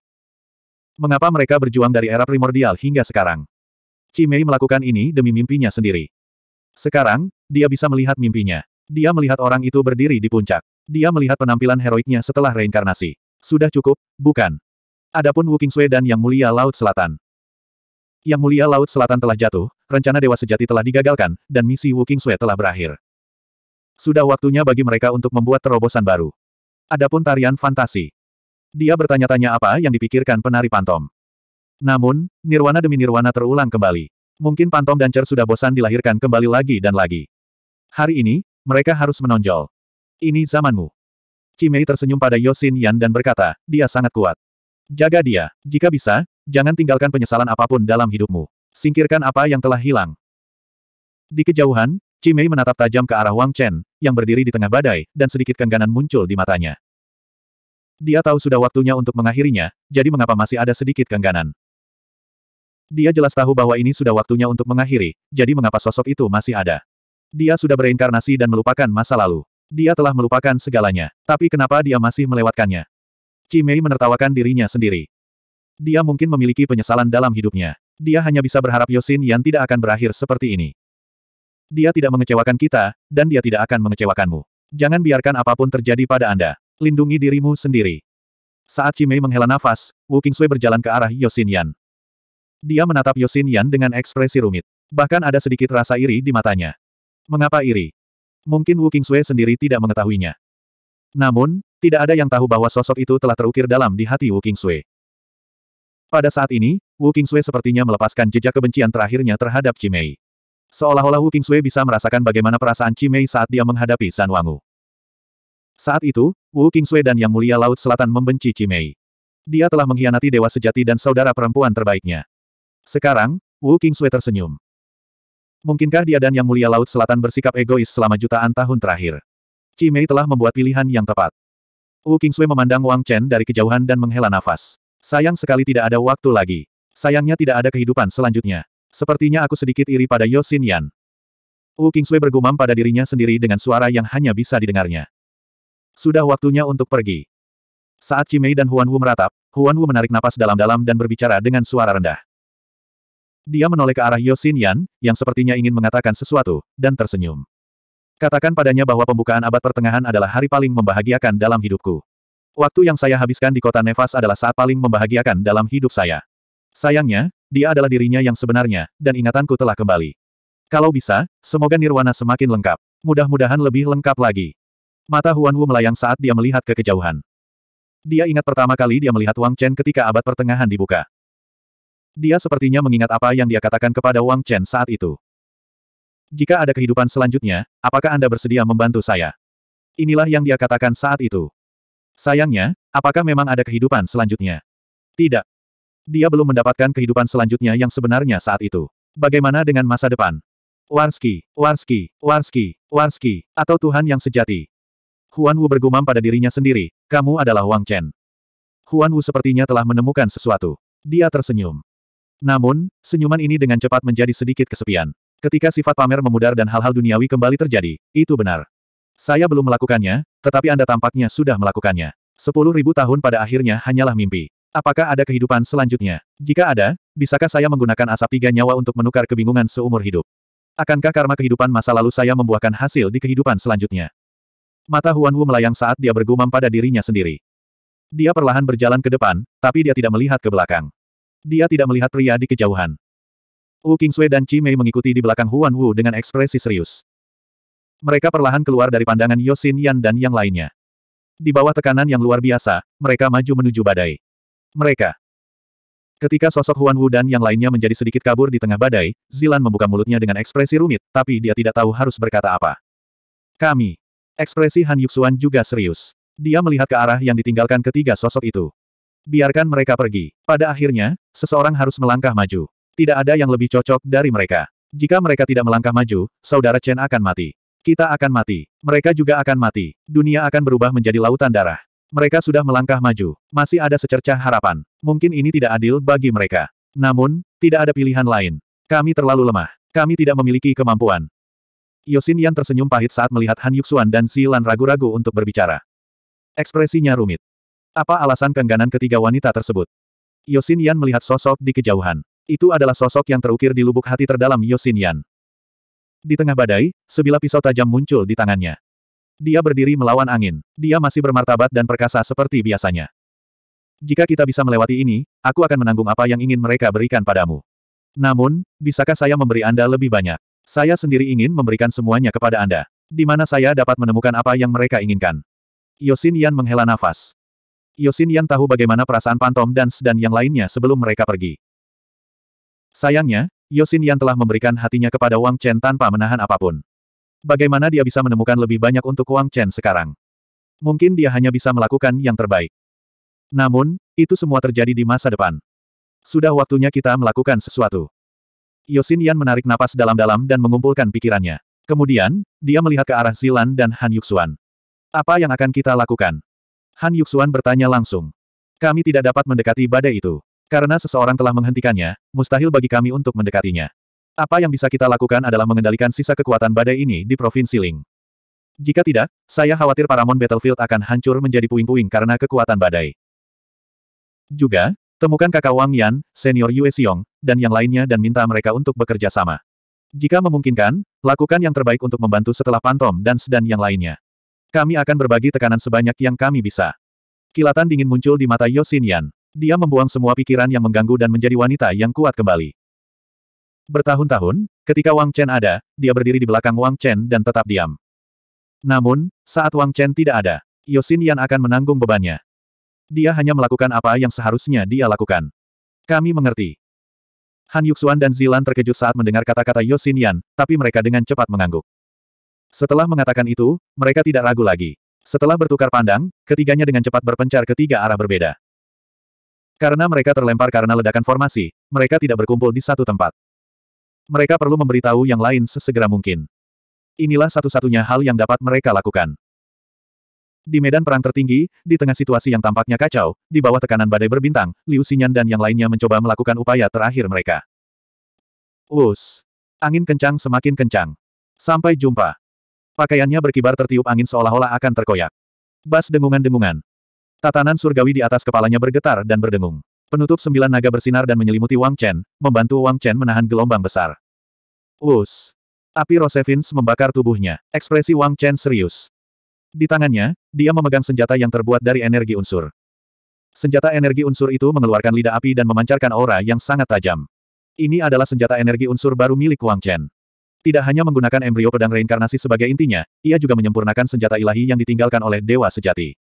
Mengapa mereka berjuang dari era primordial hingga sekarang? Cimei melakukan ini demi mimpinya sendiri. Sekarang, dia bisa melihat mimpinya. Dia melihat orang itu berdiri di puncak. Dia melihat penampilan heroiknya setelah reinkarnasi. Sudah cukup, bukan? Adapun Wu Qingsui dan Yang Mulia Laut Selatan. Yang Mulia Laut Selatan telah jatuh, rencana Dewa Sejati telah digagalkan, dan misi Wu Qingsui telah berakhir. Sudah waktunya bagi mereka untuk membuat terobosan baru. Adapun tarian fantasi. Dia bertanya-tanya apa yang dipikirkan penari pantom. Namun, nirwana demi nirwana terulang kembali. Mungkin Pantom dan Cer sudah bosan dilahirkan kembali lagi dan lagi. Hari ini, mereka harus menonjol. Ini zamanmu. Cimei tersenyum pada Yosin Yan dan berkata, dia sangat kuat. Jaga dia, jika bisa, jangan tinggalkan penyesalan apapun dalam hidupmu. Singkirkan apa yang telah hilang. Di kejauhan, Cimei menatap tajam ke arah Wang Chen, yang berdiri di tengah badai, dan sedikit kengganan muncul di matanya. Dia tahu sudah waktunya untuk mengakhirinya, jadi mengapa masih ada sedikit kengganan. Dia jelas tahu bahwa ini sudah waktunya untuk mengakhiri, jadi mengapa sosok itu masih ada. Dia sudah bereinkarnasi dan melupakan masa lalu. Dia telah melupakan segalanya. Tapi kenapa dia masih melewatkannya? Cimei menertawakan dirinya sendiri. Dia mungkin memiliki penyesalan dalam hidupnya. Dia hanya bisa berharap Yosin yang tidak akan berakhir seperti ini. Dia tidak mengecewakan kita, dan dia tidak akan mengecewakanmu. Jangan biarkan apapun terjadi pada Anda. Lindungi dirimu sendiri. Saat Cimei menghela nafas, Wu Kingsui berjalan ke arah Yosin Yan. Dia menatap Yosin Yan dengan ekspresi rumit. Bahkan ada sedikit rasa iri di matanya. Mengapa iri? Mungkin Wu Qingsui sendiri tidak mengetahuinya. Namun, tidak ada yang tahu bahwa sosok itu telah terukir dalam di hati Wu Qingsui. Pada saat ini, Wu Qingsui sepertinya melepaskan jejak kebencian terakhirnya terhadap Cimei. Seolah-olah Wu Qingsui bisa merasakan bagaimana perasaan Cimei saat dia menghadapi San Wangu. Saat itu, Wu Qingsui dan Yang Mulia Laut Selatan membenci Cimei. Dia telah mengkhianati dewa sejati dan saudara perempuan terbaiknya. Sekarang, Wu Qingsui tersenyum. Mungkinkah dia dan Yang Mulia Laut Selatan bersikap egois selama jutaan tahun terakhir? Cimei telah membuat pilihan yang tepat. Wu Kingsui memandang Wang Chen dari kejauhan dan menghela nafas. Sayang sekali tidak ada waktu lagi. Sayangnya tidak ada kehidupan selanjutnya. Sepertinya aku sedikit iri pada Yosin Yan. Wu Kingsui bergumam pada dirinya sendiri dengan suara yang hanya bisa didengarnya. Sudah waktunya untuk pergi. Saat Cimei dan Huan Wu meratap, Huan Wu menarik napas dalam-dalam dan berbicara dengan suara rendah. Dia menoleh ke arah Yosin Yan, yang sepertinya ingin mengatakan sesuatu, dan tersenyum. Katakan padanya bahwa pembukaan abad pertengahan adalah hari paling membahagiakan dalam hidupku. Waktu yang saya habiskan di kota Nevas adalah saat paling membahagiakan dalam hidup saya. Sayangnya, dia adalah dirinya yang sebenarnya, dan ingatanku telah kembali. Kalau bisa, semoga nirwana semakin lengkap. Mudah-mudahan lebih lengkap lagi. Mata Huan Wu melayang saat dia melihat ke kejauhan. Dia ingat pertama kali dia melihat Wang Chen ketika abad pertengahan dibuka. Dia sepertinya mengingat apa yang dia katakan kepada Wang Chen saat itu. Jika ada kehidupan selanjutnya, apakah Anda bersedia membantu saya? Inilah yang dia katakan saat itu. Sayangnya, apakah memang ada kehidupan selanjutnya? Tidak. Dia belum mendapatkan kehidupan selanjutnya yang sebenarnya saat itu. Bagaimana dengan masa depan? Warski, Warski, Warski, Warski, atau Tuhan yang sejati. Huan Wu bergumam pada dirinya sendiri, kamu adalah Wang Chen. Huan Wu sepertinya telah menemukan sesuatu. Dia tersenyum. Namun, senyuman ini dengan cepat menjadi sedikit kesepian. Ketika sifat pamer memudar dan hal-hal duniawi kembali terjadi, itu benar. Saya belum melakukannya, tetapi Anda tampaknya sudah melakukannya. Sepuluh ribu tahun pada akhirnya hanyalah mimpi. Apakah ada kehidupan selanjutnya? Jika ada, bisakah saya menggunakan asap tiga nyawa untuk menukar kebingungan seumur hidup? Akankah karma kehidupan masa lalu saya membuahkan hasil di kehidupan selanjutnya? Mata Huan Wu melayang saat dia bergumam pada dirinya sendiri. Dia perlahan berjalan ke depan, tapi dia tidak melihat ke belakang. Dia tidak melihat pria di kejauhan. Wu Kingsui dan Qi Mei mengikuti di belakang Huan Wu dengan ekspresi serius. Mereka perlahan keluar dari pandangan Yosin Yan dan yang lainnya. Di bawah tekanan yang luar biasa, mereka maju menuju badai. Mereka. Ketika sosok Huan Wu dan yang lainnya menjadi sedikit kabur di tengah badai, Zilan membuka mulutnya dengan ekspresi rumit, tapi dia tidak tahu harus berkata apa. Kami. Ekspresi Han Yuxuan juga serius. Dia melihat ke arah yang ditinggalkan ketiga sosok itu biarkan mereka pergi. Pada akhirnya, seseorang harus melangkah maju. Tidak ada yang lebih cocok dari mereka. Jika mereka tidak melangkah maju, saudara Chen akan mati. Kita akan mati. Mereka juga akan mati. Dunia akan berubah menjadi lautan darah. Mereka sudah melangkah maju. Masih ada secercah harapan. Mungkin ini tidak adil bagi mereka. Namun, tidak ada pilihan lain. Kami terlalu lemah. Kami tidak memiliki kemampuan. Yosin Yan tersenyum pahit saat melihat Han Yuxuan dan Si Lan ragu-ragu untuk berbicara. Ekspresinya rumit. Apa alasan kengganan ketiga wanita tersebut? Yosin Yan melihat sosok di kejauhan. Itu adalah sosok yang terukir di lubuk hati terdalam Yosin Yan. Di tengah badai, sebilah pisau tajam muncul di tangannya. Dia berdiri melawan angin. Dia masih bermartabat dan perkasa seperti biasanya. Jika kita bisa melewati ini, aku akan menanggung apa yang ingin mereka berikan padamu. Namun, bisakah saya memberi Anda lebih banyak? Saya sendiri ingin memberikan semuanya kepada Anda. Di mana saya dapat menemukan apa yang mereka inginkan? Yosin Yan menghela nafas. Yosin Yan tahu bagaimana perasaan Pantom dan dan yang lainnya sebelum mereka pergi. Sayangnya, Yosin Yan telah memberikan hatinya kepada Wang Chen tanpa menahan apapun. Bagaimana dia bisa menemukan lebih banyak untuk Wang Chen sekarang? Mungkin dia hanya bisa melakukan yang terbaik. Namun, itu semua terjadi di masa depan. Sudah waktunya kita melakukan sesuatu. Yosin Yan menarik napas dalam-dalam dan mengumpulkan pikirannya. Kemudian, dia melihat ke arah Zilan dan Han Yuxuan. Apa yang akan kita lakukan? Han Yuxuan bertanya langsung. Kami tidak dapat mendekati badai itu. Karena seseorang telah menghentikannya, mustahil bagi kami untuk mendekatinya. Apa yang bisa kita lakukan adalah mengendalikan sisa kekuatan badai ini di Provinsi Ling. Jika tidak, saya khawatir Paramount Battlefield akan hancur menjadi puing-puing karena kekuatan badai. Juga, temukan kakak Wang Yan, senior Yue Xiong, dan yang lainnya dan minta mereka untuk bekerja sama. Jika memungkinkan, lakukan yang terbaik untuk membantu setelah Pantom dan Sedan yang lainnya. Kami akan berbagi tekanan sebanyak yang kami bisa. Kilatan dingin muncul di mata Yosinian. Dia membuang semua pikiran yang mengganggu dan menjadi wanita yang kuat kembali. Bertahun-tahun, ketika Wang Chen ada, dia berdiri di belakang Wang Chen dan tetap diam. Namun, saat Wang Chen tidak ada, Yosinian akan menanggung bebannya. Dia hanya melakukan apa yang seharusnya dia lakukan. Kami mengerti. Han Yuxuan dan Zilan terkejut saat mendengar kata-kata Yosinian, tapi mereka dengan cepat mengangguk. Setelah mengatakan itu, mereka tidak ragu lagi. Setelah bertukar pandang, ketiganya dengan cepat berpencar ke tiga arah berbeda. Karena mereka terlempar karena ledakan formasi, mereka tidak berkumpul di satu tempat. Mereka perlu memberitahu yang lain sesegera mungkin. Inilah satu-satunya hal yang dapat mereka lakukan. Di medan perang tertinggi, di tengah situasi yang tampaknya kacau, di bawah tekanan badai berbintang, Liu Xinyan dan yang lainnya mencoba melakukan upaya terakhir mereka. Us. Angin kencang semakin kencang. Sampai jumpa. Pakaiannya berkibar tertiup angin seolah-olah akan terkoyak. Bas dengungan-dengungan. Tatanan surgawi di atas kepalanya bergetar dan berdengung. Penutup sembilan naga bersinar dan menyelimuti Wang Chen, membantu Wang Chen menahan gelombang besar. Us. Api Rosevins membakar tubuhnya. Ekspresi Wang Chen serius. Di tangannya, dia memegang senjata yang terbuat dari energi unsur. Senjata energi unsur itu mengeluarkan lidah api dan memancarkan aura yang sangat tajam. Ini adalah senjata energi unsur baru milik Wang Chen. Tidak hanya menggunakan embrio pedang reinkarnasi sebagai intinya, ia juga menyempurnakan senjata ilahi yang ditinggalkan oleh dewa sejati.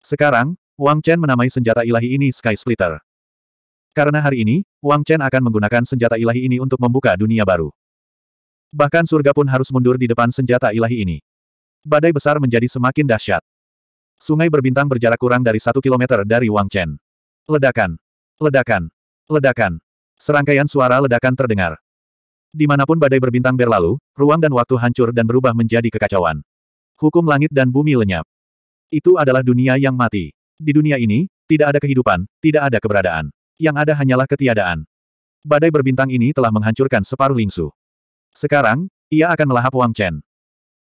Sekarang, Wang Chen menamai senjata ilahi ini Sky Splitter. Karena hari ini, Wang Chen akan menggunakan senjata ilahi ini untuk membuka dunia baru. Bahkan surga pun harus mundur di depan senjata ilahi ini. Badai besar menjadi semakin dahsyat. Sungai berbintang berjarak kurang dari satu kilometer dari Wang Chen. Ledakan. Ledakan. Ledakan. Serangkaian suara ledakan terdengar. Dimanapun badai berbintang berlalu, ruang dan waktu hancur dan berubah menjadi kekacauan. Hukum langit dan bumi lenyap. Itu adalah dunia yang mati. Di dunia ini, tidak ada kehidupan, tidak ada keberadaan. Yang ada hanyalah ketiadaan. Badai berbintang ini telah menghancurkan separuh Lingsu. Sekarang, ia akan melahap Wang Chen.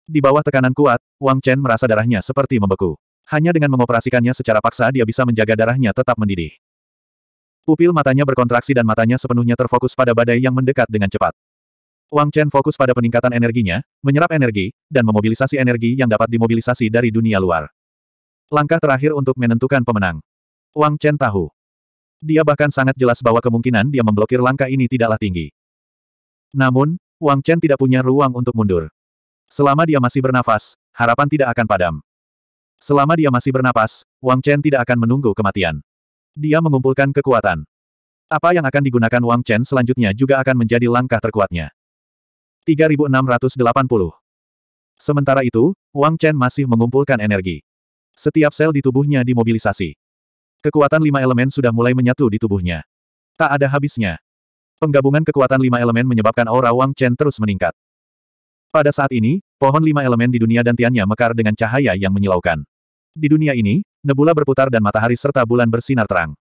Di bawah tekanan kuat, Wang Chen merasa darahnya seperti membeku. Hanya dengan mengoperasikannya secara paksa dia bisa menjaga darahnya tetap mendidih. Pupil matanya berkontraksi dan matanya sepenuhnya terfokus pada badai yang mendekat dengan cepat. Wang Chen fokus pada peningkatan energinya, menyerap energi, dan memobilisasi energi yang dapat dimobilisasi dari dunia luar. Langkah terakhir untuk menentukan pemenang. Wang Chen tahu. Dia bahkan sangat jelas bahwa kemungkinan dia memblokir langkah ini tidaklah tinggi. Namun, Wang Chen tidak punya ruang untuk mundur. Selama dia masih bernafas, harapan tidak akan padam. Selama dia masih bernapas, Wang Chen tidak akan menunggu kematian. Dia mengumpulkan kekuatan. Apa yang akan digunakan Wang Chen selanjutnya juga akan menjadi langkah terkuatnya. 3680. Sementara itu, Wang Chen masih mengumpulkan energi. Setiap sel di tubuhnya dimobilisasi. Kekuatan lima elemen sudah mulai menyatu di tubuhnya. Tak ada habisnya. Penggabungan kekuatan lima elemen menyebabkan aura Wang Chen terus meningkat. Pada saat ini, pohon lima elemen di dunia Dantiannya mekar dengan cahaya yang menyilaukan. Di dunia ini, nebula berputar dan matahari serta bulan bersinar terang.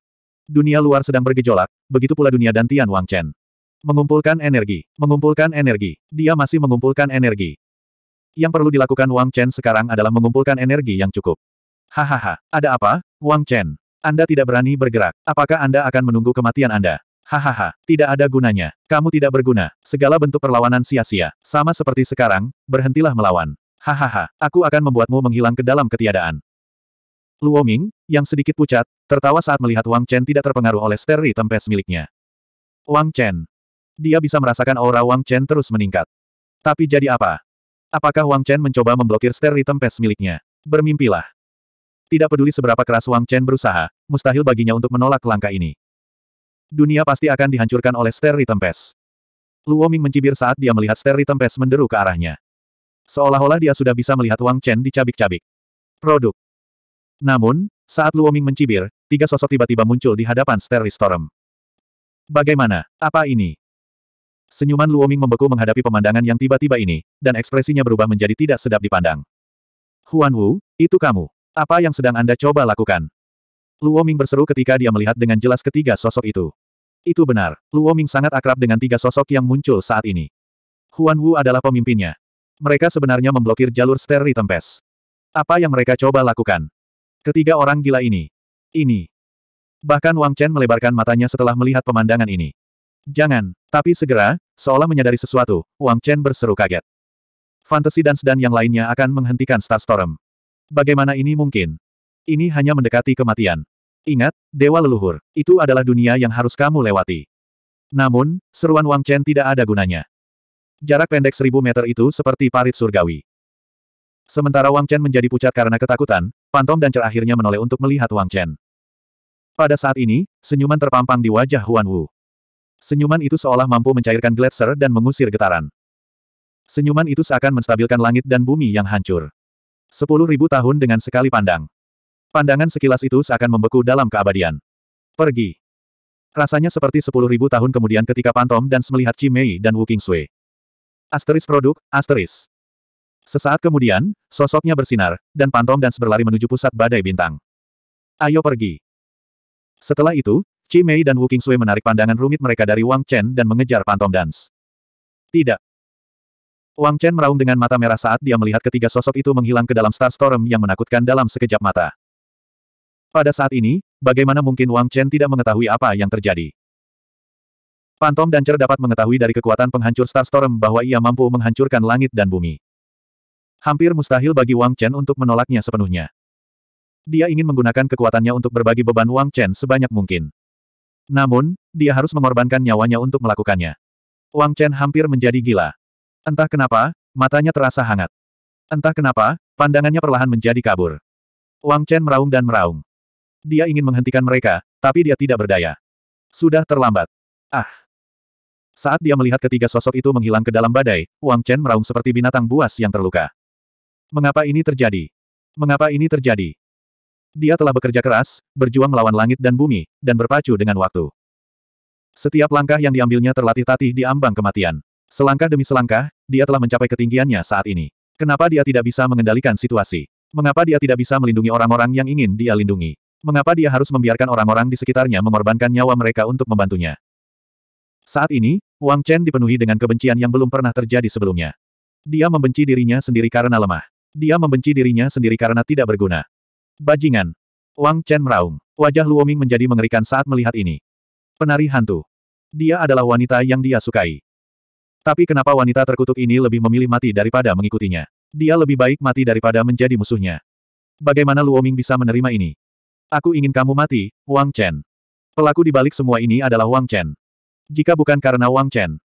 Dunia luar sedang bergejolak, begitu pula dunia dan Wang Chen. Mengumpulkan energi. Mengumpulkan energi. Dia masih mengumpulkan energi. Yang perlu dilakukan Wang Chen sekarang adalah mengumpulkan energi yang cukup. Hahaha, ada apa, Wang Chen? Anda tidak berani bergerak. Apakah Anda akan menunggu kematian Anda? Hahaha, tidak ada gunanya. Kamu tidak berguna. Segala bentuk perlawanan sia-sia. Sama seperti sekarang, berhentilah melawan. Hahaha, aku akan membuatmu menghilang ke dalam ketiadaan. Luo Ming, yang sedikit pucat, tertawa saat melihat Wang Chen tidak terpengaruh oleh steri tempes miliknya. Wang Chen, dia bisa merasakan aura Wang Chen terus meningkat. Tapi jadi apa? Apakah Wang Chen mencoba memblokir Steri tempes miliknya? Bermimpilah. Tidak peduli seberapa keras Wang Chen berusaha, mustahil baginya untuk menolak langkah ini. Dunia pasti akan dihancurkan oleh Steri tempes. pes. Luo Ming mencibir saat dia melihat Steri tempes menderu ke arahnya. Seolah-olah dia sudah bisa melihat Wang Chen dicabik-cabik. Produk. Namun, saat Luo Ming mencibir, tiga sosok tiba-tiba muncul di hadapan Steri Storm. Bagaimana? Apa ini? Senyuman Luoming membeku menghadapi pemandangan yang tiba-tiba ini, dan ekspresinya berubah menjadi tidak sedap dipandang. Huan Wu, itu kamu. Apa yang sedang Anda coba lakukan? Luoming berseru ketika dia melihat dengan jelas ketiga sosok itu. Itu benar, Luoming sangat akrab dengan tiga sosok yang muncul saat ini. Huan Wu adalah pemimpinnya. Mereka sebenarnya memblokir jalur Steri Tempes. Apa yang mereka coba lakukan? Ketiga orang gila ini. Ini. Bahkan Wang Chen melebarkan matanya setelah melihat pemandangan ini. Jangan. Tapi segera, seolah menyadari sesuatu, Wang Chen berseru kaget. Fantasy Dance dan yang lainnya akan menghentikan Starstorm. Bagaimana ini mungkin? Ini hanya mendekati kematian. Ingat, Dewa Leluhur, itu adalah dunia yang harus kamu lewati. Namun, seruan Wang Chen tidak ada gunanya. Jarak pendek seribu meter itu seperti parit surgawi. Sementara Wang Chen menjadi pucat karena ketakutan, Pantom dan Cer akhirnya menoleh untuk melihat Wang Chen. Pada saat ini, senyuman terpampang di wajah Huan Wu. Senyuman itu seolah mampu mencairkan gletser dan mengusir getaran. Senyuman itu seakan menstabilkan langit dan bumi yang hancur. Sepuluh ribu tahun dengan sekali pandang. Pandangan sekilas itu seakan membeku dalam keabadian. Pergi. Rasanya seperti sepuluh ribu tahun kemudian ketika Pantom dan melihat Cimei dan Wu Kingsui. Asteris produk, asteris. Sesaat kemudian, sosoknya bersinar, dan Pantom dan berlari menuju pusat badai bintang. Ayo pergi. Setelah itu, Qi Mei dan Wu Qingsui menarik pandangan rumit mereka dari Wang Chen dan mengejar Phantom Dance. Tidak. Wang Chen meraung dengan mata merah saat dia melihat ketiga sosok itu menghilang ke dalam Starstorm yang menakutkan dalam sekejap mata. Pada saat ini, bagaimana mungkin Wang Chen tidak mengetahui apa yang terjadi? Phantom Dancer dapat mengetahui dari kekuatan penghancur Starstorm bahwa ia mampu menghancurkan langit dan bumi. Hampir mustahil bagi Wang Chen untuk menolaknya sepenuhnya. Dia ingin menggunakan kekuatannya untuk berbagi beban Wang Chen sebanyak mungkin. Namun, dia harus mengorbankan nyawanya untuk melakukannya. Wang Chen hampir menjadi gila. Entah kenapa, matanya terasa hangat. Entah kenapa, pandangannya perlahan menjadi kabur. Wang Chen meraung dan meraung. Dia ingin menghentikan mereka, tapi dia tidak berdaya. Sudah terlambat. Ah! Saat dia melihat ketiga sosok itu menghilang ke dalam badai, Wang Chen meraung seperti binatang buas yang terluka. Mengapa ini terjadi? Mengapa ini terjadi? Dia telah bekerja keras, berjuang melawan langit dan bumi, dan berpacu dengan waktu. Setiap langkah yang diambilnya terlatih tatih di ambang kematian. Selangkah demi selangkah, dia telah mencapai ketinggiannya saat ini. Kenapa dia tidak bisa mengendalikan situasi? Mengapa dia tidak bisa melindungi orang-orang yang ingin dia lindungi? Mengapa dia harus membiarkan orang-orang di sekitarnya mengorbankan nyawa mereka untuk membantunya? Saat ini, Wang Chen dipenuhi dengan kebencian yang belum pernah terjadi sebelumnya. Dia membenci dirinya sendiri karena lemah. Dia membenci dirinya sendiri karena tidak berguna. Bajingan. Wang Chen meraung. Wajah Luoming menjadi mengerikan saat melihat ini. Penari hantu. Dia adalah wanita yang dia sukai. Tapi kenapa wanita terkutuk ini lebih memilih mati daripada mengikutinya? Dia lebih baik mati daripada menjadi musuhnya. Bagaimana Luoming bisa menerima ini? Aku ingin kamu mati, Wang Chen. Pelaku di balik semua ini adalah Wang Chen. Jika bukan karena Wang Chen,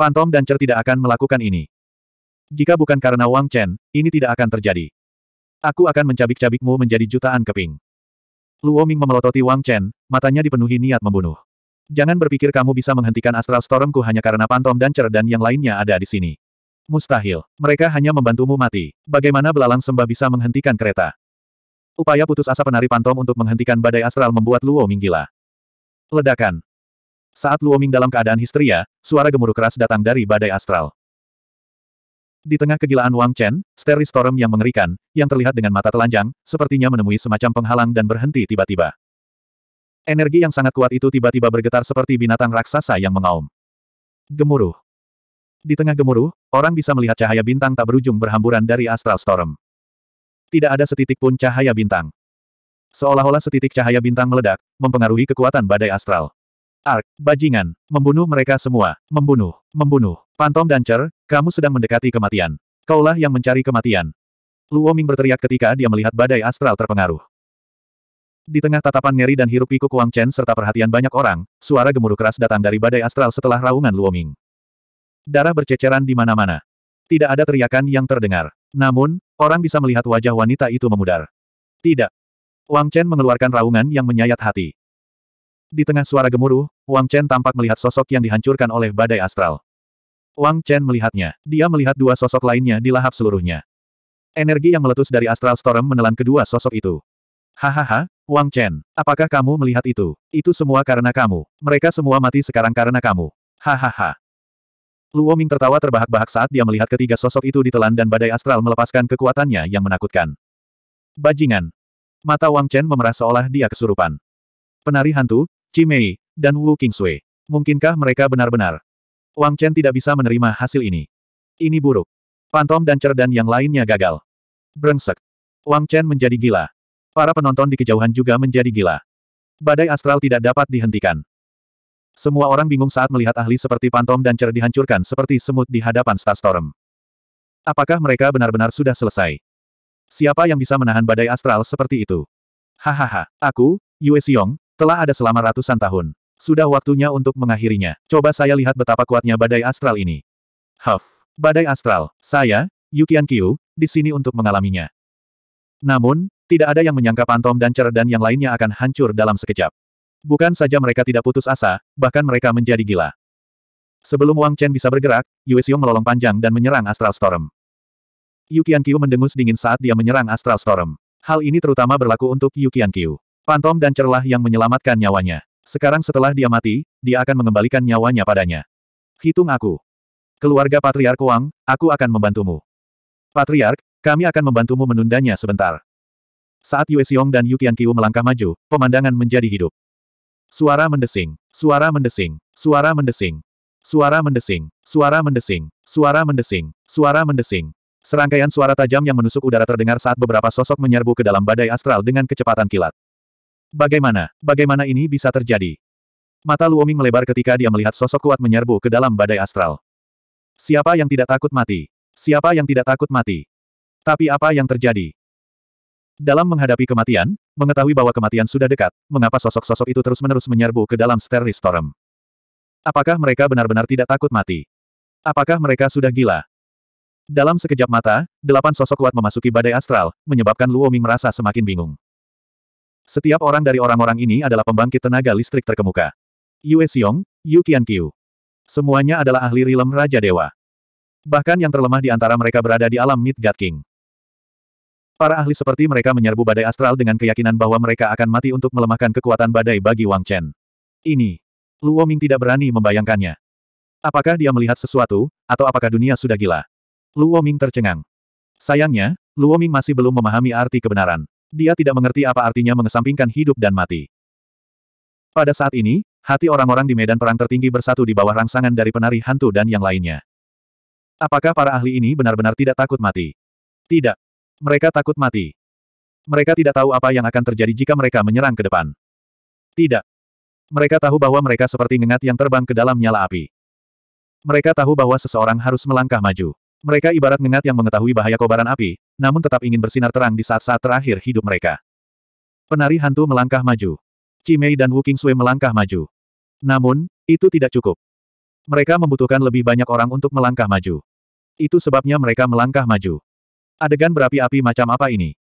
Pantom dan Cer tidak akan melakukan ini. Jika bukan karena Wang Chen, ini tidak akan terjadi. Aku akan mencabik-cabikmu menjadi jutaan keping. Luo Ming memelototi Wang Chen, matanya dipenuhi niat membunuh. Jangan berpikir kamu bisa menghentikan Astral Stormku hanya karena Pantom dan cerdan yang lainnya ada di sini. Mustahil. Mereka hanya membantumu mati. Bagaimana belalang sembah bisa menghentikan kereta? Upaya putus asa penari Pantom untuk menghentikan badai astral membuat Luo Ming gila. Ledakan. Saat Luo Ming dalam keadaan histeria, suara gemuruh keras datang dari badai astral. Di tengah kegilaan Wang Chen, steri Storm yang mengerikan, yang terlihat dengan mata telanjang, sepertinya menemui semacam penghalang dan berhenti tiba-tiba. Energi yang sangat kuat itu tiba-tiba bergetar seperti binatang raksasa yang mengaum. Gemuruh. Di tengah gemuruh, orang bisa melihat cahaya bintang tak berujung berhamburan dari Astral Storm. Tidak ada setitik pun cahaya bintang. Seolah-olah setitik cahaya bintang meledak, mempengaruhi kekuatan badai astral. Ark, bajingan, membunuh mereka semua, membunuh, membunuh. Pantom dan Cer, kamu sedang mendekati kematian. Kaulah yang mencari kematian. Luo Ming berteriak ketika dia melihat badai astral terpengaruh. Di tengah tatapan ngeri dan hirup pikuk Wang Chen serta perhatian banyak orang, suara gemuruh keras datang dari badai astral setelah raungan Luo Ming. Darah berceceran di mana-mana. Tidak ada teriakan yang terdengar. Namun, orang bisa melihat wajah wanita itu memudar. Tidak. Wang Chen mengeluarkan raungan yang menyayat hati. Di tengah suara gemuruh, Wang Chen tampak melihat sosok yang dihancurkan oleh badai astral. Wang Chen melihatnya. Dia melihat dua sosok lainnya di lahap seluruhnya. Energi yang meletus dari Astral Storm menelan kedua sosok itu. Hahaha, Wang Chen, apakah kamu melihat itu? Itu semua karena kamu. Mereka semua mati sekarang karena kamu. Hahaha. Luo Ming tertawa terbahak-bahak saat dia melihat ketiga sosok itu ditelan dan badai astral melepaskan kekuatannya yang menakutkan. Bajingan. Mata Wang Chen memerah seolah dia kesurupan. Penari hantu, Cimei, dan Wu Qingsui. Mungkinkah mereka benar-benar Wang Chen tidak bisa menerima hasil ini. Ini buruk. Pantom dan cerdan yang lainnya gagal. Brengsek. Wang Chen menjadi gila. Para penonton di kejauhan juga menjadi gila. Badai astral tidak dapat dihentikan. Semua orang bingung saat melihat ahli seperti Pantom dan Cer dihancurkan seperti semut di hadapan Starstorm. Apakah mereka benar-benar sudah selesai? Siapa yang bisa menahan badai astral seperti itu? Hahaha, aku, Yue Xiong, telah ada selama ratusan tahun. Sudah waktunya untuk mengakhirinya. Coba saya lihat betapa kuatnya badai astral ini. Huff. Badai astral. Saya, Yukian Kyu, di sini untuk mengalaminya. Namun, tidak ada yang menyangka Pantom dan Cer dan yang lainnya akan hancur dalam sekejap. Bukan saja mereka tidak putus asa, bahkan mereka menjadi gila. Sebelum Wang Chen bisa bergerak, Yue Xiong melolong panjang dan menyerang Astral Storm. Yukian Kyu mendengus dingin saat dia menyerang Astral Storm. Hal ini terutama berlaku untuk Yukian Kyu. Pantom dan Cerlah yang menyelamatkan nyawanya. Sekarang setelah dia mati, dia akan mengembalikan nyawanya padanya. Hitung aku. Keluarga Patriark Wang, aku akan membantumu. Patriark, kami akan membantumu menundanya sebentar. Saat Yue Xiong dan Yu Qianqiu melangkah maju, pemandangan menjadi hidup. Suara mendesing, suara mendesing, suara mendesing, suara mendesing, suara mendesing, suara mendesing, suara mendesing. Serangkaian suara tajam yang menusuk udara terdengar saat beberapa sosok menyerbu ke dalam badai astral dengan kecepatan kilat. Bagaimana, bagaimana ini bisa terjadi? Mata Luoming melebar ketika dia melihat sosok kuat menyerbu ke dalam badai astral. Siapa yang tidak takut mati? Siapa yang tidak takut mati? Tapi apa yang terjadi? Dalam menghadapi kematian, mengetahui bahwa kematian sudah dekat, mengapa sosok-sosok itu terus-menerus menyerbu ke dalam steri Storm? Apakah mereka benar-benar tidak takut mati? Apakah mereka sudah gila? Dalam sekejap mata, delapan sosok kuat memasuki badai astral, menyebabkan Luoming merasa semakin bingung. Setiap orang dari orang-orang ini adalah pembangkit tenaga listrik terkemuka. Yue Xiong, Yu Qianqiu. Semuanya adalah ahli rilem Raja Dewa. Bahkan yang terlemah di antara mereka berada di alam Midgard King. Para ahli seperti mereka menyerbu badai astral dengan keyakinan bahwa mereka akan mati untuk melemahkan kekuatan badai bagi Wang Chen. Ini. Luo Ming tidak berani membayangkannya. Apakah dia melihat sesuatu, atau apakah dunia sudah gila? Luo Ming tercengang. Sayangnya, Luo Ming masih belum memahami arti kebenaran dia tidak mengerti apa artinya mengesampingkan hidup dan mati. Pada saat ini, hati orang-orang di medan perang tertinggi bersatu di bawah rangsangan dari penari hantu dan yang lainnya. Apakah para ahli ini benar-benar tidak takut mati? Tidak. Mereka takut mati. Mereka tidak tahu apa yang akan terjadi jika mereka menyerang ke depan. Tidak. Mereka tahu bahwa mereka seperti ngengat yang terbang ke dalam nyala api. Mereka tahu bahwa seseorang harus melangkah maju. Mereka ibarat nengat yang mengetahui bahaya kobaran api, namun tetap ingin bersinar terang di saat-saat terakhir hidup mereka. Penari hantu melangkah maju. Cimei dan Wuking Sui melangkah maju. Namun, itu tidak cukup. Mereka membutuhkan lebih banyak orang untuk melangkah maju. Itu sebabnya mereka melangkah maju. Adegan berapi-api macam apa ini?